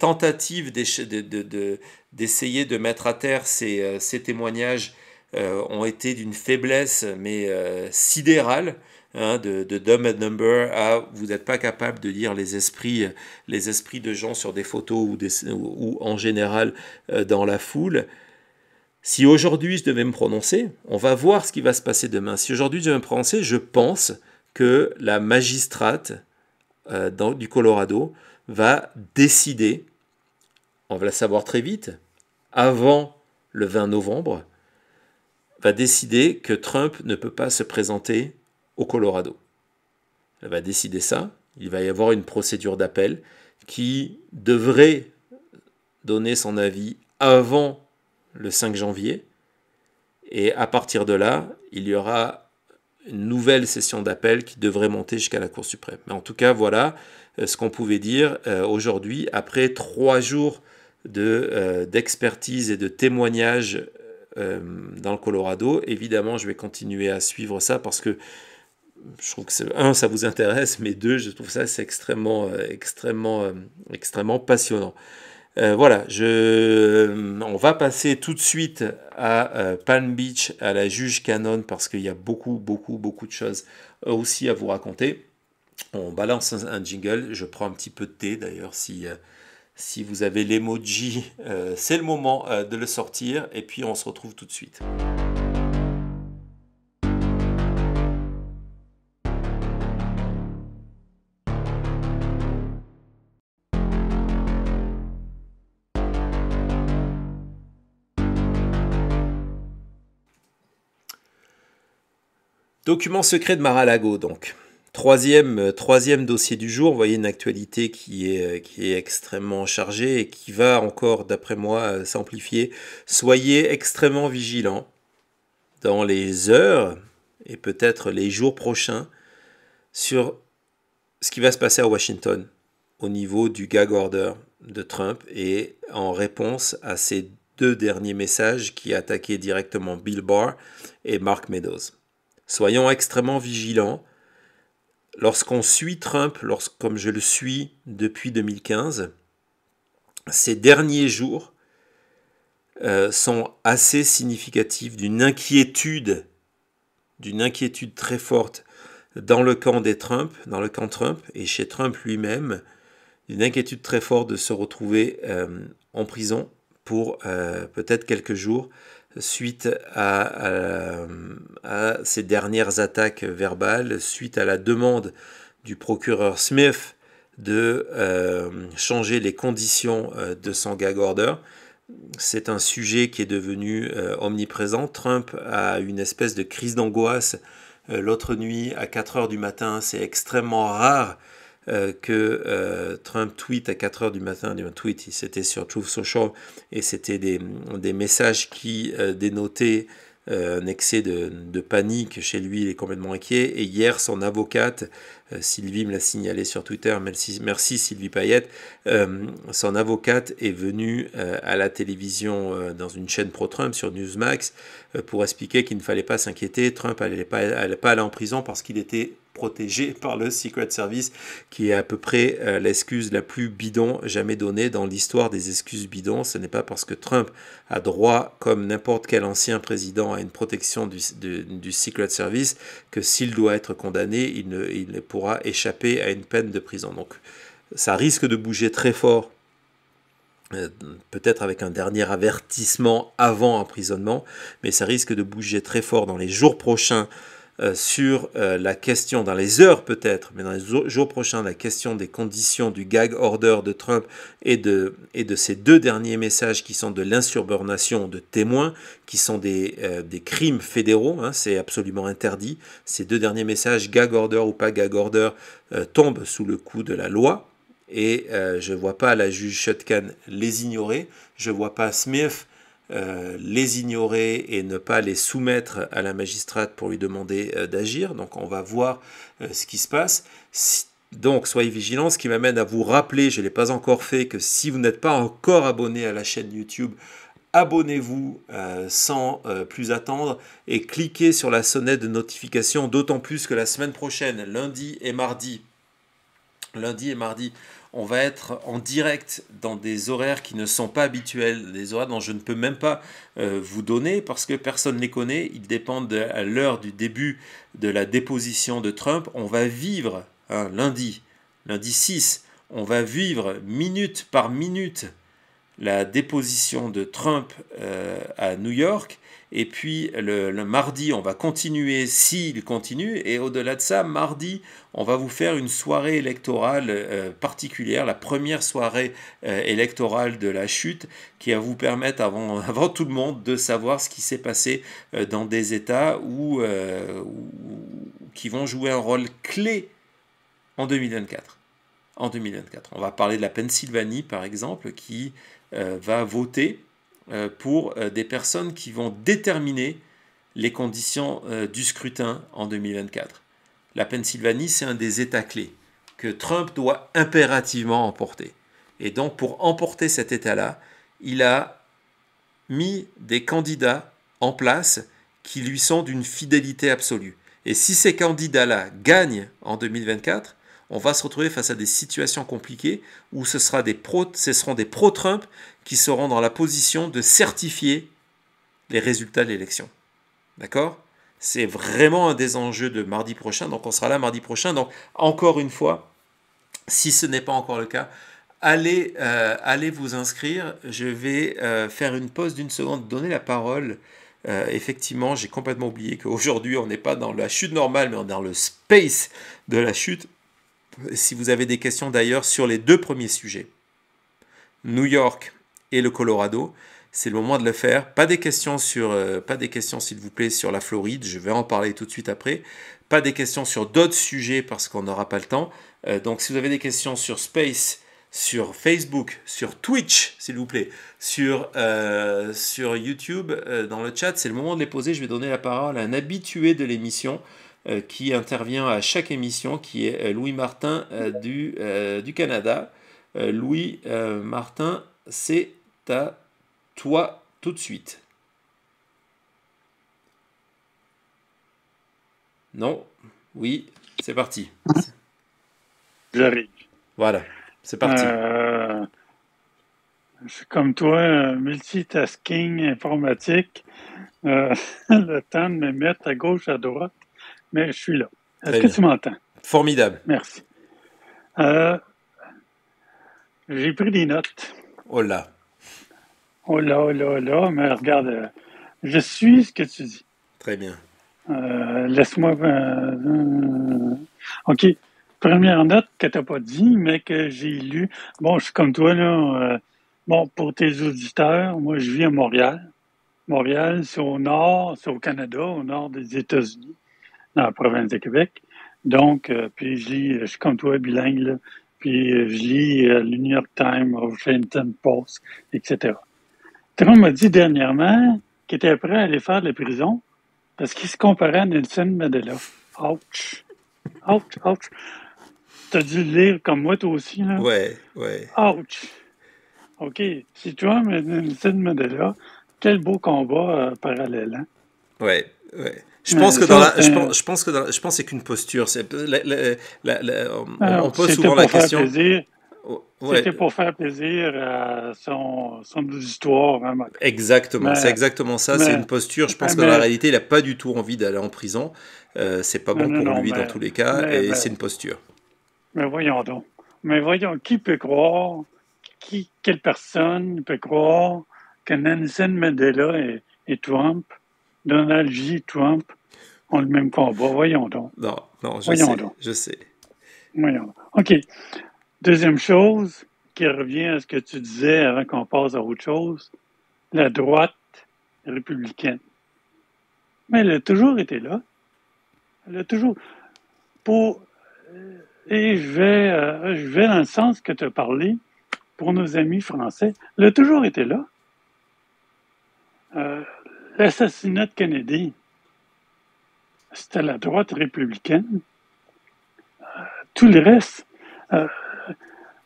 tentatives d'essayer de, mettre à terre ces témoignages ont été d'une faiblesse, mais sidérale. Hein, de, de, Dumb and Number à vous n'êtes pas capable de lire les esprits, les esprits de gens sur des photos ou, ou, en général euh, dans la foule. Si aujourd'hui je devais me prononcer, on va voir ce qui va se passer demain. Si aujourd'hui je devais me prononcer, je pense que la magistrate euh, dans, du Colorado va décider, on va la savoir très vite, avant le 20 novembre, va décider que Trump ne peut pas se présenter au Colorado. Elle va décider ça. Il va y avoir une procédure d'appel qui devrait donner son avis avant le 5 janvier. Et à partir de là, il y aura une nouvelle session d'appel qui devrait monter jusqu'à la Cour suprême. Mais en tout cas, voilà euh, ce qu'on pouvait dire euh, aujourd'hui après trois jours euh, d'expertise de, et de témoignages dans le Colorado. Évidemment, je vais continuer à suivre ça parce que je trouve que c'est un ça vous intéresse, mais deux je trouve ça c'est extrêmement euh, extrêmement euh, extrêmement passionnant. Euh, voilà, on va passer tout de suite à Palm Beach, à la juge Canon, parce qu'il y a beaucoup, beaucoup, beaucoup de choses aussi à vous raconter. On balance un, jingle, je prends un petit peu de thé d'ailleurs, si, si vous avez l'emoji, c'est le moment de le sortir, et puis on se retrouve tout de suite. Document secret de mar donc. Euh, troisième, dossier du jour, vous voyez une actualité qui est, euh, qui est extrêmement chargée et qui va encore, d'après moi, euh, s'amplifier. Soyez extrêmement vigilants dans les heures et peut-être les jours prochains sur ce qui va se passer à Washington au niveau du gag order de Trump et en réponse à ces deux derniers messages qui attaquaient directement Bill Barr et Mark Meadows. Soyons extrêmement vigilants. Lorsqu'on suit Trump, comme je le suis depuis 2015, ces derniers jours euh, sont assez significatifs d'une inquiétude, d'une inquiétude très forte dans le camp des Trump, dans le camp Trump et chez Trump lui-même, d'une inquiétude très forte de se retrouver euh, en prison pour euh, peut-être quelques jours suite à, ces dernières attaques verbales, suite à la demande du procureur Smith de euh, changer les conditions euh, de son gag order. C'est un sujet qui est devenu euh, omniprésent. Trump a une espèce de crise d'angoisse l'autre nuit à 4 heures du matin. C'est extrêmement rare euh, que euh, Trump tweet à 4h du matin, un tweet, c'était sur Truth Social, et c'était des, messages qui euh, dénotaient un excès de, de, panique chez lui, il est complètement inquiet, et hier son avocate euh, Sylvie me l'a signalé sur Twitter, merci, merci Sylvie Payette. Euh, son avocate est venue euh, à la télévision dans une chaîne pro-Trump sur Newsmax pour expliquer qu'il ne fallait pas s'inquiéter, Trump n'allait pas, aller en prison parce qu'il était protégé par le Secret Service, qui est à peu près l'excuse la plus bidon jamais donnée dans l'histoire des excuses bidons. Ce n'est pas parce que Trump a droit, comme n'importe quel ancien président, à une protection du, Secret Service que s'il doit être condamné, il ne, il, pas pourra échapper à une peine de prison. Donc ça risque de bouger très fort, euh, peut-être avec un dernier avertissement avant emprisonnement, mais ça risque de bouger très fort dans les jours prochains euh, sur euh, la question, dans les heures peut-être, mais dans les jours prochains, la question des conditions du gag order de Trump et de, et de ces deux derniers messages qui sont de l'insurbornation de témoins, qui sont des, euh, crimes fédéraux, hein, c'est absolument interdit. Ces deux derniers messages, gag order ou pas gag order, tombent sous le coup de la loi. Et je ne vois pas la juge Shutkan les ignorer. Je ne vois pas Smith euh, les ignorer et ne pas les soumettre à la magistrate pour lui demander euh, d'agir. Donc on va voir euh, ce qui se passe. donc soyez vigilants, ce qui m'amène à vous rappeler, je ne l'ai pas encore fait, que si vous n'êtes pas encore abonné à la chaîne YouTube, abonnez-vous sans plus attendre et cliquez sur la sonnette de notification, d'autant plus que la semaine prochaine, lundi et mardi, lundi et mardi, on va être en direct dans des horaires qui ne sont pas habituels, des horaires dont je ne peux même pas euh, vous donner parce que personne ne les connaît. Ils dépendent de l'heure du début de la déposition de Trump. On va vivre hein, lundi, lundi 6, on va vivre minute par minute la déposition de Trump euh, à New York et puis le, mardi, on va continuer s'il continue. Et au-delà de ça, mardi, on va vous faire une soirée électorale euh, particulière, la première soirée euh, électorale de la chute, qui va vous permettre avant, tout le monde de savoir ce qui s'est passé euh, dans des États qui vont jouer un rôle clé en 2024. En 2024. On va parler de la Pennsylvanie, par exemple, qui va voter euh, pour euh, des personnes qui vont déterminer les conditions euh, du scrutin en 2024. La Pennsylvanie, c'est un des États clés que Trump doit impérativement emporter. Et donc, pour emporter cet État-là, il a mis des candidats en place qui lui sont d'une fidélité absolue. Et si ces candidats-là gagnent en 2024, on va se retrouver face à des situations compliquées où ce, sera des ce seront des pro-Trump qui seront dans la position de certifier les résultats de l'élection. D'accord C'est vraiment un des enjeux de mardi prochain, donc on sera là mardi prochain. Donc encore une fois, si ce n'est pas encore le cas, allez, euh, allez vous inscrire. Je vais euh, faire une pause d'une seconde, donner la parole. Euh, effectivement, j'ai complètement oublié qu'aujourd'hui, on n'est pas dans la chute normale, mais on est dans le space de la chute. Si vous avez des questions d'ailleurs sur les deux premiers sujets, New York et le Colorado. C'est le moment de le faire. Pas des questions sur, euh, pas des questions s'il vous plaît sur la Floride. Je vais en parler tout de suite après. Pas des questions sur d'autres sujets parce qu'on n'aura pas le temps. Euh, donc si vous avez des questions sur Space, sur Facebook, sur Twitch, s'il vous plaît, sur, euh, sur YouTube, dans le chat. C'est le moment de les poser. Je vais donner la parole à un habitué de l'émission qui intervient à chaque émission, qui est Louis Martin du, du Canada. Louis Martin, c'est à toi tout de suite. Non Oui C'est parti. J'arrive. Voilà, c'est parti. Euh, c'est comme toi, multitasking informatique. Euh, le temps de me mettre à gauche, à droite, mais je suis là. Est-ce que tu m'entends? Formidable. Merci. Euh, j'ai pris des notes. Oh là. Oh là, oh là, oh là, mais regarde, euh, je suis ce que tu dis. Très bien. Euh, laisse-moi. Euh, OK. Première note que tu n'as pas dit, mais que j'ai lu. Bon, je suis comme toi, là. bon, pour tes auditeurs, moi, je vis à Montréal. Montréal, c'est au nord, c'est au Canada, au nord des États-Unis, dans la province de Québec. Donc, puis je suis comme toi, bilingue, puis je lis le New York Times, Washington Post, etc. Trump m'a dit dernièrement qu'il était prêt à aller faire la prison parce qu'il se comparait à Nelson Mandela. Ouch! Ouch, ouch! T'as dû le lire comme moi, toi aussi, Oui, Ouais, ouais. Ouch! OK, si Trump et Nelson Mandela, quel beau combat euh, parallèle, hein? Ouais, ouais. Je pense, que dans je, pense, que je pense c'est qu'une posture. on, pose souvent la question. Ouais. C'était pour faire plaisir à euh, son, son hein, exactement, c'est exactement ça. C'est une posture, je pense que dans la réalité, il n'a pas du tout envie d'aller en prison. Euh, c'est pas bon pour lui dans tous les cas, et ben- c'est une posture. Mais voyons donc. Mais voyons, qui peut croire, qui, quelle personne peut croire que Nelson Mandela et, Trump, Donald J. Trump, ont le même combat? Voyons donc. Non, non, je voyons sais. Donc. Je sais. Voyons. OK. Deuxième chose qui revient à ce que tu disais avant qu'on passe à autre chose, la droite républicaine. Mais elle a toujours été là. Elle a toujours. Pour, euh, et je vais, euh, vais dans le sens que tu as parlé pour nos amis français. Elle a toujours été là. Euh, l'assassinat de Kennedy, c'était la droite républicaine. tout le reste,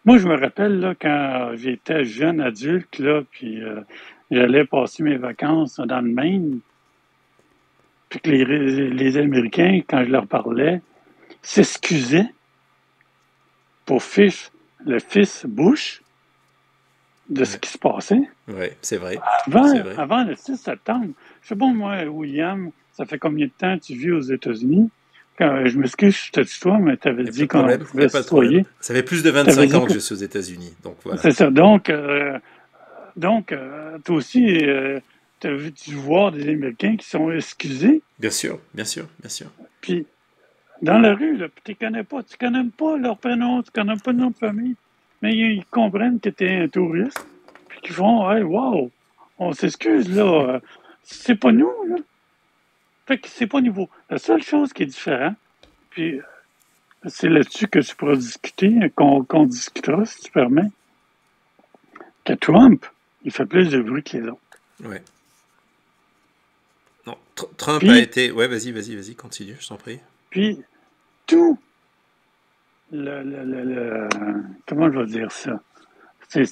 moi, je me rappelle là, quand j'étais jeune adulte, là, puis euh, j'allais passer mes vacances dans le Maine, puis que les, Américains, quand je leur parlais, s'excusaient pour le fils Bush de ce qui se passait. Oui, c'est vrai. Avant, avant le 6 septembre, je sais pas, moi, William, ça fait combien de temps que tu vis aux États-Unis? Euh, je m'excuse, je te tutoie, mais tu avais dit qu'on pouvait se tutoyer. Ça fait plus de 25 ans que, je suis aux États-Unis. Donc, voilà. C'est ça. Donc, euh, donc euh, toi aussi, tu as vu du voir des Américains qui sont excusés. Bien sûr, bien sûr, bien sûr. Puis, dans la rue, tu ne connais pas. Tu connais pas leur prénom, tu ne connais pas leur famille. Mais ils comprennent que tu es un touriste. Puis ils font Hey, wow, on s'excuse, là. C'est pas nous, là. Fait que c'est pas niveau. La seule chose qui est différente, puis euh, c'est là-dessus que tu pourras discuter, qu'on discutera, si tu permets, que Trump, il fait plus de bruit que les autres. Oui. Non, Trump a été. Ouais, vas-y, vas-y, vas-y, continue, je t'en prie. Puis, tout le, le, le, Comment je vais dire ça? C'est.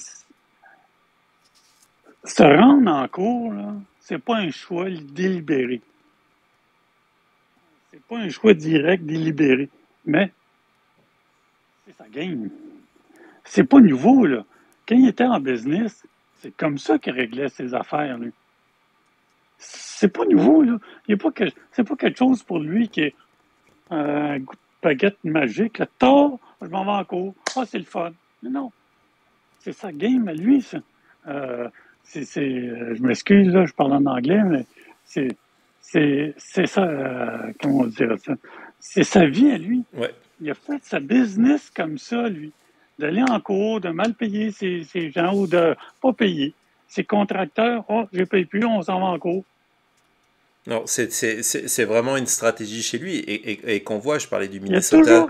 Se rendre en cours, là, c'est pas un choix délibéré. C'est pas un choix direct délibéré, mais c'est sa game. C'est pas nouveau, là. Quand il était en business, c'est comme ça qu'il réglait ses affaires, lui. C'est pas nouveau, là. Il pas C'est pas quelque chose pour lui qui est euh, un goût de baguette magique. Attends, je m'en vais en cours. Ah, c'est le fun. Mais non. C'est sa game à lui, ça. Euh, c'est, euh, je m'excuse, là, je parle en anglais, mais c'est, c'est ça, euh, comment dire ça? C'est sa vie à lui. Il a fait sa business comme ça, lui. D'aller en cours, de mal payer ses, gens ou de pas payer. Ses contracteurs, je ah, je paye plus, on s'en va en cours c'est vraiment une stratégie chez lui et, et, qu'on voit, je parlais du Minnesota,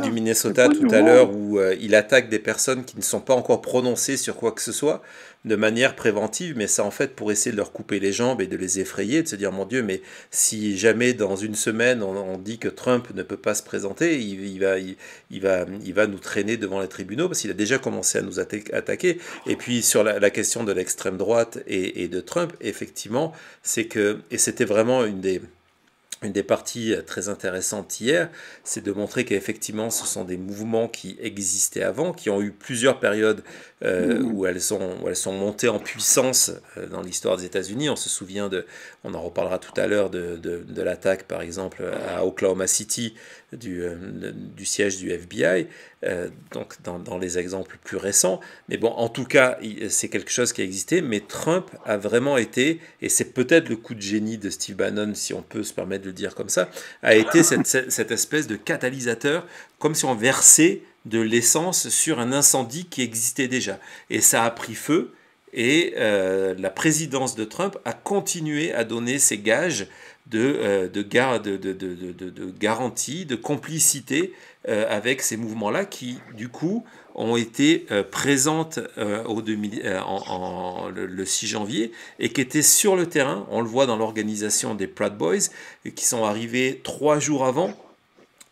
du, Minnesota tout à l'heure où euh, il attaque des personnes qui ne sont pas encore prononcées sur quoi que ce soit de manière préventive, mais ça en fait pour essayer de leur couper les jambes et de les effrayer, de se dire mon Dieu, mais si jamais dans une semaine on, dit que Trump ne peut pas se présenter, il, il va, il, va, il va nous traîner devant les tribunaux parce qu'il a déjà commencé à nous attaquer. Et puis sur la, question de l'extrême droite et, et de Trump, effectivement, c'est que et c'était vraiment une des, une des parties euh, très intéressantes hier, c'est de montrer qu'effectivement, ce sont des mouvements qui existaient avant, qui ont eu plusieurs périodes euh, mm. où, elles sont, elles sont montées en puissance euh, dans l'histoire des États-Unis. On se souvient de, on en reparlera tout à l'heure, de, de, l'attaque par exemple à Oklahoma City du, euh, du siège du FBI, donc dans, dans, les exemples plus récents. Mais bon, en tout cas, c'est quelque chose qui a existé, mais Trump a vraiment été, et c'est peut-être le coup de génie de Steve Bannon, si on peut se permettre de le dire comme ça, a été cette, cette espèce de catalysateur, comme si on versait de l'essence sur un incendie qui existait déjà. Et ça a pris feu et euh, la présidence de Trump a continué à donner ses gages de, euh, garde de, garantie, de complicité euh, avec ces mouvements-là qui, du coup, ont été présentes au le, 6 janvier et qui étaient sur le terrain. On le voit dans l'organisation des Proud Boys, qui sont arrivés trois jours avant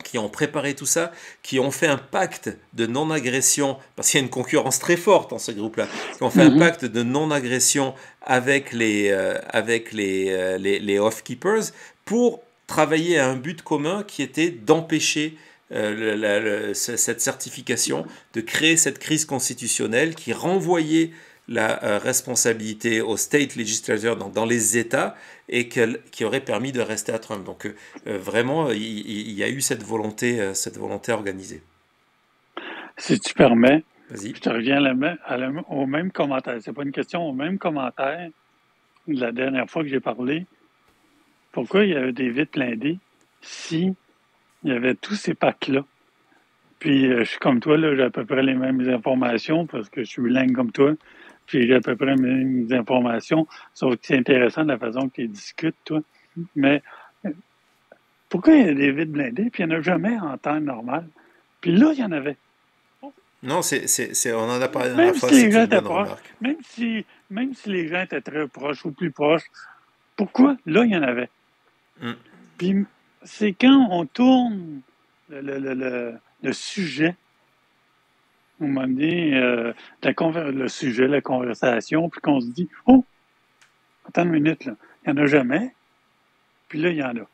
qui ont préparé tout ça, qui ont fait un pacte de non-agression, parce qu'il y a une concurrence très forte dans ce groupe-là, qui ont fait un mhm. pacte de non-agression avec les, euh, avec euh, les, les, off-keepers pour travailler à un but commun qui était d'empêcher euh, cette certification, de créer cette crise constitutionnelle qui renvoyait la responsabilité aux state legislatures, donc dans les États, et qui aurait permis de rester à Trump. Donc euh, euh, vraiment, euh, il, y a eu cette volonté, cette volonté organisée. Si tu permets, je te reviens la, au même commentaire. C'est pas une question, au même commentaire de la dernière fois que j'ai parlé. Pourquoi il y avait des vides blindées si il y avait tous ces packs-là? Puis je suis comme toi, j'ai à peu près les mêmes informations parce que je suis bilingue comme toi puis j'ai à peu près les mêmes informations, sauf que c'est intéressant de la façon qu'ils discutent, toi. Mais pourquoi il y a des vides blindés, puis il n'y en a jamais en temps normal? Puis là, il y en avait. Non, c'est, on en a parlé même la si les gens étaient proches, même si, les gens étaient très proches ou plus proches, pourquoi là, il y en avait? Mm. Puis c'est quand on tourne le, le, le sujet on m'a moment euh, le sujet, la conversation, puis qu'on se dit Oh, attends une minute, là. il n'y en a jamais. Puis là, il y en a.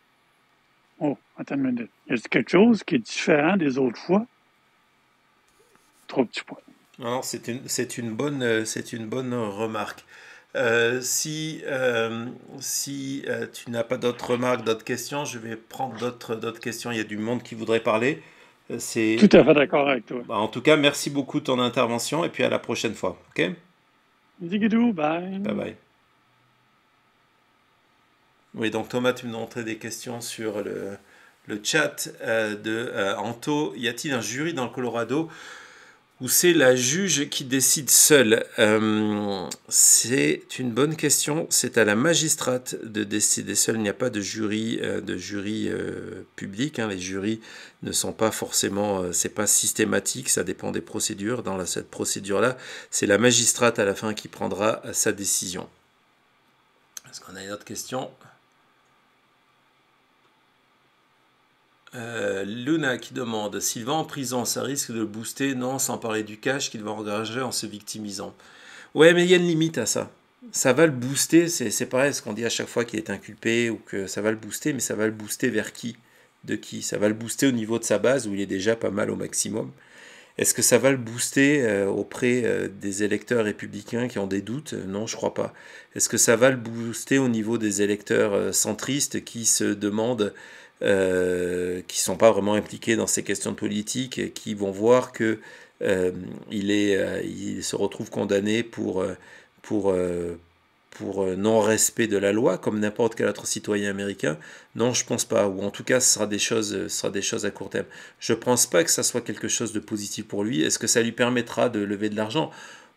Oh, attends une minute. Il y a quelque chose qui est différent des autres fois. Trop petit point c'est une, bonne, euh, c'est une bonne remarque. Euh, si tu n'as pas d'autres remarques, d'autres questions, je vais prendre d'autres, d'autres questions. Il y a du monde qui voudrait parler. Euh, tout à fait d'accord avec toi. Bah, en tout cas, merci beaucoup de ton intervention et puis à la prochaine fois. OK? bye. Bye bye. Oui, donc Thomas, tu me montrais des questions sur le, chat euh, de euh, Anto. Y a-t-il un jury dans le Colorado ou c'est la juge qui décide seule euh, C'est une bonne question. C'est à la magistrate de décider seule. Il n'y a pas de jury, euh, de jury euh, public. Hein. Les jurys ne sont pas forcément, c'est pas systématique. Ça dépend des procédures. Dans la, cette procédure-là, c'est la magistrate à la fin qui prendra sa décision. Est-ce qu'on a une autre question Euh, Luna qui demande s'il va en prison, ça risque de le booster Non, sans parler du cash qu'il va engager en se victimisant. Ouais, mais il y a une limite à ça. Ça va le booster, c'est pareil, ce qu'on dit à chaque fois qu'il est inculpé ou que ça va le booster, mais ça va le booster vers qui De qui Ça va le booster au niveau de sa base où il est déjà pas mal au maximum. Est-ce que ça va le booster euh, auprès euh, des électeurs républicains qui ont des doutes Non, je crois pas. Est-ce que ça va le booster au niveau des électeurs centristes qui se demandent euh, qui ne sont pas vraiment impliqués dans ces questions politiques, et qui vont voir que euh, il, est, euh, il se retrouve condamné pour, pour, pour non-respect de la loi, comme n'importe quel autre citoyen américain. Non, je pense pas. Ou en tout cas, ce sera des choses, sera des choses à court terme. Je pense pas que ça soit quelque chose de positif pour lui. Est-ce que ça lui permettra de lever de l'argent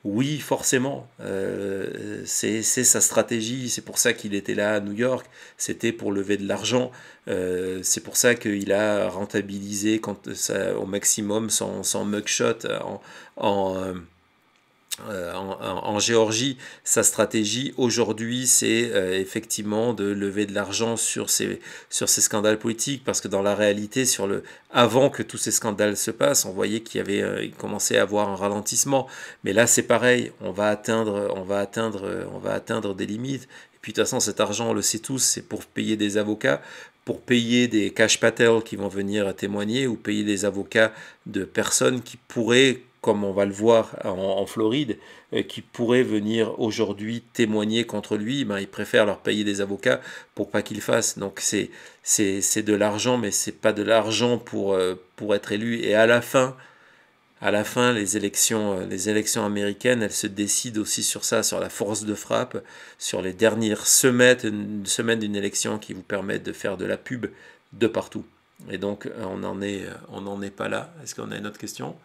oui, forcément, euh, c'est sa stratégie, c'est pour ça qu'il était là à New York, c'était pour lever de l'argent, euh, c'est pour ça qu'il a rentabilisé au maximum son, mugshot en euh, euh, en, Géorgie, sa stratégie aujourd'hui, c'est euh, effectivement de lever de l'argent sur ces, sur ces scandales politiques, parce que dans la réalité, sur le, avant que tous ces scandales se passent, on voyait qu'il y avait euh, il commençait à avoir un ralentissement. Mais là, c'est pareil, on va atteindre, on va atteindre, on va atteindre des limites. Et puis de toute façon, cet argent, on le sait tous, c'est pour payer des avocats, pour payer des cash patels qui vont venir témoigner, ou payer des avocats de personnes qui pourraient comme on va le voir en, Floride, euh, qui pourraient venir aujourd'hui témoigner contre lui, ben, ils préfèrent leur payer des avocats pour pas qu'il fasse. Donc c'est de l'argent, mais c'est pas de l'argent euh, pour être élu. Et à la fin, à la fin, les élections, euh, les élections américaines, elles se décident aussi sur ça, sur la force de frappe, sur les dernières semaines, d'une élection qui vous permettent de faire de la pub de partout. Et donc, on n'en est pas là. Est-ce qu'on a une autre question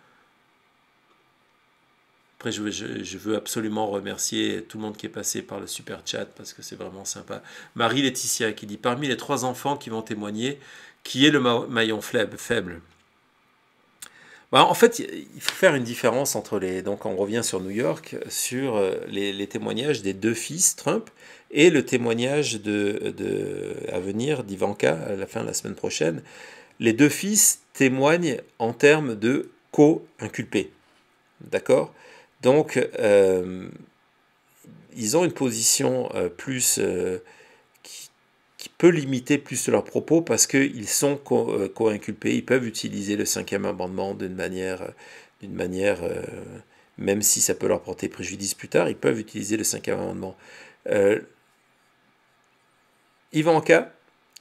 après, je, veux absolument remercier tout le monde qui est passé par le super chat parce que c'est vraiment sympa. Marie Laetitia qui dit Parmi les trois enfants qui vont témoigner, qui est le maillon faible bah, En fait, il faut faire une différence entre les. Donc, on revient sur New York, sur euh, les, témoignages des deux fils Trump et le témoignage de, de, à venir d'Ivanka à la fin de la semaine prochaine. Les deux fils témoignent en termes de co-inculpés. D'accord donc, euh, ils ont une position euh, plus euh, qui, peut limiter plus leurs propos parce qu'ils sont co-inculpés, ils peuvent utiliser le cinquième amendement d'une manière, d'une manière même si ça peut leur porter préjudice plus tard, ils peuvent utiliser le cinquième amendement. Ivanka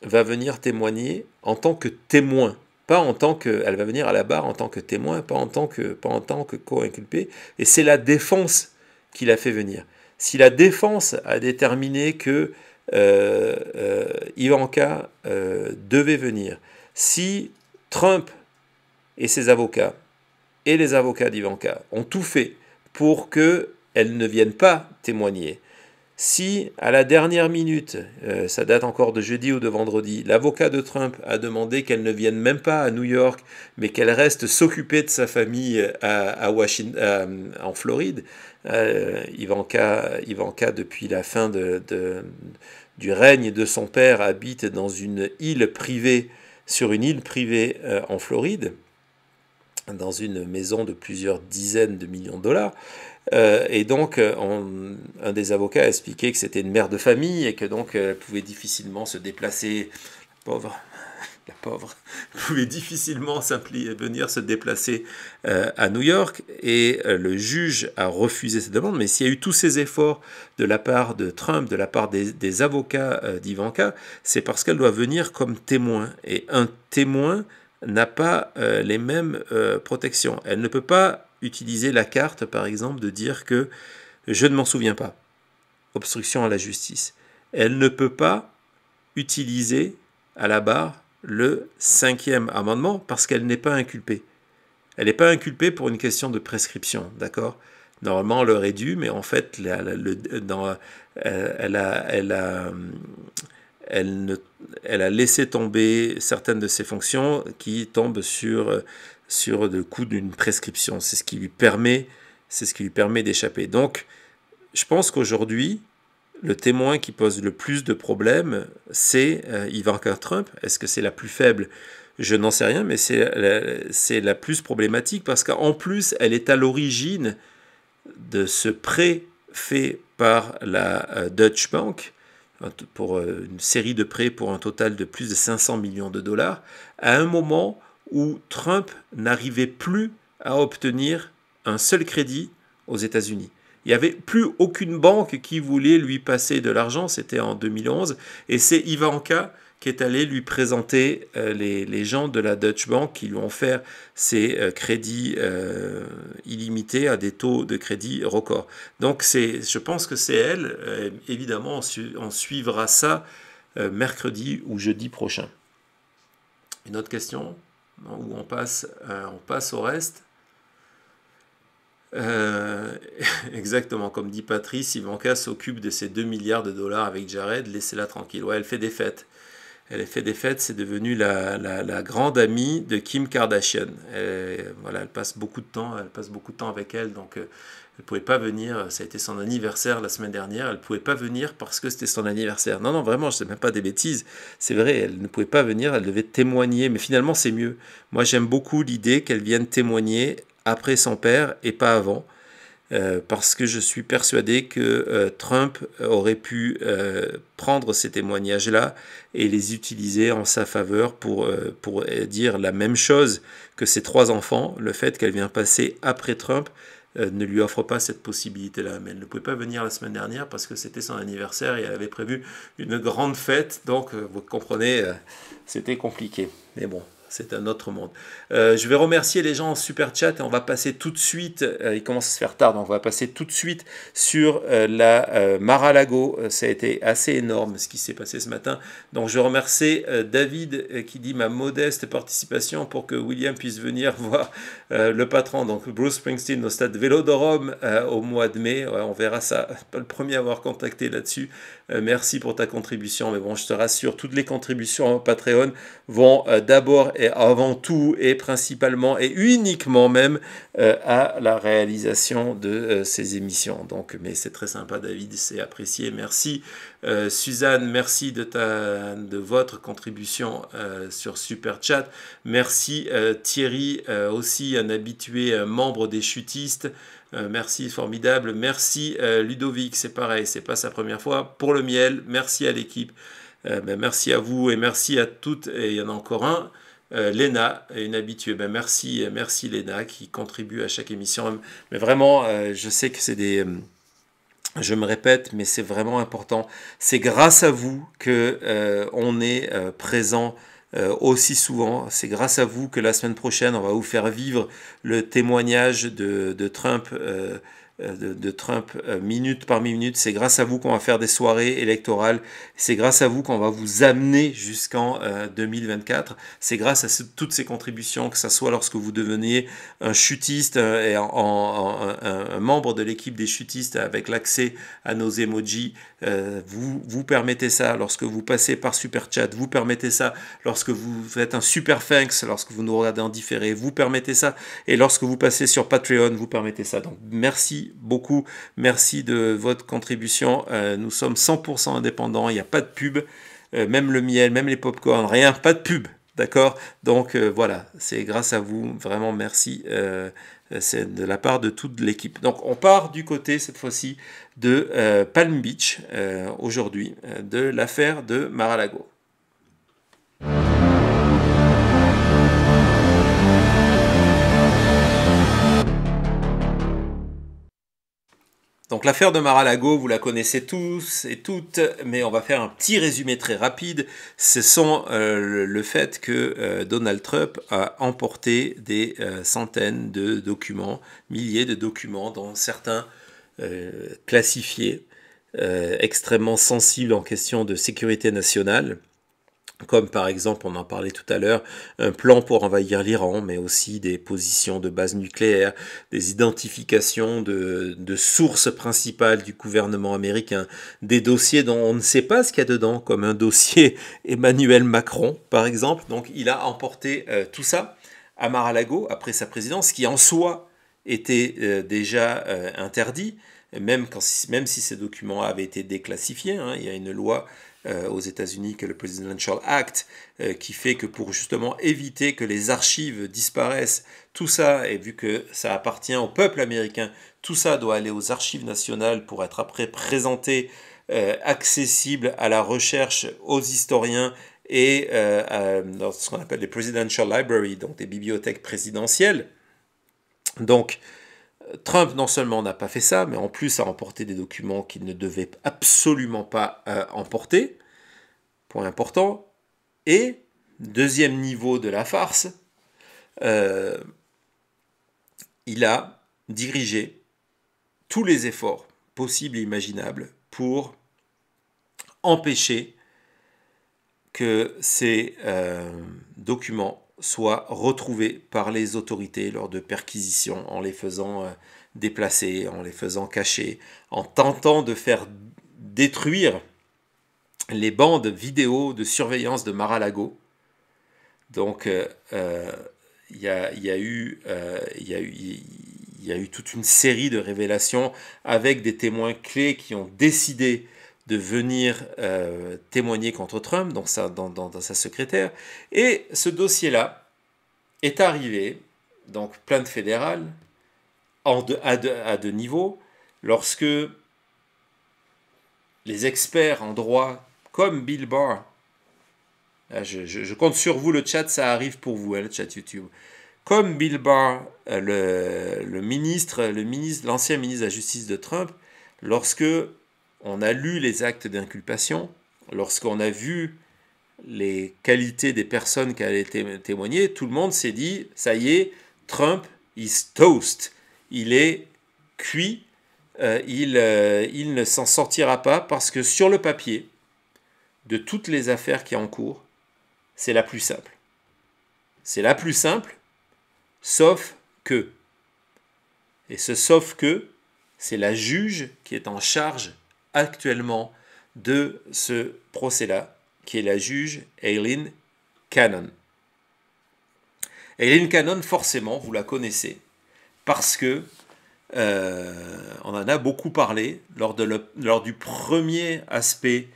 va venir témoigner en tant que témoin pas en tant que, elle va venir à la barre en tant que témoin, pas en tant que, pas en tant que co-inculpé. Et c'est la défense qui l'a fait venir. Si la défense a déterminé que euh, euh, Ivanka euh, devait venir, si Trump et ses avocats et les avocats d'Ivanka ont tout fait pour que elle ne vienne pas témoigner, si, à la dernière minute, euh, ça date encore de jeudi ou de vendredi, l'avocat de Trump a demandé qu'elle ne vienne même pas à New York, mais qu'elle reste s'occuper de sa famille euh, à, Washington, euh, en Floride, Ivanka, Ivanka, depuis la fin du règne de son père, habite dans une île privée, sur une île privée en Floride, dans une maison de plusieurs dizaines de millions de dollars. Euh, et donc, euh, un des avocats a expliqué que c'était une mère de famille et que donc euh, elle pouvait difficilement se déplacer. pauvre, la pauvre, pouvait difficilement venir se déplacer à New York. Et le juge a refusé cette demande. Mais s'il y a eu tous ces efforts de la part de Trump, de la part des avocats d'Ivanka, c'est parce qu'elle doit venir comme témoin. Et un témoin n'a pas les mêmes protections. Elle ne peut pas utiliser la carte, par exemple, de dire que je ne m'en souviens pas. Obstruction à la justice. Elle ne peut pas utiliser à la barre le cinquième amendement parce qu'elle n'est pas inculpée. Elle n'est pas inculpée pour une question de prescription, d'accord Normalement, elle aurait dû, mais en fait, euh, elle, a, elle, a, elle a laissé tomber certaines de ses fonctions qui tombent sur euh, sur le coût d'une prescription. C'est ce qui lui permet, c'est ce qui lui permet d'échapper. Donc, je pense qu'aujourd'hui, le témoin qui pose le plus de problèmes, c'est euh, Ivanka Trump. Est-ce que c'est la plus faible Je n'en sais rien, mais c'est la, plus problématique parce qu'en plus, elle est à l'origine de ce prêt fait par la euh, Deutsche Bank pour euh, une série de prêts pour un total de plus de 500 millions de dollars à un moment où Trump n'arrivait plus à obtenir un seul crédit aux États-Unis. Il n'y avait plus aucune banque qui voulait lui passer de l'argent, c'était en 2011, et c'est Ivanka qui est allée lui présenter euh, les, gens de la Deutsche Bank qui lui ont offert ces euh, crédits euh, illimités à des taux de crédit records. Donc je pense que c'est elle, évidemment on, suivra ça mercredi ou jeudi prochain. Une autre question où on passe, euh, on passe au reste. Euh, exactement, comme dit Patrice, Ivanka s'occupe de ses 2 milliards de dollars avec Jared, laissez-la tranquille. Ouais, elle fait des fêtes. Elle fait des fêtes, c'est devenue la, grande amie de Kim Kardashian. voilà, elle passe beaucoup de temps, elle passe beaucoup de temps avec elle, donc euh, elle pouvait pas venir, ça a été son anniversaire la semaine dernière, elle pouvait pas venir parce que c'était son anniversaire. Non, non, vraiment, je ne même pas des bêtises. C'est vrai, elle ne pouvait pas venir, elle devait témoigner, mais finalement, c'est mieux. Moi, j'aime beaucoup l'idée qu'elle vienne témoigner après son père et pas avant. Euh, parce que je suis persuadé que euh, Trump aurait pu euh, prendre ces témoignages-là et les utiliser en sa faveur pour, pour dire la même chose que ses trois enfants, le fait qu'elle vienne passer après Trump, euh, ne lui offre pas cette possibilité-là. Mais elle ne pouvait pas venir la semaine dernière parce que c'était son anniversaire et elle avait prévu une grande fête. Donc, euh, vous comprenez, euh, c'était compliqué. Mais bon, c'est un autre monde. Euh, je vais remercier les gens en super chat et on va passer tout de suite, euh, il commence à se faire tard, donc on va passer tout de suite sur euh, la mar Ça a été assez énorme ce qui s'est passé ce matin. Donc je remercie David qui dit ma modeste participation pour que William puisse venir voir le patron, donc Bruce Springsteen au stade Vélodrome au mois de mai. on verra ça. Pas le premier à avoir contacté là-dessus. merci pour ta contribution. Mais bon, je te rassure, toutes les contributions Patreon vont d'abord et avant tout et principalement et uniquement même euh, à la réalisation de euh, ces émissions. Donc, mais c'est très sympa, David, c'est apprécié. Merci, euh, Suzanne, merci de ta de votre contribution sur Super Chat. Merci, Thierry, aussi un habitué un membre des chutistes. merci, formidable. Merci Ludovic, c'est pareil, c'est pas sa première fois. Pour le miel, merci à l'équipe. Ben, merci à vous et merci à toutes. Et il y en a encore un. Lena, euh, Léna, une habituée. Ben, merci, merci Léna qui contribue à chaque émission. Mais vraiment, euh, je sais que c'est des. Euh, je me répète, mais c'est vraiment important. C'est grâce à vous que on est présent aussi souvent. C'est grâce à vous que la semaine prochaine, on va vous faire vivre le témoignage de Trump. Euh, de, Trump euh, minute par minute. C'est grâce à vous qu'on va faire des soirées électorales. C'est grâce à vous qu'on va vous amener jusqu'en 2024. Euh, C'est grâce à toutes ces contributions, que ce soit lorsque vous deveniez un chutiste et un, membre de l'équipe des chutistes avec l'accès à nos emojis. vous, vous permettez ça lorsque vous passez par Super Chat. Vous permettez ça lorsque vous faites un Super Thanks, lorsque vous nous regardez en différé. Vous permettez ça. Et lorsque vous passez sur Patreon, vous permettez ça. Donc merci beaucoup. Merci de votre contribution. Euh, nous sommes 100% indépendants. Il n'y a pas de pub. Euh, même le miel, même les popcorn, rien. Pas de pub. D'accord Donc euh, voilà, c'est grâce à vous. Vraiment merci. c'est de la part de toute l'équipe. Donc on part du côté cette fois-ci de Palm Beach aujourd'hui, de l'affaire de Maralago. Donc l'affaire de Mar-a-Lago, vous la connaissez tous et toutes, mais on va faire un petit résumé très rapide. Ce sont euh, le fait que euh, Donald Trump a emporté des euh, centaines de documents, milliers de documents, dont certains classifiés, extrêmement sensibles en question de sécurité nationale, comme par exemple, on en parlait tout à l'heure, un plan pour envahir l'Iran, mais aussi des positions de bases nucléaires, des identifications de, sources principales du gouvernement américain, des dossiers dont on ne sait pas ce qu'il y a dedans, comme un dossier Emmanuel Macron, par exemple. Donc il a emporté euh, tout ça à mar après sa présidence, qui en soi était euh, déjà euh, interdit, même, si ces documents avaient été déclassifiés. Hein. il y a une loi euh, aux États-Unis que le Presidential Act, euh, qui fait que pour justement éviter que les archives disparaissent, tout ça, et vu que ça appartient au peuple américain, tout ça doit aller aux archives nationales pour être après présenté, euh, accessible à la recherche, aux historiens et dans ce qu'on appelle les Presidential Library, donc des bibliothèques présidentielles. Donc, Trump non seulement n'a pas fait ça, mais en plus a emporté des documents qu'il ne devait absolument pas euh, emporter. Point important. Et deuxième niveau de la farce, euh, il a dirigé tous les efforts possibles et imaginables pour empêcher que ces euh, documents soient retrouvés par les autorités lors de perquisitions en les faisant euh, déplacer, en les faisant cacher, en tentant de faire détruire les bandes vidéo de surveillance de Maralago. Euh, euh, a lago Donc, il y, a eu toute une série de révélations avec des témoins clés qui ont décidé de venir euh, témoigner contre Trump, donc ça, dans, sa secrétaire. Et ce dossier-là est arrivé, donc plainte fédérale, de, à, deux niveaux, lorsque les experts en droit, comme Bill Barr, ah, je, compte sur vous, le chat, ça arrive pour vous, hein, le chat YouTube. Comme Bill Barr, euh, le, le ministre, l'ancien ministre, ministre de la Justice de Trump, lorsque on a lu les actes d'inculpation, lorsqu'on a vu les qualités des personnes qui allaient témoigner, tout le monde s'est dit, ça y est, Trump is toast, il est cuit, euh, euh, il, ne s'en sortira pas parce que sur le papier, de toutes les affaires qui est en cours, c'est la plus simple. C'est la plus simple, sauf que. Et ce sauf que, c'est la juge qui est en charge actuellement de ce procès-là, qui est la juge Aileen Cannon. Aileen Cannon, forcément, vous la connaissez, parce que euh, on en a beaucoup parlé lors, du premier aspect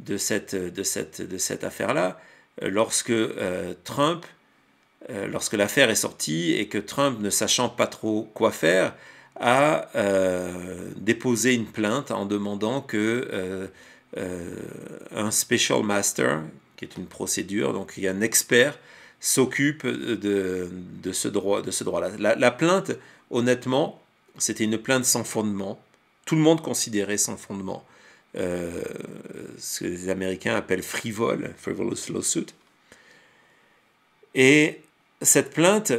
de cette, de cette, affaire-là, lorsque euh, Trump, euh, lorsque l'affaire est sortie et que Trump, ne sachant pas trop quoi faire, a euh, déposé une plainte en demandant que euh, euh, un special master, qui est une procédure, donc il y un expert, s'occupe de, ce droit, de ce droit-là. La, la plainte, honnêtement, c'était une plainte sans fondement. Tout le monde considérait sans fondement ce que les Américains appellent frivole, frivolous lawsuit. Et cette plainte,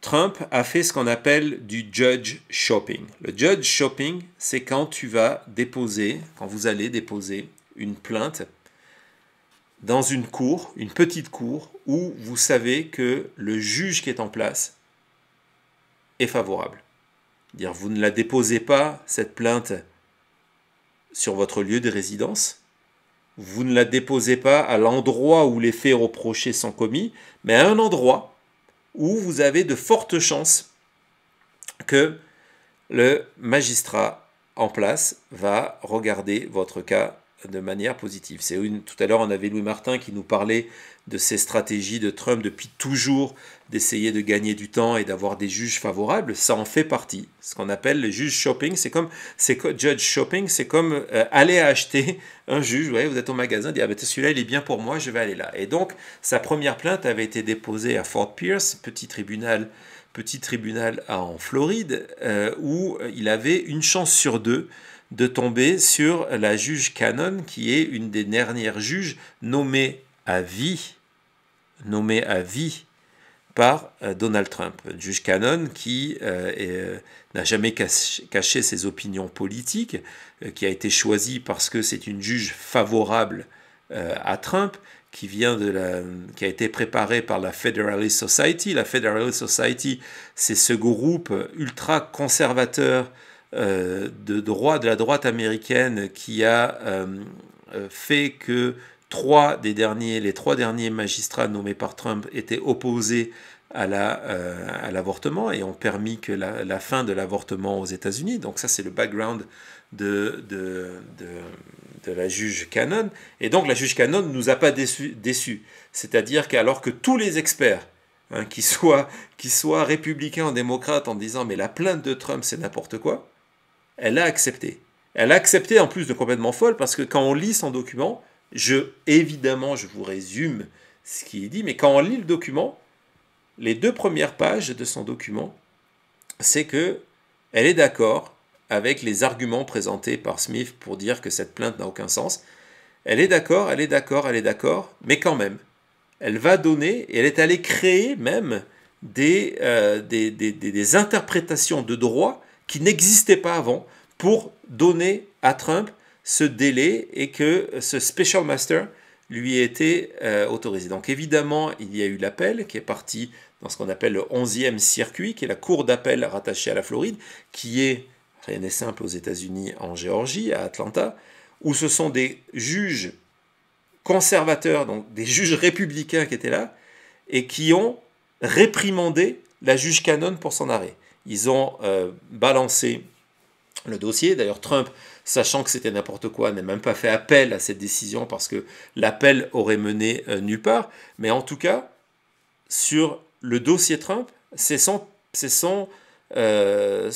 Trump a fait ce qu'on appelle du judge shopping. Le judge shopping, c'est quand tu vas déposer, quand vous allez déposer une plainte dans une cour, une petite cour, où vous savez que le juge qui est en place est favorable. Dire vous ne la déposez pas, cette plainte, sur votre lieu de résidence, vous ne la déposez pas à l'endroit où les faits reprochés sont commis, mais à un endroit où vous avez de fortes chances que le magistrat en place va regarder votre cas de manière positive. C'est tout à l'heure, on avait Louis Martin qui nous parlait de ces stratégies de Trump depuis toujours d'essayer de gagner du temps et d'avoir des juges favorables. Ça en fait partie. Ce qu'on appelle le juge shopping, c'est comme c'est judge shopping, c'est comme euh, aller acheter un juge. Vous vous êtes au magasin, dit ah ben, celui-là il est bien pour moi, je vais aller là. Et donc sa première plainte avait été déposée à Fort Pierce, petit tribunal petit tribunal en Floride, euh, où il avait une chance sur deux de tomber sur la juge Cannon, qui est une des dernières juges nommées à vie, nommée à vie par euh, Donald Trump. juge Cannon qui euh, euh, n'a jamais caché ses opinions politiques, qui a été choisie parce que c'est une juge favorable à Trump, qui, vient de la, qui a été préparée par la Federalist Society. La Federalist Society, c'est ce groupe ultra conservateur euh, de droit de la droite américaine qui a euh, euh, fait que trois derniers, les trois derniers magistrats nommés par Trump étaient opposés à l'avortement et ont permis que la, fin de l'avortement aux États-Unis. Donc ça, c'est le background de, la juge Cannon. Et donc la juge Cannon ne nous a pas déçus. Déçu. C'est-à-dire qu'alors que tous les experts, hein, qui soient républicains ou démocrates, en disant mais la plainte de Trump, c'est n'importe quoi, elle a accepté. Elle a accepté en plus de complètement folle parce que quand on lit son document, je évidemment je vous résume ce qui est dit, mais quand on lit le document, les deux premières pages de son document, c'est que elle est d'accord avec les arguments présentés par Smith pour dire que cette plainte n'a aucun sens. Elle est d'accord, elle est d'accord, elle est d'accord, mais quand même, elle va donner, et elle est allée créer même des, euh, des, des, interprétations de droit qui n'existait pas avant pour donner à Trump ce délai et que ce special master lui était été euh, autorisé. Donc évidemment, il y a eu l'appel qui est parti dans ce qu'on appelle le 11e circuit, qui est la cour d'appel rattachée à la Floride, qui est, rien n'est simple aux États-Unis, en Géorgie, à Atlanta, où ce sont des juges conservateurs, donc des juges républicains qui étaient là, et qui ont réprimandé la juge Cannon pour son arrêt. Ils ont euh, balancé le dossier. D'ailleurs, Trump, sachant que c'était n'importe quoi, n'a même pas fait appel à cette décision parce que l'appel aurait mené euh, nulle part. Mais en tout cas, sur le dossier Trump, c'est son, euh,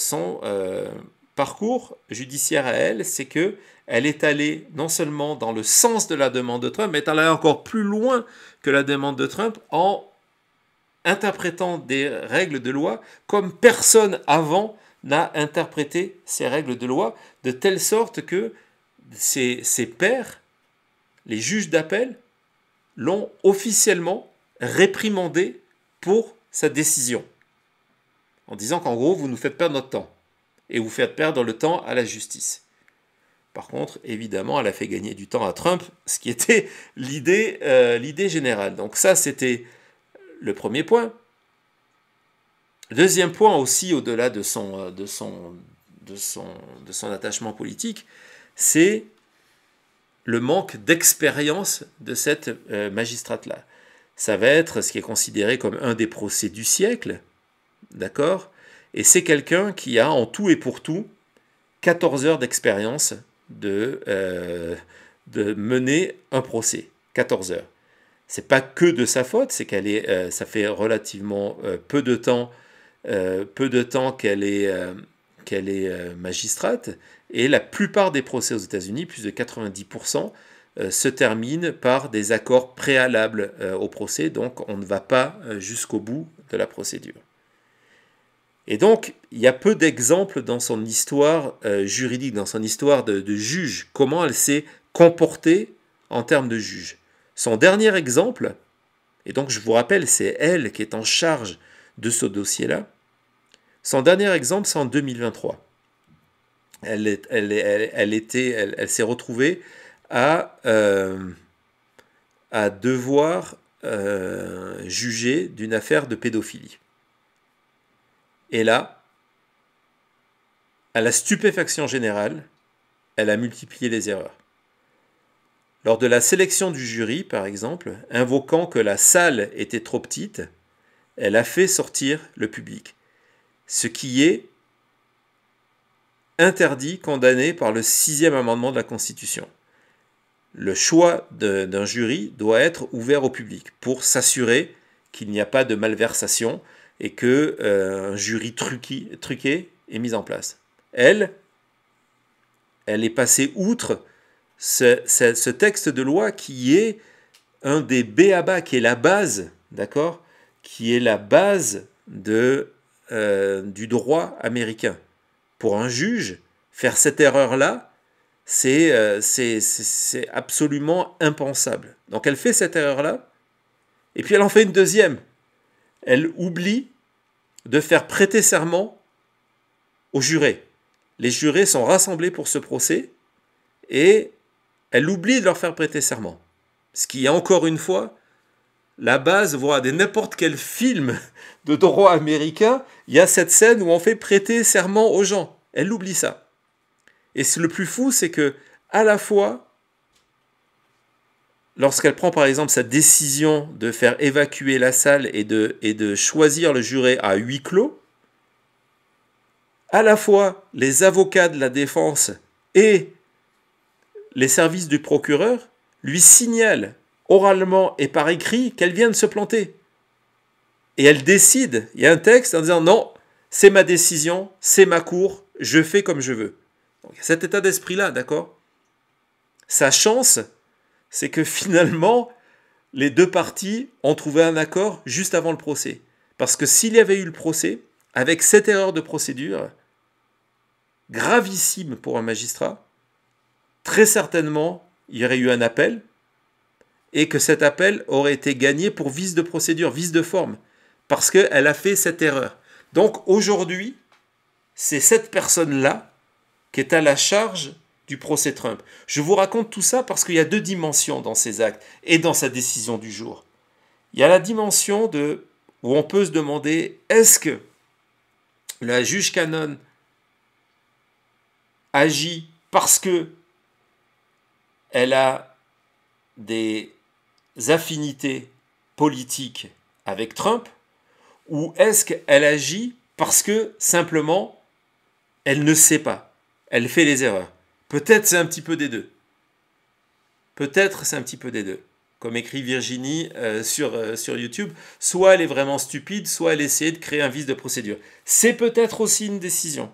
parcours judiciaire à elle, c'est que elle est allée non seulement dans le sens de la demande de Trump, mais elle est allée encore plus loin que la demande de Trump en interprétant des règles de loi comme personne avant n'a interprété ces règles de loi, de telle sorte que ses, ses pairs, les juges d'appel, l'ont officiellement réprimandé pour sa décision, en disant qu'en gros, vous nous faites perdre notre temps, et vous faites perdre le temps à la justice. Par contre, évidemment, elle a fait gagner du temps à Trump, ce qui était euh, l'idée générale. Donc ça, c'était le premier point. Deuxième point aussi, au-delà de son, euh, de, son, de, son, de son attachement politique, c'est le manque d'expérience de cette euh, magistrate-là. Ça va être ce qui est considéré comme un des procès du siècle, d'accord Et c'est quelqu'un qui a en tout et pour tout 14 heures d'expérience de, euh, de mener un procès. 14 heures c'est pas que de sa faute, c'est qu'elle est, euh, ça fait relativement euh, peu de temps, euh, peu de temps qu'elle est, qu'elle est magistrate, et la plupart des procès aux États-Unis, plus de 90%, se terminent par des accords préalables au procès, donc on ne va pas jusqu'au bout de la procédure. Et donc, il y a peu d'exemples dans son histoire juridique, dans son histoire de juge, comment elle s'est comportée en termes de juge. Son dernier exemple, et donc je vous rappelle, c'est elle qui est en charge de ce dossier-là, son dernier exemple, c'est en 2023. Elle, elle, s'est retrouvée à, euh, devoir euh, juger d'une affaire de pédophilie. Et là, à la stupéfaction générale, elle a multiplié les erreurs lors de la sélection du jury, par exemple, invoquant que la salle était trop petite, elle a fait sortir le public, ce qui est interdit, condamné par le sixième amendement de la Constitution. Le choix d'un jury doit être ouvert au public pour s'assurer qu'il n'y a pas de malversation et que euh, un jury truqué est mis en place. Elle, elle est passée outre ce, ce, texte de loi qui est un des béaba, qui est la base, d'accord Qui est la base de, euh, du droit américain. Pour un juge, faire cette erreur-là, euh, c'est c'est absolument impensable. Donc elle fait cette erreur-là, et puis elle en fait une deuxième. Elle oublie de faire prêter serment aux jurés. Les jurés sont rassemblés pour ce procès, et elle oublie de leur faire prêter serment. Ce qui est encore une fois la base, voire des n'importe quel film de droit américain, il y a cette scène où on fait prêter serment aux gens. Elle oublie ça. Et le plus fou, c'est que à la fois, lorsqu'elle prend par exemple sa décision de faire évacuer la salle et de, et de choisir le juré à huis clos, à la fois les avocats de la défense et les services du procureur lui signalent oralement et par écrit qu'elle vient de se planter. Et elle décide, il y a un texte en disant non, c'est ma décision, c'est ma cour, je fais comme je veux. cet état d'esprit-là, d'accord Sa chance, c'est que finalement, les deux parties ont trouvé un accord juste avant le procès. Parce que s'il y avait eu le procès, avec cette erreur de procédure, gravissime pour un magistrat, très certainement, il y aurait eu un appel et que cet appel aurait été gagné pour vice de procédure, vice de forme, parce qu'elle a fait cette erreur. Donc aujourd'hui, c'est cette personne-là qui est à la charge du procès Trump. Je vous raconte tout ça parce qu'il y a deux dimensions dans ses actes et dans sa décision du jour. Il y a la dimension de où on peut se demander est-ce que la juge Canon agit parce que elle a des affinités politiques avec Trump ou est-ce qu'elle agit parce que simplement elle ne sait pas, elle fait les erreurs Peut-être c'est un petit peu des deux. Peut-être c'est un petit peu des deux. Comme écrit Virginie euh, sur, euh, sur YouTube, soit elle est vraiment stupide, soit elle essaie de créer un vice de procédure. C'est peut-être aussi une décision.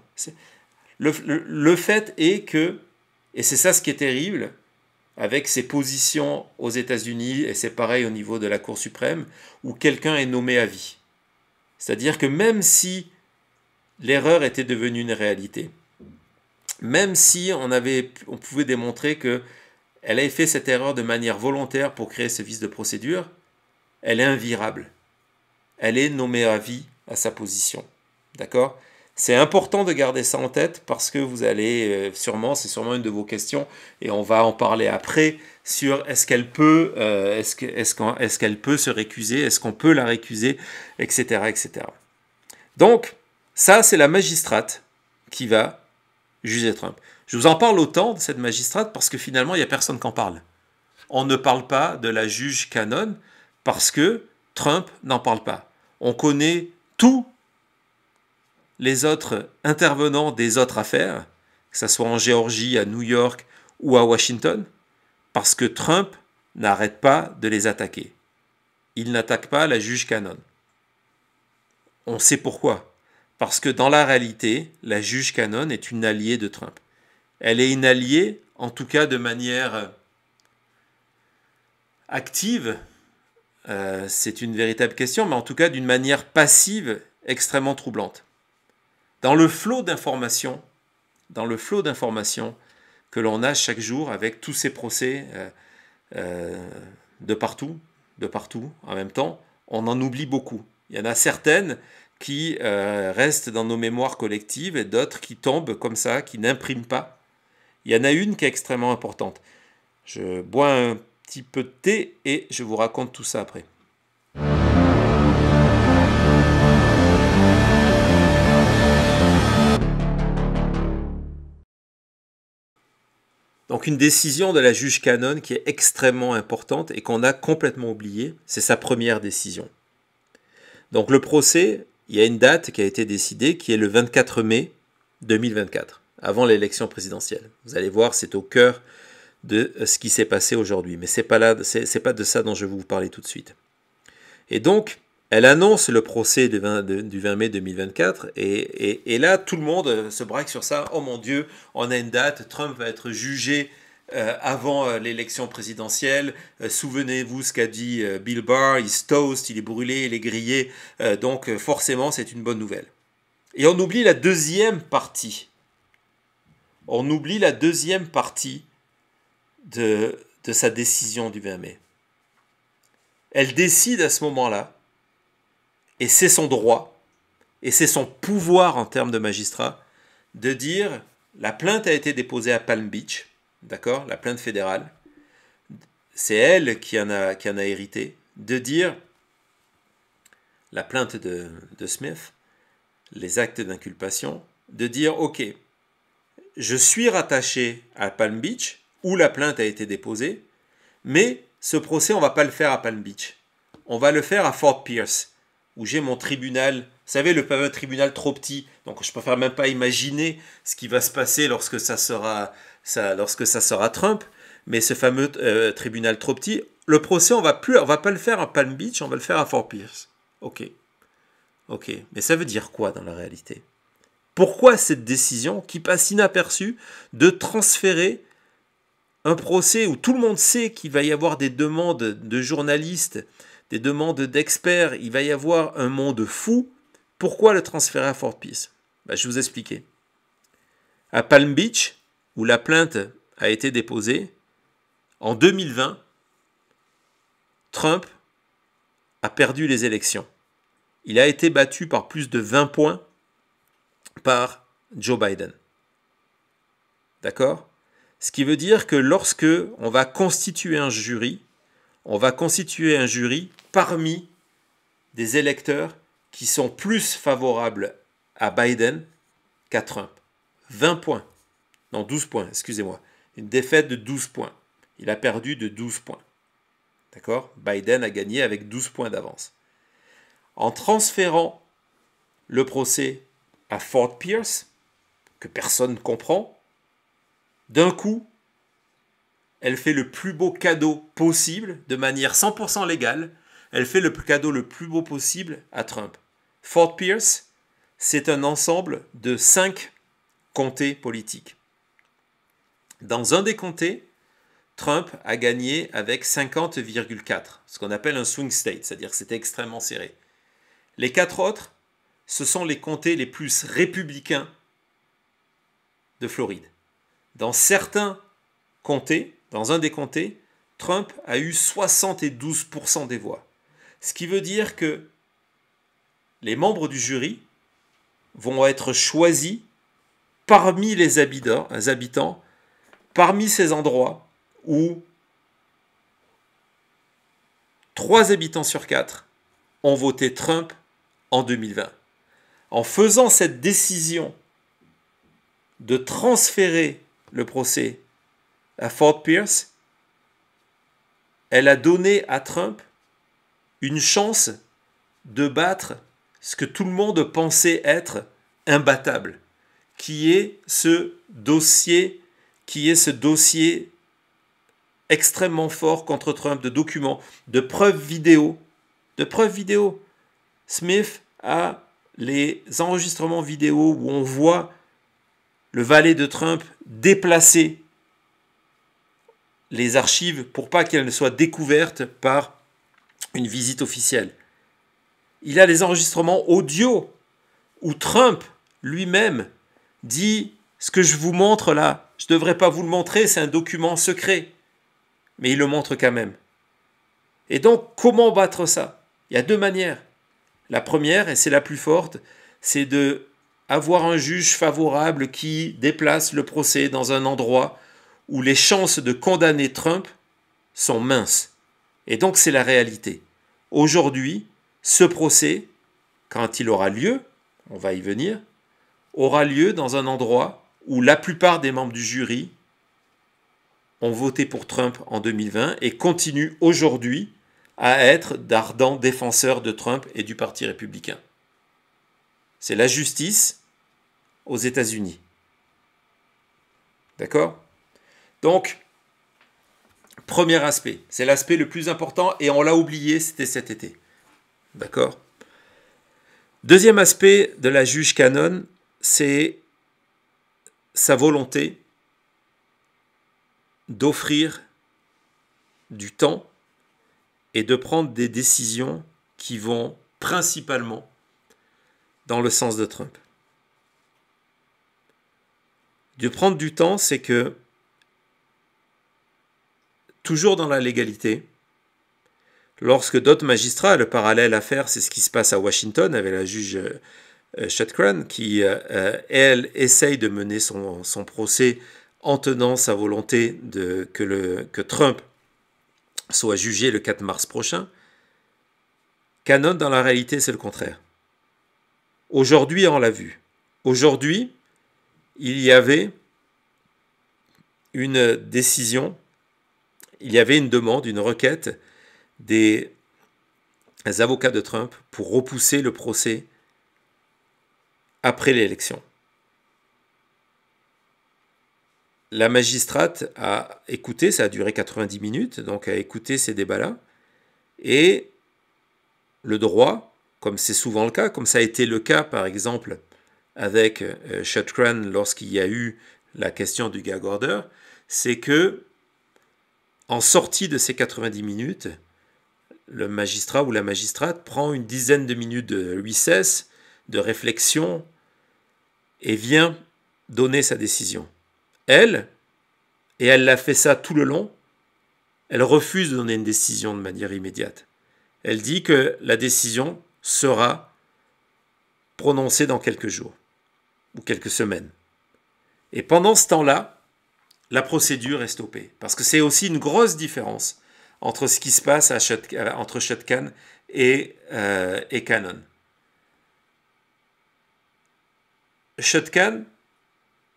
Le, le fait est que, et c'est ça ce qui est terrible, avec ses positions aux États-Unis, et c'est pareil au niveau de la Cour suprême, où quelqu'un est nommé à vie. C'est-à-dire que même si l'erreur était devenue une réalité, même si on, pouvait démontrer que elle avait fait cette erreur de manière volontaire pour créer ce vice de procédure, elle est invirable. Elle est nommée à vie à sa position. D'accord c'est important de garder ça en tête parce que vous allez euh, sûrement, c'est sûrement une de vos questions, et on va en parler après sur est-ce qu'elle peut, euh, est-ce est peut se récuser, est-ce qu'on peut la récuser, etc., etc. Donc ça, c'est la magistrate qui va juger Trump. Je vous en parle autant de cette magistrate parce que finalement, il n'y a personne qui en parle. On ne parle pas de la juge Cannon parce que Trump n'en parle pas. On connaît tout les autres intervenants des autres affaires, que ce soit en Géorgie, à New York ou à Washington, parce que Trump n'arrête pas de les attaquer. Il n'attaque pas la juge Cannon. On sait pourquoi. Parce que dans la réalité, la juge Cannon est une alliée de Trump. Elle est une alliée, en tout cas de manière euh, active, euh, c'est une véritable question, mais en tout cas d'une manière passive extrêmement troublante dans le flot d'informations, dans le flot que l'on a chaque jour avec tous ces procès euh, euh, de partout, de partout en même temps, on en oublie beaucoup. Il y en a certaines qui euh, restent dans nos mémoires collectives et d'autres qui tombent comme ça, qui n'impriment pas. Il y en a une qui est extrêmement importante. Je bois un petit peu de thé et je vous raconte tout ça après. Donc une décision de la juge Canon qui est extrêmement importante et qu'on a complètement oubliée, c'est sa première décision. Donc le procès, il y a une date qui a été décidée qui est le 24 mai 2024, avant l'élection présidentielle. Vous allez voir, c'est au cœur de euh, ce qui s'est passé aujourd'hui, mais c'est pas c'est pas de ça dont je vais vous parler tout de suite. Et donc elle annonce le procès du 20, mai 2024 et, là, tout le monde euh, se braque sur ça. Oh mon Dieu, on a une date, Trump va être jugé euh, avant euh, l'élection présidentielle. Souvenez-vous ce qu'a dit Bill Barr, il est toast, il est brûlé, il est grillé. donc forcément, c'est une bonne nouvelle. Et on oublie la deuxième partie. On oublie la deuxième partie de sa décision du 20 mai. Elle décide à ce moment-là et c'est son droit, et c'est son pouvoir en termes de magistrat, de dire la plainte a été déposée à Palm Beach, d'accord, la plainte fédérale, c'est elle qui en, a, qui en a hérité, de dire la plainte de, de Smith, les actes d'inculpation, de dire ok, je suis rattaché à Palm Beach, où la plainte a été déposée, mais ce procès, on va pas le faire à Palm Beach. On va le faire à Fort Pierce où j'ai mon tribunal. Vous savez, le fameux tribunal trop petit. Donc, je préfère même pas imaginer ce qui va se passer lorsque ça sera, ça, lorsque ça sera Trump. Mais ce fameux euh, tribunal trop petit, le procès, on va plus, on va pas le faire à Palm Beach, on va le faire à Fort Pierce. Ok. Ok. Mais ça veut dire quoi dans la réalité Pourquoi cette décision qui passe inaperçue de transférer un procès où tout le monde sait qu'il va y avoir des demandes de journalistes des demandes d'experts, il va y avoir un monde fou. Pourquoi le transférer à Fort Peace ben, Je vais vous expliquer. À Palm Beach, où la plainte a été déposée, en 2020, Trump a perdu les élections. Il a été battu par plus de 20 points par Joe Biden. D'accord Ce qui veut dire que lorsque on va constituer un jury, on va constituer un jury parmi des électeurs qui sont plus favorables à Biden qu'à Trump. 20 points. Non, 12 points, excusez-moi. Une défaite de 12 points. Il a perdu de 12 points. D'accord Biden a gagné avec 12 points d'avance. En transférant le procès à Fort Pierce, que personne ne comprend, d'un coup, elle fait le plus beau cadeau possible, de manière 100% légale, elle fait le cadeau le plus beau possible à Trump. Fort Pierce, c'est un ensemble de cinq comtés politiques. Dans un des comtés, Trump a gagné avec 50,4, ce qu'on appelle un swing state, c'est-à-dire c'était extrêmement serré. Les quatre autres, ce sont les comtés les plus républicains de Floride. Dans certains comtés, dans un des comtés, Trump a eu 72% des voix. Ce qui veut dire que les membres du jury vont être choisis parmi les habitants, parmi ces endroits où trois habitants sur quatre ont voté Trump en 2020. En faisant cette décision de transférer le procès à Fort Pierce, elle a donné à Trump une chance de battre ce que tout le monde pensait être imbattable, qui est ce dossier, qui est ce dossier extrêmement fort contre Trump de documents, de preuves vidéo, de preuves vidéo. Smith a les enregistrements vidéo où on voit le valet de Trump déplacer les archives pour pas qu'elles ne soient découvertes par une visite officielle. Il a les enregistrements audio où Trump lui-même dit ce que je vous montre là, je ne devrais pas vous le montrer, c'est un document secret. Mais il le montre quand même. Et donc, comment battre ça Il y a deux manières. La première, et c'est la plus forte, c'est de avoir un juge favorable qui déplace le procès dans un endroit où les chances de condamner Trump sont minces. Et donc c'est la réalité. Aujourd'hui, ce procès, quand il aura lieu, on va y venir, aura lieu dans un endroit où la plupart des membres du jury ont voté pour Trump en 2020 et continuent aujourd'hui à être d'ardents défenseurs de Trump et du Parti républicain. C'est la justice aux États-Unis. D'accord Donc, Premier aspect, c'est l'aspect le plus important et on l'a oublié, c'était cet été. D'accord Deuxième aspect de la juge canon, c'est sa volonté d'offrir du temps et de prendre des décisions qui vont principalement dans le sens de Trump. De prendre du temps, c'est que toujours dans la légalité. Lorsque d'autres magistrats, le parallèle à faire, c'est ce qui se passe à Washington avec la juge euh, euh, Shetcran, qui, euh, elle, essaye de mener son, procès en tenant sa volonté de, que, le, que Trump soit jugé le 4 mars prochain. Canon, dans la réalité, c'est le contraire. Aujourd'hui, on l'a vu. Aujourd'hui, il y avait une décision il y avait une demande, une requête des avocats de Trump pour repousser le procès après l'élection. La magistrate a écouté, ça a duré 90 minutes, donc a écouté ces débats-là, et le droit, comme c'est souvent le cas, comme ça a été le cas par exemple avec euh, Shotcran lorsqu'il y a eu la question du gag order, c'est que en sortie de ces 90 minutes, le magistrat ou la magistrate prend une dizaine de minutes de recess, de réflexion, et vient donner sa décision. Elle, et elle l'a fait ça tout le long, elle refuse de donner une décision de manière immédiate. Elle dit que la décision sera prononcée dans quelques jours ou quelques semaines. Et pendant ce temps-là, la procédure est stoppée. Parce que c'est aussi une grosse différence entre ce qui se passe euh, entre Shotkan et, euh, et Canon. Shotkan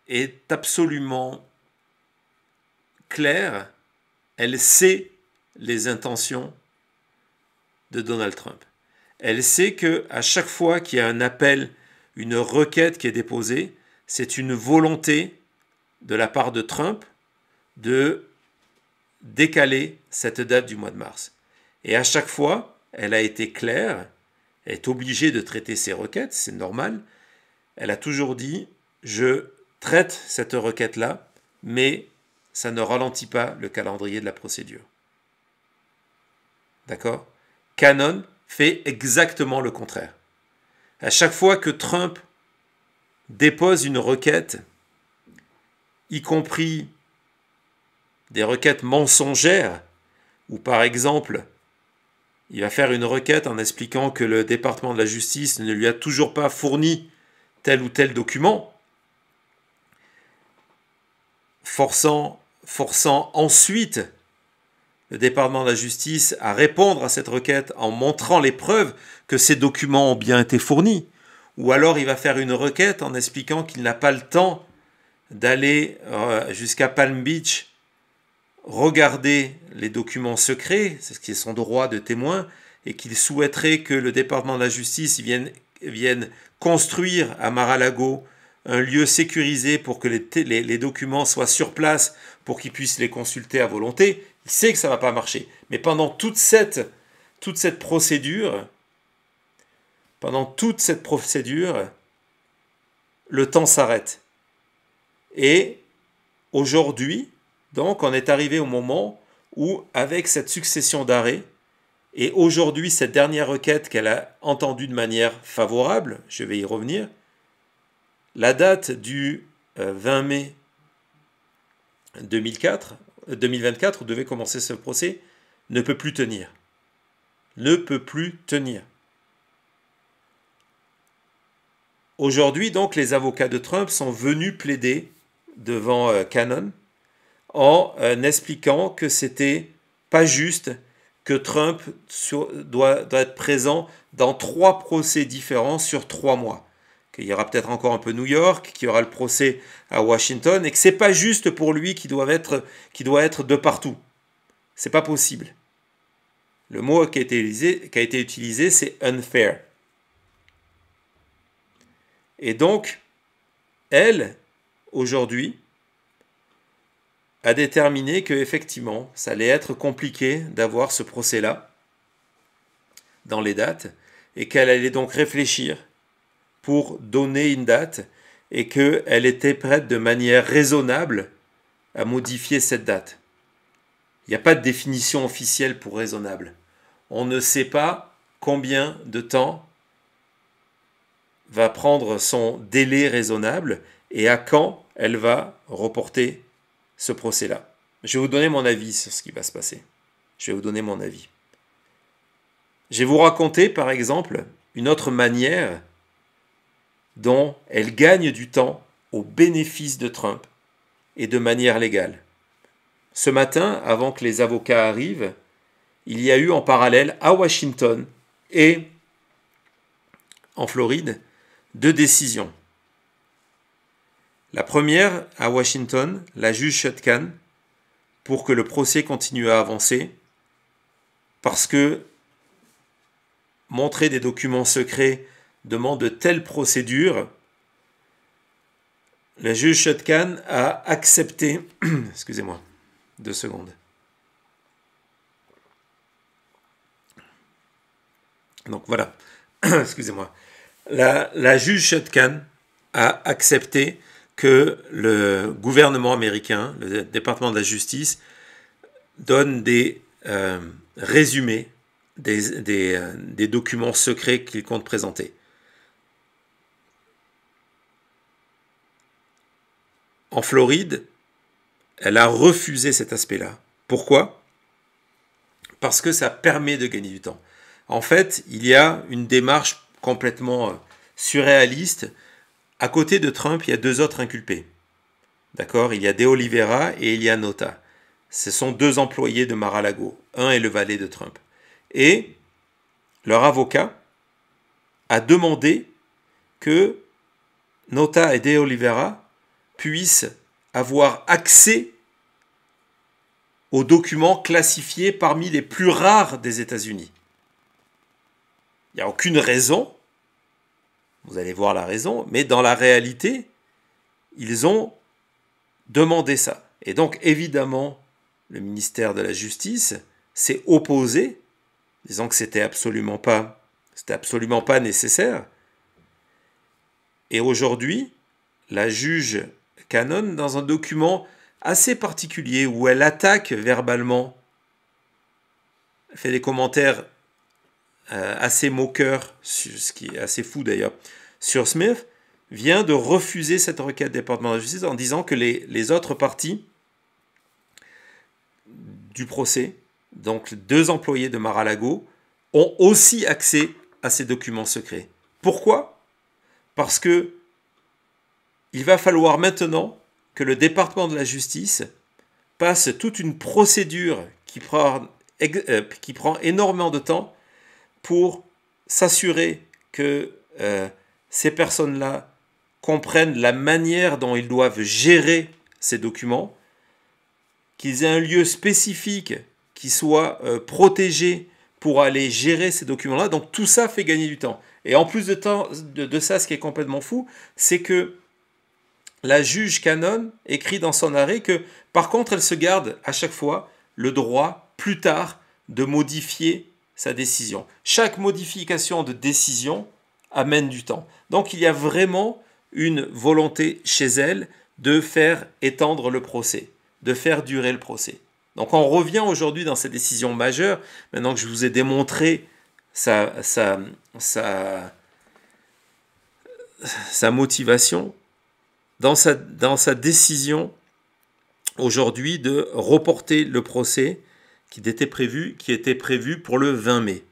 est absolument claire, elle sait les intentions de Donald Trump. Elle sait que à chaque fois qu'il y a un appel, une requête qui est déposée, c'est une volonté de la part de Trump de décaler cette date du mois de mars. Et à chaque fois, elle a été claire, elle est obligée de traiter ses requêtes, c'est normal. Elle a toujours dit, je traite cette requête-là, mais ça ne ralentit pas le calendrier de la procédure. D'accord Canon fait exactement le contraire. À chaque fois que Trump dépose une requête y compris des requêtes mensongères, où par exemple, il va faire une requête en expliquant que le département de la justice ne lui a toujours pas fourni tel ou tel document, forçant, forçant ensuite le département de la justice à répondre à cette requête en montrant les preuves que ces documents ont bien été fournis, ou alors il va faire une requête en expliquant qu'il n'a pas le temps d'aller euh, jusqu'à Palm Beach regarder les documents secrets, c'est ce qui est son droit de témoin, et qu'il souhaiterait que le département de la justice vienne, vienne construire à Maralago un lieu sécurisé pour que les, documents soient sur place pour qu'il puisse les consulter à volonté, il sait que ça ne va pas marcher. Mais pendant toute cette, toute cette procédure, pendant toute cette procédure, le temps s'arrête. Et aujourd'hui, donc, on est arrivé au moment où, avec cette succession d'arrêts, et aujourd'hui, cette dernière requête qu'elle a entendue de manière favorable, je vais y revenir, la date du 20 euh, mai 2004, 2024, euh, où devait commencer ce procès, ne peut plus tenir. Ne peut plus tenir. Aujourd'hui, donc, les avocats de Trump sont venus plaider devant euh, Canon Cannon en euh, expliquant que c'était pas juste que Trump doit, être présent dans trois procès différents sur trois mois. Qu'il y aura peut-être encore un peu New York, qu'il y aura le procès à Washington, et que c'est pas juste pour lui qu'il doit être, qui doit être de partout. C'est pas possible. Le mot qui a été qui a été utilisé c'est unfair. Et donc, elle, aujourd'hui, a déterminé que effectivement, ça allait être compliqué d'avoir ce procès-là dans les dates et qu'elle allait donc réfléchir pour donner une date et qu'elle était prête de manière raisonnable à modifier cette date. Il n'y a pas de définition officielle pour raisonnable. On ne sait pas combien de temps va prendre son délai raisonnable et à quand elle va reporter ce procès-là. Je vais vous donner mon avis sur ce qui va se passer. Je vais vous donner mon avis. Je vais vous raconter, par exemple, une autre manière dont elle gagne du temps au bénéfice de Trump et de manière légale. Ce matin, avant que les avocats arrivent, il y a eu en parallèle à Washington et en Floride deux décisions. La première, à Washington, la juge Shotkan, pour que le procès continue à avancer, parce que montrer des documents secrets demande de telles procédures. La juge Shotkan a accepté. Excusez-moi, deux secondes. Donc voilà, excusez-moi. La, juge Shotkan a accepté que le gouvernement américain, le département de la justice, donne des euh, résumés des, euh, des documents secrets qu'il compte présenter. En Floride, elle a refusé cet aspect-là. Pourquoi Parce que ça permet de gagner du temps. En fait, il y a une démarche complètement euh, surréaliste à côté de Trump, il y a deux autres inculpés. D'accord Il y a De Oliveira et il y a Nota. Ce sont deux employés de Mar-a-Lago. Un est le valet de Trump. Et leur avocat a demandé que Nota et De Oliveira puissent avoir accès aux documents classifiés parmi les plus rares des États-Unis. Il n'y a aucune raison vous allez voir la raison, mais dans la réalité, ils ont demandé ça. Et donc, évidemment, le ministère de la Justice s'est opposé, disant que c'était absolument pas, c'était absolument pas nécessaire. Et aujourd'hui, la juge canon dans un document assez particulier où elle attaque verbalement, fait des commentaires euh, assez moqueur, ce qui est assez fou d'ailleurs, sur Smith, vient de refuser cette requête du département de la justice en disant que les, autres parties du procès, donc deux employés de Maralago, ont aussi accès à ces documents secrets. Pourquoi Parce que il va falloir maintenant que le département de la justice passe toute une procédure qui prend, euh, qui prend énormément de temps pour s'assurer que euh, ces personnes-là comprennent la manière dont ils doivent gérer ces documents, qu'ils aient un lieu spécifique qui soit euh, protégé pour aller gérer ces documents-là. Donc tout ça fait gagner du temps. Et en plus de, temps, de ça, ce qui est complètement fou, c'est que la juge Canon écrit dans son arrêt que par contre elle se garde à chaque fois le droit plus tard de modifier sa décision. Chaque modification de décision amène du temps. Donc il y a vraiment une volonté chez elle de faire étendre le procès, de faire durer le procès. Donc on revient aujourd'hui dans cette décision majeure, maintenant que je vous ai démontré sa, sa, motivation, dans dans sa décision aujourd'hui de reporter le procès qui était prévu, qui était prévu pour le 20 mai.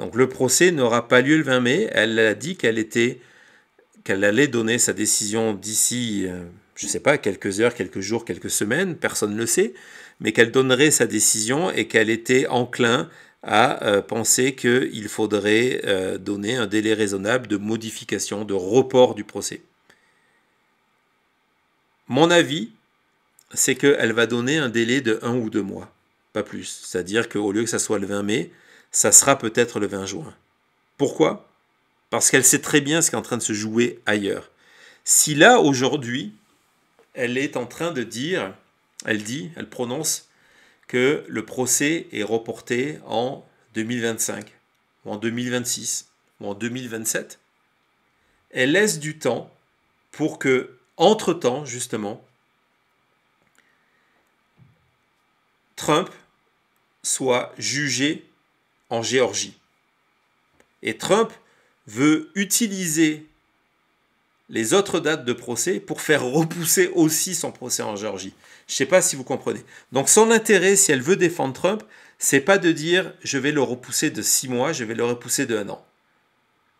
Donc le procès n'aura pas lieu le 20 mai. Elle a dit qu'elle qu'elle allait donner sa décision d'ici, euh, je ne sais pas, quelques heures, quelques jours, quelques semaines, personne ne le sait, mais qu'elle donnerait sa décision et qu'elle était enclin à euh, penser qu'il faudrait euh, donner un délai raisonnable de modification, de report du procès. Mon avis, c'est qu'elle va donner un délai de un ou deux mois pas plus. C'est-à-dire qu'au lieu que ça soit le 20 mai, ça sera peut-être le 20 juin. Pourquoi Parce qu'elle sait très bien ce qui est en train de se jouer ailleurs. Si là, aujourd'hui, elle est en train de dire, elle dit, elle prononce que le procès est reporté en 2025, ou en 2026, ou en 2027, elle laisse du temps pour que, entre-temps, justement, Trump soit jugé en Géorgie. Et Trump veut utiliser les autres dates de procès pour faire repousser aussi son procès en Géorgie. Je ne sais pas si vous comprenez. Donc son intérêt, si elle veut défendre Trump, c'est pas de dire je vais le repousser de six mois, je vais le repousser de 1 an.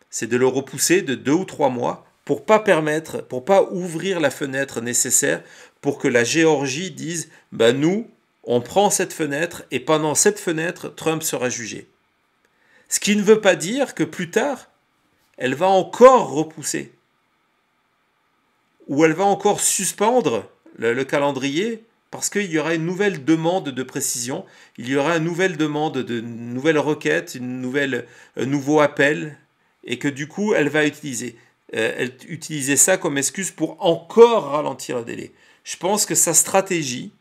C'est de le repousser de deux ou trois mois pour pas permettre, pour pas ouvrir la fenêtre nécessaire pour que la Géorgie dise bah nous, on prend cette fenêtre et pendant cette fenêtre, Trump sera jugé. Ce qui ne veut pas dire que plus tard, elle va encore repousser. Ou elle va encore suspendre le, calendrier parce qu'il y aura une nouvelle demande de précision, il y aura une nouvelle demande de nouvelle requête, une nouvelle, un nouveau appel, et que du coup, elle va utiliser, euh, elle, utiliser ça comme excuse pour encore ralentir le délai. Je pense que sa stratégie,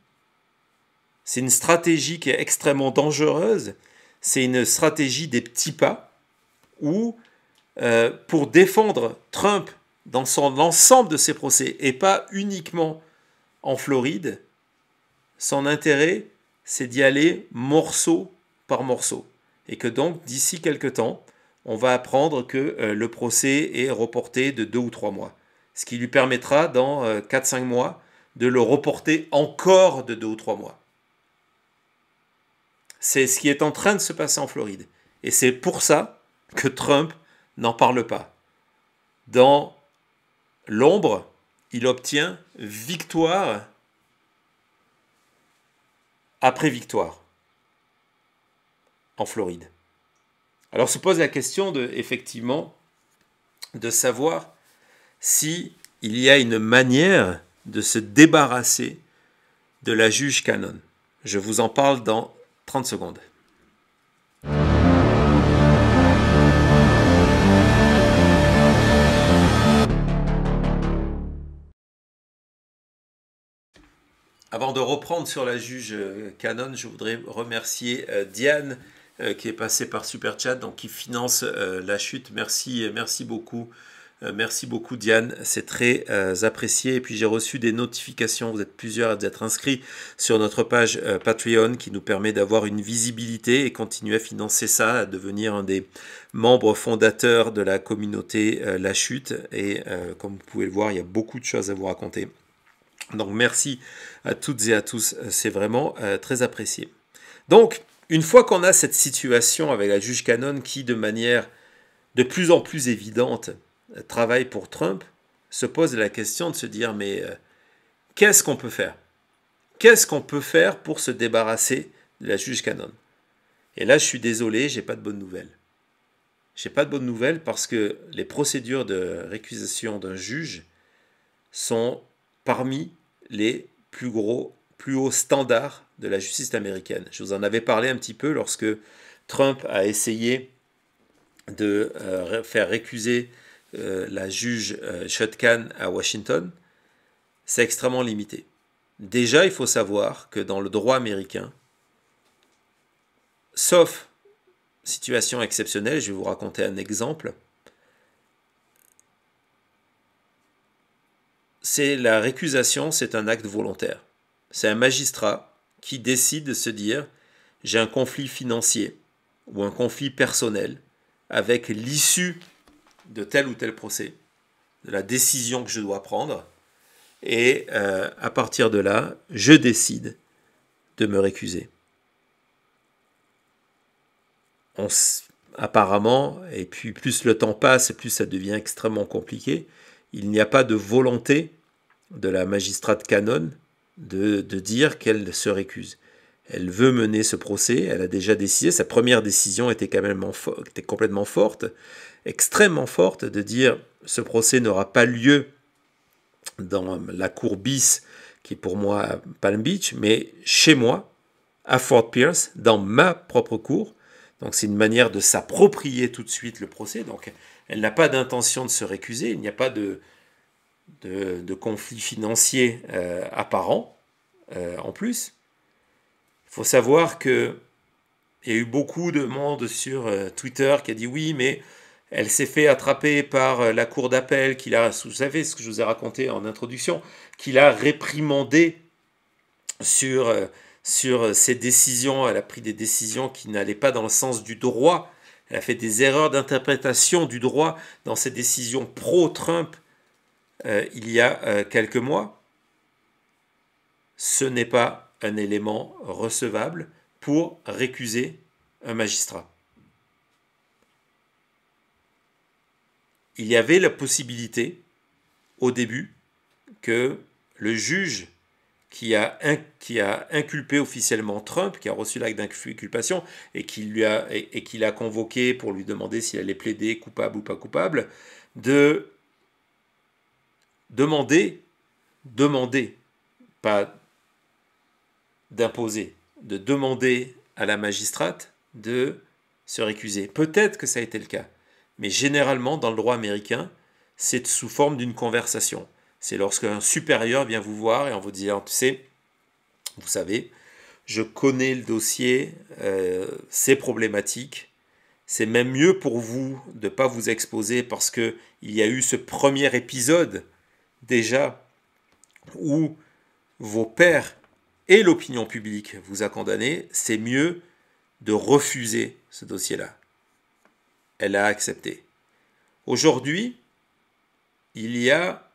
c'est une stratégie qui est extrêmement dangereuse. C'est une stratégie des petits pas où, euh, pour défendre Trump dans son l'ensemble de ses procès et pas uniquement en Floride, son intérêt, c'est d'y aller morceau par morceau. Et que donc, d'ici quelques temps, on va apprendre que euh, le procès est reporté de deux ou trois mois. Ce qui lui permettra, dans euh, quatre 4-5 mois, de le reporter encore de deux ou trois mois. C'est ce qui est en train de se passer en Floride. Et c'est pour ça que Trump n'en parle pas. Dans l'ombre, il obtient victoire après victoire en Floride. Alors se pose la question de effectivement de savoir si il y a une manière de se débarrasser de la juge Cannon. Je vous en parle dans 30 secondes. Avant de reprendre sur la juge euh, Canon, je voudrais remercier euh, Diane euh, qui est passée par Super Chat, donc qui finance la chute. Merci, merci beaucoup euh, merci beaucoup Diane, c'est très euh, apprécié. Et puis j'ai reçu des notifications, vous êtes plusieurs à vous être inscrits sur notre page euh, Patreon qui nous permet d'avoir une visibilité et continuer à financer ça, à devenir un des membres fondateurs de la communauté La Chute. Et comme vous pouvez le voir, il y a beaucoup de choses à vous raconter. Donc merci à toutes et à tous, c'est vraiment très apprécié. Donc, une fois qu'on a cette situation avec la juge Canon qui, de manière de plus en plus évidente, travaille pour Trump se pose la question de se dire mais euh, qu'est-ce qu'on peut faire Qu'est-ce qu'on peut faire pour se débarrasser de la juge Cannon Et là, je suis désolé, j'ai pas de bonnes nouvelles. J'ai pas de bonnes nouvelles parce que les procédures de récusation d'un juge sont parmi les plus gros, plus hauts standards de la justice américaine. Je vous en avais parlé un petit peu lorsque Trump a essayé de euh, faire récuser euh, la juge euh, à Washington, c'est extrêmement limité. Déjà, il faut savoir que dans le droit américain, sauf situation exceptionnelle, je vais vous raconter un exemple, c'est la récusation, c'est un acte volontaire. C'est un magistrat qui décide de se dire j'ai un conflit financier ou un conflit personnel avec l'issue de tel ou tel procès, de la décision que je dois prendre. Et euh, à partir de là, je décide de me récuser. apparemment, et puis plus le temps passe, plus ça devient extrêmement compliqué, il n'y a pas de volonté de la magistrate canon de, dire qu'elle se récuse. Elle veut mener ce procès, elle a déjà décidé, sa première décision était, quand même était complètement forte, extrêmement forte de dire ce procès n'aura pas lieu dans la cour bis qui est pour moi Palm Beach, mais chez moi, à Fort Pierce, dans ma propre cour. Donc c'est une manière de s'approprier tout de suite le procès. Donc elle n'a pas d'intention de se récuser, il n'y a pas de, de, conflit financier euh, apparent euh, en plus. Il faut savoir que il y a eu beaucoup de monde sur euh, Twitter qui a dit oui, mais elle s'est fait attraper par euh, la cour d'appel qu'il a, vous savez ce que je vous ai raconté en introduction, qui l'a réprimandée sur, euh, sur euh, ses décisions. Elle a pris des décisions qui n'allaient pas dans le sens du droit. Elle a fait des erreurs d'interprétation du droit dans ses décisions pro-Trump il y a quelques mois. Ce n'est pas un élément recevable pour récuser un magistrat. il y avait la possibilité, au début, que le juge qui a, qui a inculpé officiellement Trump, qui a reçu l'acte d'inculpation et qui lui a, et, qui l'a convoqué pour lui demander s'il allait plaider coupable ou pas coupable, de demander, demander, pas d'imposer, de demander à la magistrate de se récuser. Peut-être que ça a été le cas mais généralement dans le droit américain, c'est sous forme d'une conversation. C'est lorsqu'un supérieur vient vous voir et en vous disant, tu sais, vous savez, je connais le dossier, euh, c'est problématique, c'est même mieux pour vous de ne pas vous exposer parce qu'il y a eu ce premier épisode déjà où vos pères et l'opinion publique vous a condamné, c'est mieux de refuser ce dossier-là elle a accepté. Aujourd'hui, il n'y a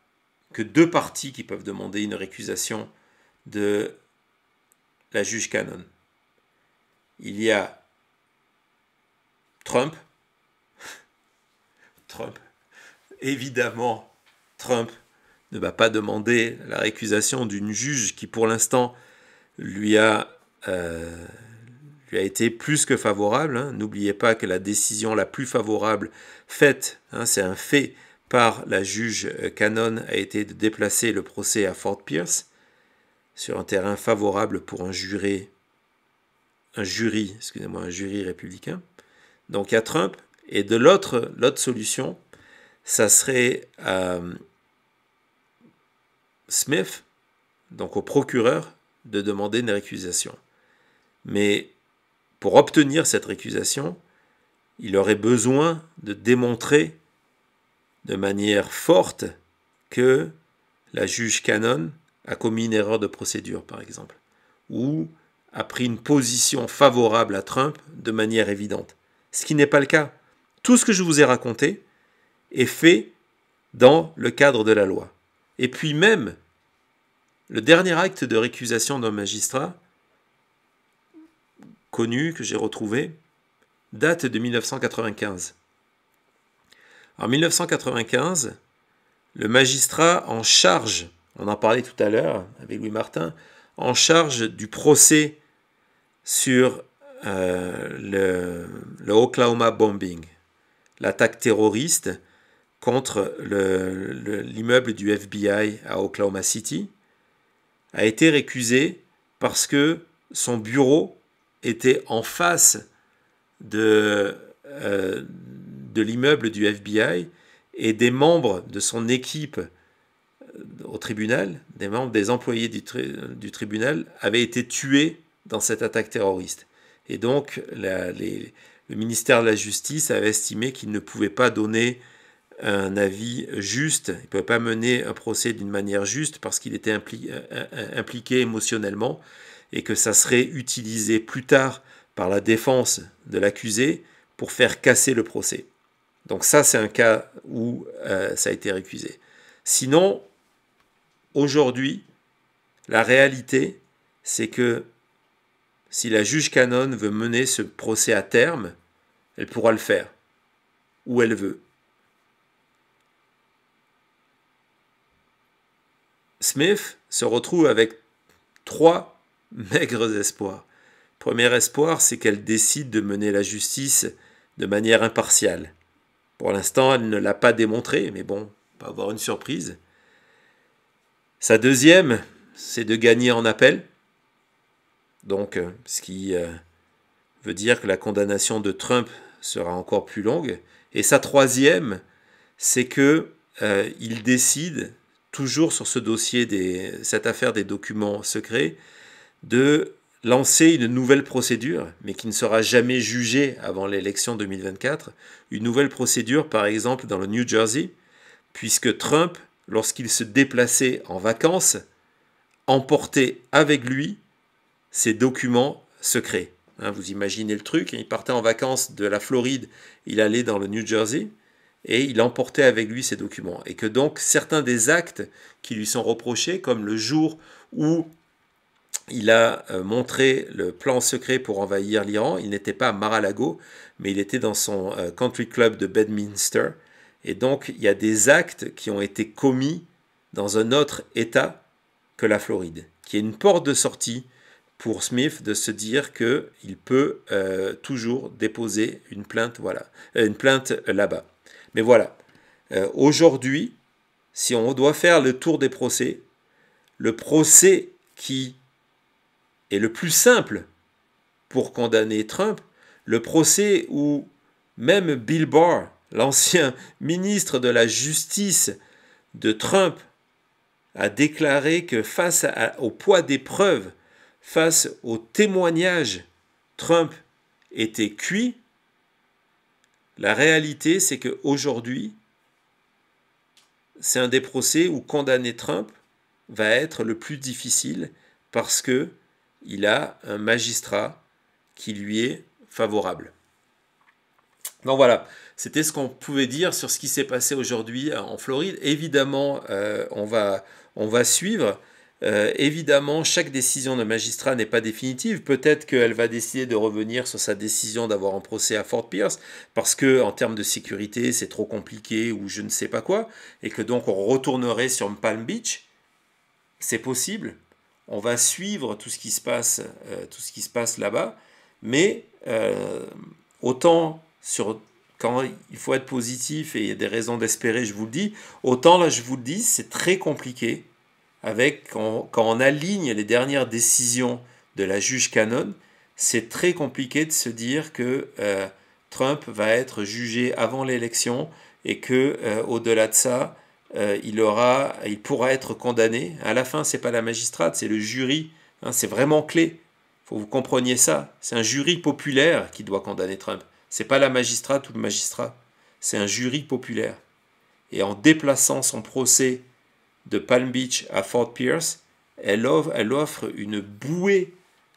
que deux parties qui peuvent demander une récusation de la juge canon. Il y a Trump, Trump, évidemment, Trump ne va pas demander la récusation d'une juge qui, pour l'instant, lui a euh, lui a été plus que favorable. Hein. N'oubliez pas que la décision la plus favorable faite, hein, c'est un fait, par la juge euh, Cannon a été de déplacer le procès à Fort Pierce sur un terrain favorable pour un jury, un jury, excusez-moi, un jury républicain. Donc à Trump. Et de l'autre, l'autre solution, ça serait à euh, Smith, donc au procureur, de demander une récusation. Mais pour obtenir cette récusation, il aurait besoin de démontrer de manière forte que la juge canon a commis une erreur de procédure, par exemple, ou a pris une position favorable à Trump de manière évidente. Ce qui n'est pas le cas. Tout ce que je vous ai raconté est fait dans le cadre de la loi. Et puis même, le dernier acte de récusation d'un magistrat connue que j'ai retrouvé date de 1995. En 1995, le magistrat en charge, on en parlait tout à l'heure avec Louis Martin, en charge du procès sur euh, le, le, Oklahoma bombing, l'attaque terroriste contre l'immeuble du FBI à Oklahoma City, a été récusé parce que son bureau était en face de, euh, l'immeuble du FBI et des membres de son équipe euh, au tribunal, des membres des employés du, tribunal avaient été tués dans cette attaque terroriste. Et donc le ministère de la Justice avait estimé qu'il ne pouvait pas donner un avis juste, il ne pouvait pas mener un procès d'une manière juste parce qu'il était euh, impliqué émotionnellement et que ça serait utilisé plus tard par la défense de l'accusé pour faire casser le procès. Donc ça, c'est un cas où euh, ça a été récusé. Sinon, aujourd'hui, la réalité, c'est que si la juge Canon veut mener ce procès à terme, elle pourra le faire, où elle veut. Smith se retrouve avec trois Maigres espoirs. Premier espoir, c'est qu'elle décide de mener la justice de manière impartiale. Pour l'instant, elle ne l'a pas démontré, mais bon, pas avoir une surprise. Sa deuxième, c'est de gagner en appel. Donc, euh, ce qui euh, veut dire que la condamnation de Trump sera encore plus longue. Et sa troisième, c'est que euh, décide toujours sur ce dossier cette affaire des documents secrets de lancer une nouvelle procédure, mais qui ne sera jamais jugée avant l'élection 2024, une nouvelle procédure par exemple dans le New Jersey, puisque Trump, lorsqu'il se déplaçait en vacances, emportait avec lui ses documents secrets. Hein, vous imaginez le truc, hein, il partait en vacances de la Floride, il allait dans le New Jersey, et il emportait avec lui ses documents. Et que donc certains des actes qui lui sont reprochés, comme le jour où il a euh, montré le plan secret pour envahir l'Iran. Il n'était pas à Mar-a-Lago, mais il était dans son euh, country club de Bedminster. Et donc, il y a des actes qui ont été commis dans un autre État que la Floride, qui est une porte de sortie pour Smith de se dire que il peut euh, toujours déposer une plainte, voilà, une plainte là-bas. Mais voilà, aujourd'hui, si on doit faire le tour des procès, le procès qui et le plus simple pour condamner Trump, le procès où même Bill Barr, l'ancien ministre de la Justice de Trump, a déclaré que face au poids des preuves, face aux témoignages, Trump était cuit. La réalité, c'est qu'aujourd'hui, c'est un des procès où condamner Trump va être le plus difficile parce que il a un magistrat qui lui est favorable. Donc voilà, c'était ce qu'on pouvait dire sur ce qui s'est passé aujourd'hui euh, en Floride. Évidemment, euh, on, va, suivre. Euh, évidemment, chaque décision d'un magistrat n'est pas définitive. Peut-être qu'elle va décider de revenir sur sa décision d'avoir un procès à Fort Pierce parce que, en termes de sécurité, c'est trop compliqué ou je ne sais pas quoi, et que donc on retournerait sur Palm Beach. C'est possible, on va suivre tout ce qui se passe, euh, tout ce qui se passe là-bas, mais euh, autant quand il faut être positif et il y a des raisons d'espérer, je vous le dis, autant là je vous le dis, c'est très compliqué avec quand, on aligne les dernières décisions de la juge Cannon, c'est très compliqué de se dire que euh, Trump va être jugé avant l'élection et que au-delà de ça, euh, il, aura, il pourra être condamné. À la fin, ce n'est pas la magistrate, c'est le jury. Hein, c'est vraiment clé. faut que vous compreniez ça. C'est un jury populaire qui doit condamner Trump. Ce n'est pas la magistrate ou le magistrat. C'est un jury populaire. Et en déplaçant son procès de Palm Beach à Fort Pierce, elle offre une bouée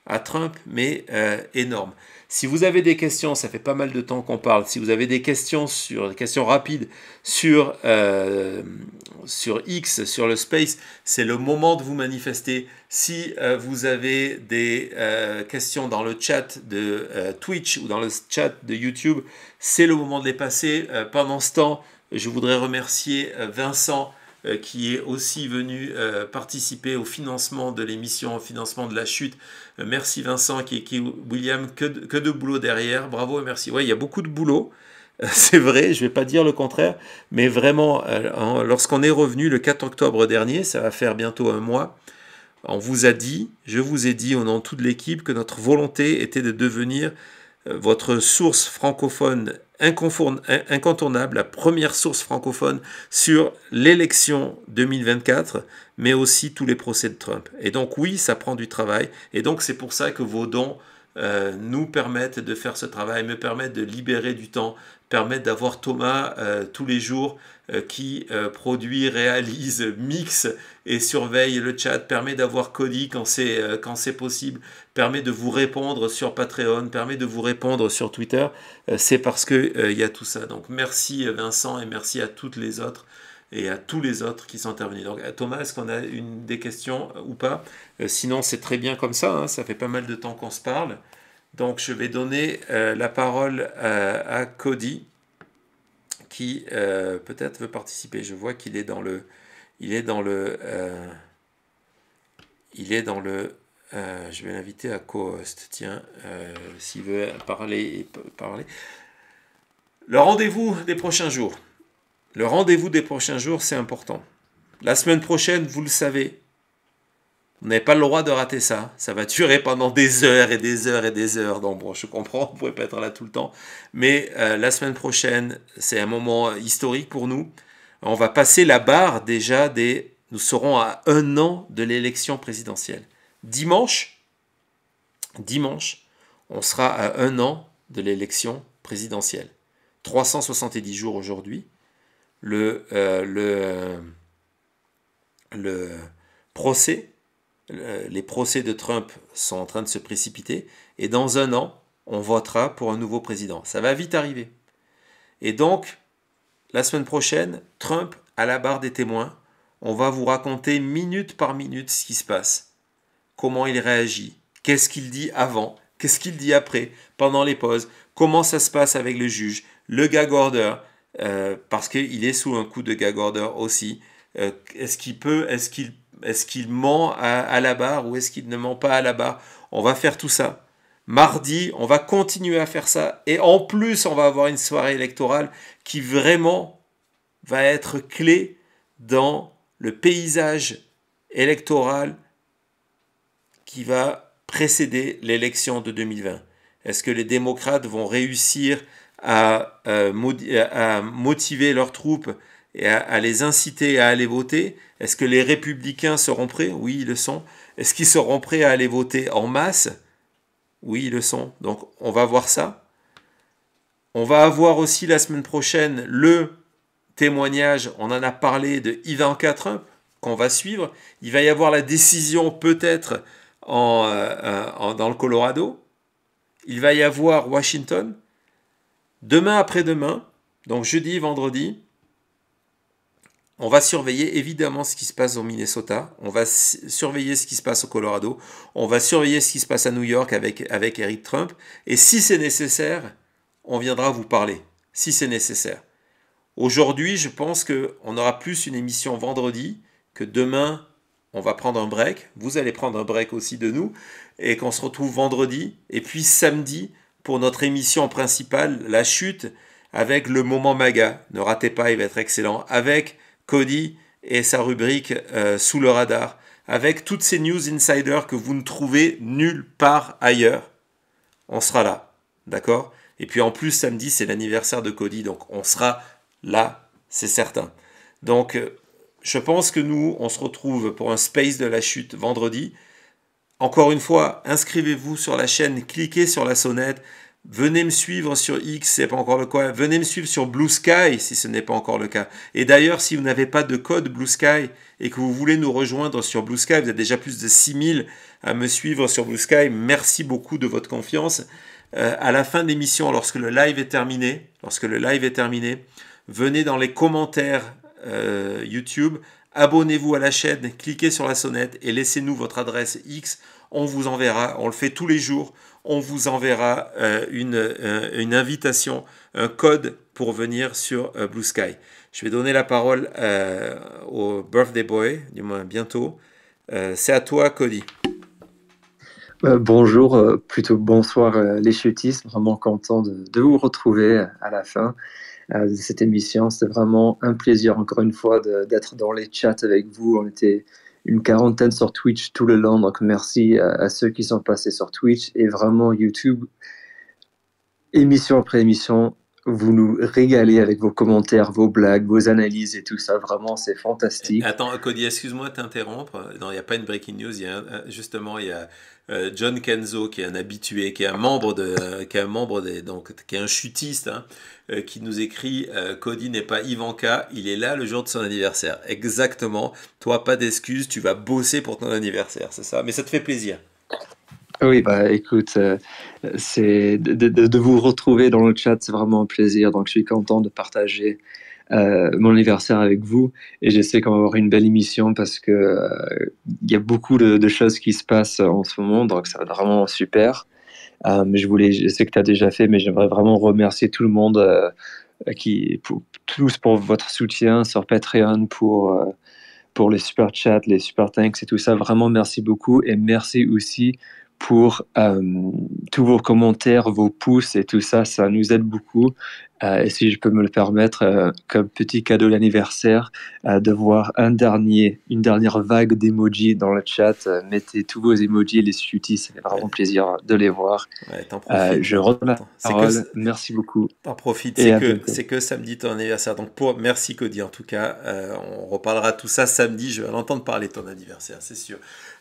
à Trump, mais euh, énorme. Si vous avez des questions, ça fait pas mal de temps qu'on parle. Si vous avez des questions sur des questions rapides sur euh, sur X, sur le space, c'est le moment de vous manifester. Si euh, vous avez des questions dans le chat de Twitch ou dans le chat de YouTube, c'est le moment de les passer. pendant ce temps, je voudrais remercier Vincent euh, qui est aussi venu euh, participer au financement de l'émission, au financement de la chute. Euh, merci Vincent, qui, qui William, que de, que de boulot derrière. Bravo et merci. Oui, il y a beaucoup de boulot. C'est vrai, je ne vais pas dire le contraire, mais vraiment, lorsqu'on est revenu le 4 octobre dernier, ça va faire bientôt un mois, on vous a dit, je vous ai dit au nom de toute l'équipe que notre volonté était de devenir votre source francophone incontournable, la première source francophone sur l'élection 2024, mais aussi tous les procès de Trump. Et donc oui, ça prend du travail, et donc c'est pour ça que vos dons euh, nous permettent de faire ce travail, me permettent de libérer du temps, permettent d'avoir Thomas euh, tous les jours euh, qui euh, produit, réalise, mixe et surveille le chat, permet d'avoir Cody quand c'est, euh, quand c'est possible, permet de vous répondre sur Patreon, permet de vous répondre sur Twitter. c'est parce qu'il il y a tout ça. Donc merci Vincent et merci à toutes les autres et à tous les autres qui sont intervenus. Donc Thomas, est-ce qu'on a une, des questions ou pas Sinon c'est très bien comme ça, hein. ça fait pas mal de temps qu'on se parle. Donc je vais donner la parole à Cody qui euh, peut-être veut participer. Je vois qu'il est dans le, il est dans le, euh, il est dans le. Euh, je vais l'inviter à co-host. Tiens, s'il veut parler, parler. Le rendez-vous des prochains jours. Le rendez-vous des prochains jours, c'est important. La semaine prochaine, vous le savez, on n'avez pas le droit de rater ça. Ça va durer pendant des heures et des heures et des heures. Donc bon, je comprends, on ne pouvez pas être là tout le temps. Mais euh, la semaine prochaine, c'est un moment historique pour nous. On va passer la barre déjà des... Nous serons à un an de l'élection présidentielle. Dimanche, dimanche, on sera à un an de l'élection présidentielle. 370 jours aujourd'hui. Le, euh, le, euh, le procès les procès de Trump sont en train de se précipiter, et dans un an, on votera pour un nouveau président. Ça va vite arriver. Et donc, la semaine prochaine, Trump à la barre des témoins, on va vous raconter minute par minute ce qui se passe, comment il réagit, qu'est-ce qu'il dit avant, qu'est-ce qu'il dit après, pendant les pauses, comment ça se passe avec le juge, le gag order, euh, parce qu'il est sous un coup de gag order aussi. Euh, est-ce qu'il peut, est-ce qu'il est-ce qu'il ment à, la barre ou est-ce qu'il ne ment pas à la barre On va faire tout ça. Mardi, on va continuer à faire ça. Et en plus, on va avoir une soirée électorale qui vraiment va être clé dans le paysage électoral qui va précéder l'élection de 2020. Est-ce que les démocrates vont réussir à euh, motiver leurs troupes et à, les inciter à aller voter. Est-ce que les républicains seront prêts Oui, ils le sont. Est-ce qu'ils seront prêts à aller voter en masse Oui, ils le sont. Donc on va voir ça. On va avoir aussi la semaine prochaine le témoignage, on en a parlé, de Ivanka Trump, qu'on va suivre. Il va y avoir la décision peut-être euh, en, dans le Colorado. Il va y avoir Washington. Demain après-demain, donc jeudi, vendredi, on va surveiller évidemment ce qui se passe au Minnesota, on va surveiller ce qui se passe au Colorado, on va surveiller ce qui se passe à New York avec, avec Eric Trump, et si c'est nécessaire, on viendra vous parler, si c'est nécessaire. Aujourd'hui, je pense qu'on aura plus une émission vendredi que demain, on va prendre un break, vous allez prendre un break aussi de nous, et qu'on se retrouve vendredi, et puis samedi pour notre émission principale, La Chute, avec le moment MAGA. Ne ratez pas, il va être excellent, avec Cody et sa rubrique euh, Sous le radar, avec toutes ces news insiders que vous ne trouvez nulle part ailleurs. On sera là, d'accord Et puis en plus, samedi, c'est l'anniversaire de Cody, donc on sera là, c'est certain. Donc, euh, je pense que nous, on se retrouve pour un space de la chute vendredi. Encore une fois, inscrivez-vous sur la chaîne, cliquez sur la sonnette, Venez me suivre sur X, c'est pas encore le cas. Venez me suivre sur Blue Sky si ce n'est pas encore le cas. Et d'ailleurs, si vous n'avez pas de code Blue Sky et que vous voulez nous rejoindre sur Blue Sky, vous êtes déjà plus de 6000 à me suivre sur Blue Sky. Merci beaucoup de votre confiance. Euh, à la fin de l'émission, lorsque le live est terminé, lorsque le live est terminé, venez dans les commentaires euh, YouTube, abonnez-vous à la chaîne, cliquez sur la sonnette et laissez-nous votre adresse X. On vous enverra. On le fait tous les jours on vous enverra euh, euh, une, invitation, un code pour venir sur euh, Blue Sky. Je vais donner la parole au Birthday Boy, du moins bientôt. C'est à toi, Cody. bonjour, plutôt bonsoir les chutistes. Vraiment content de, vous retrouver à la fin de cette émission. C'était vraiment un plaisir encore une fois d'être dans les chats avec vous. On était une quarantaine sur Twitch tout le long. Donc merci à, ceux qui sont passés sur Twitch et vraiment YouTube. Émission après émission, vous nous régalez avec vos commentaires, vos blagues, vos analyses et tout ça. Vraiment, c'est fantastique. Attends, Cody, excuse-moi de t'interrompre. Non, il n'y a pas une breaking news. justement, il y a euh, John Kenzo, qui est un habitué, qui est un membre de, euh, qui est un membre des, donc, chutiste, hein, euh, qui nous écrit Cody n'est pas Ivanka, il est là le jour de son anniversaire. Exactement. Toi, pas d'excuses, tu vas bosser pour ton anniversaire, c'est ça. Mais ça te fait plaisir. Oui, bah écoute, c'est de, de, vous retrouver dans le chat, c'est vraiment un plaisir. Donc je suis content de partager euh, mon anniversaire avec vous et j'essaie qu'on avoir une belle émission parce que euh, il y a beaucoup de, choses qui se passent en ce moment, donc ça va vraiment super. Euh, je voulais, je sais que tu as déjà fait, mais j'aimerais vraiment remercier tout le monde qui, tous pour votre soutien sur Patreon, pour pour les super chats, les super thanks et tout ça. Vraiment merci beaucoup et merci aussi pour euh, tous vos commentaires, vos pouces et tout ça. Ça nous aide beaucoup. Euh, et si je peux me le permettre, euh, comme petit cadeau d'anniversaire, de voir un dernier, une dernière vague d'emojis dans le chat. mettez tous vos emojis, les chutis, ça fait vraiment plaisir de les voir. je reprends la Merci beaucoup. En profites. C'est que, que, samedi ton anniversaire. Donc pour, merci Cody en tout cas. on reparlera tout ça samedi. Je vais l'entendre parler ton anniversaire, c'est sûr.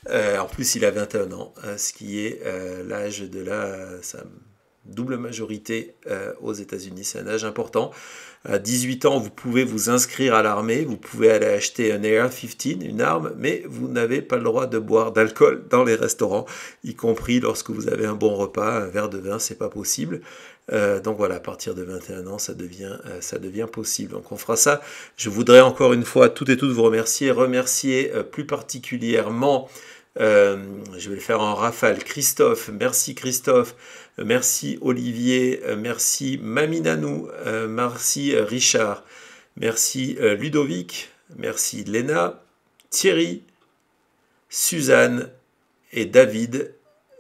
Euh, en plus, il a 21 ans, hein, ce qui est euh, l'âge de la, sa double majorité euh, aux États-Unis. C'est un âge important. À 18 ans, vous pouvez vous inscrire à l'armée, vous pouvez aller acheter un AR-15, une arme, mais vous n'avez pas le droit de boire d'alcool dans les restaurants, y compris lorsque vous avez un bon repas, un verre de vin, c'est pas possible. donc voilà, à partir de 21 ans, ça devient, ça devient possible. Donc on fera ça. Je voudrais encore une fois toutes et toutes vous remercier, remercier plus particulièrement euh, je vais le faire en rafale. Christophe, merci Christophe, merci Olivier, euh, merci Maminanou, euh, merci Richard, merci Ludovic, merci Léna, Thierry, Suzanne et David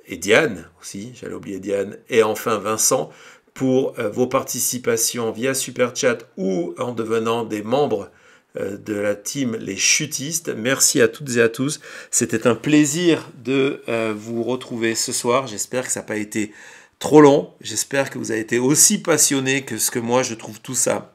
et Diane aussi, j'allais oublier Diane, et enfin Vincent pour vos participations via Super Chat ou en devenant des membres euh, de la team Les Chutistes. Merci à toutes et à tous. C'était un plaisir de euh, vous retrouver ce soir. J'espère que ça n'a pas été trop long. J'espère que vous avez été aussi passionnés que ce que moi je trouve tout ça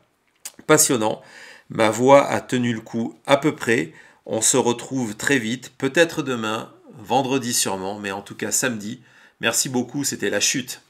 passionnant. Ma voix a tenu le coup à peu près. On se retrouve très vite, peut-être demain, vendredi sûrement, mais en tout cas samedi. Merci beaucoup, c'était la chute.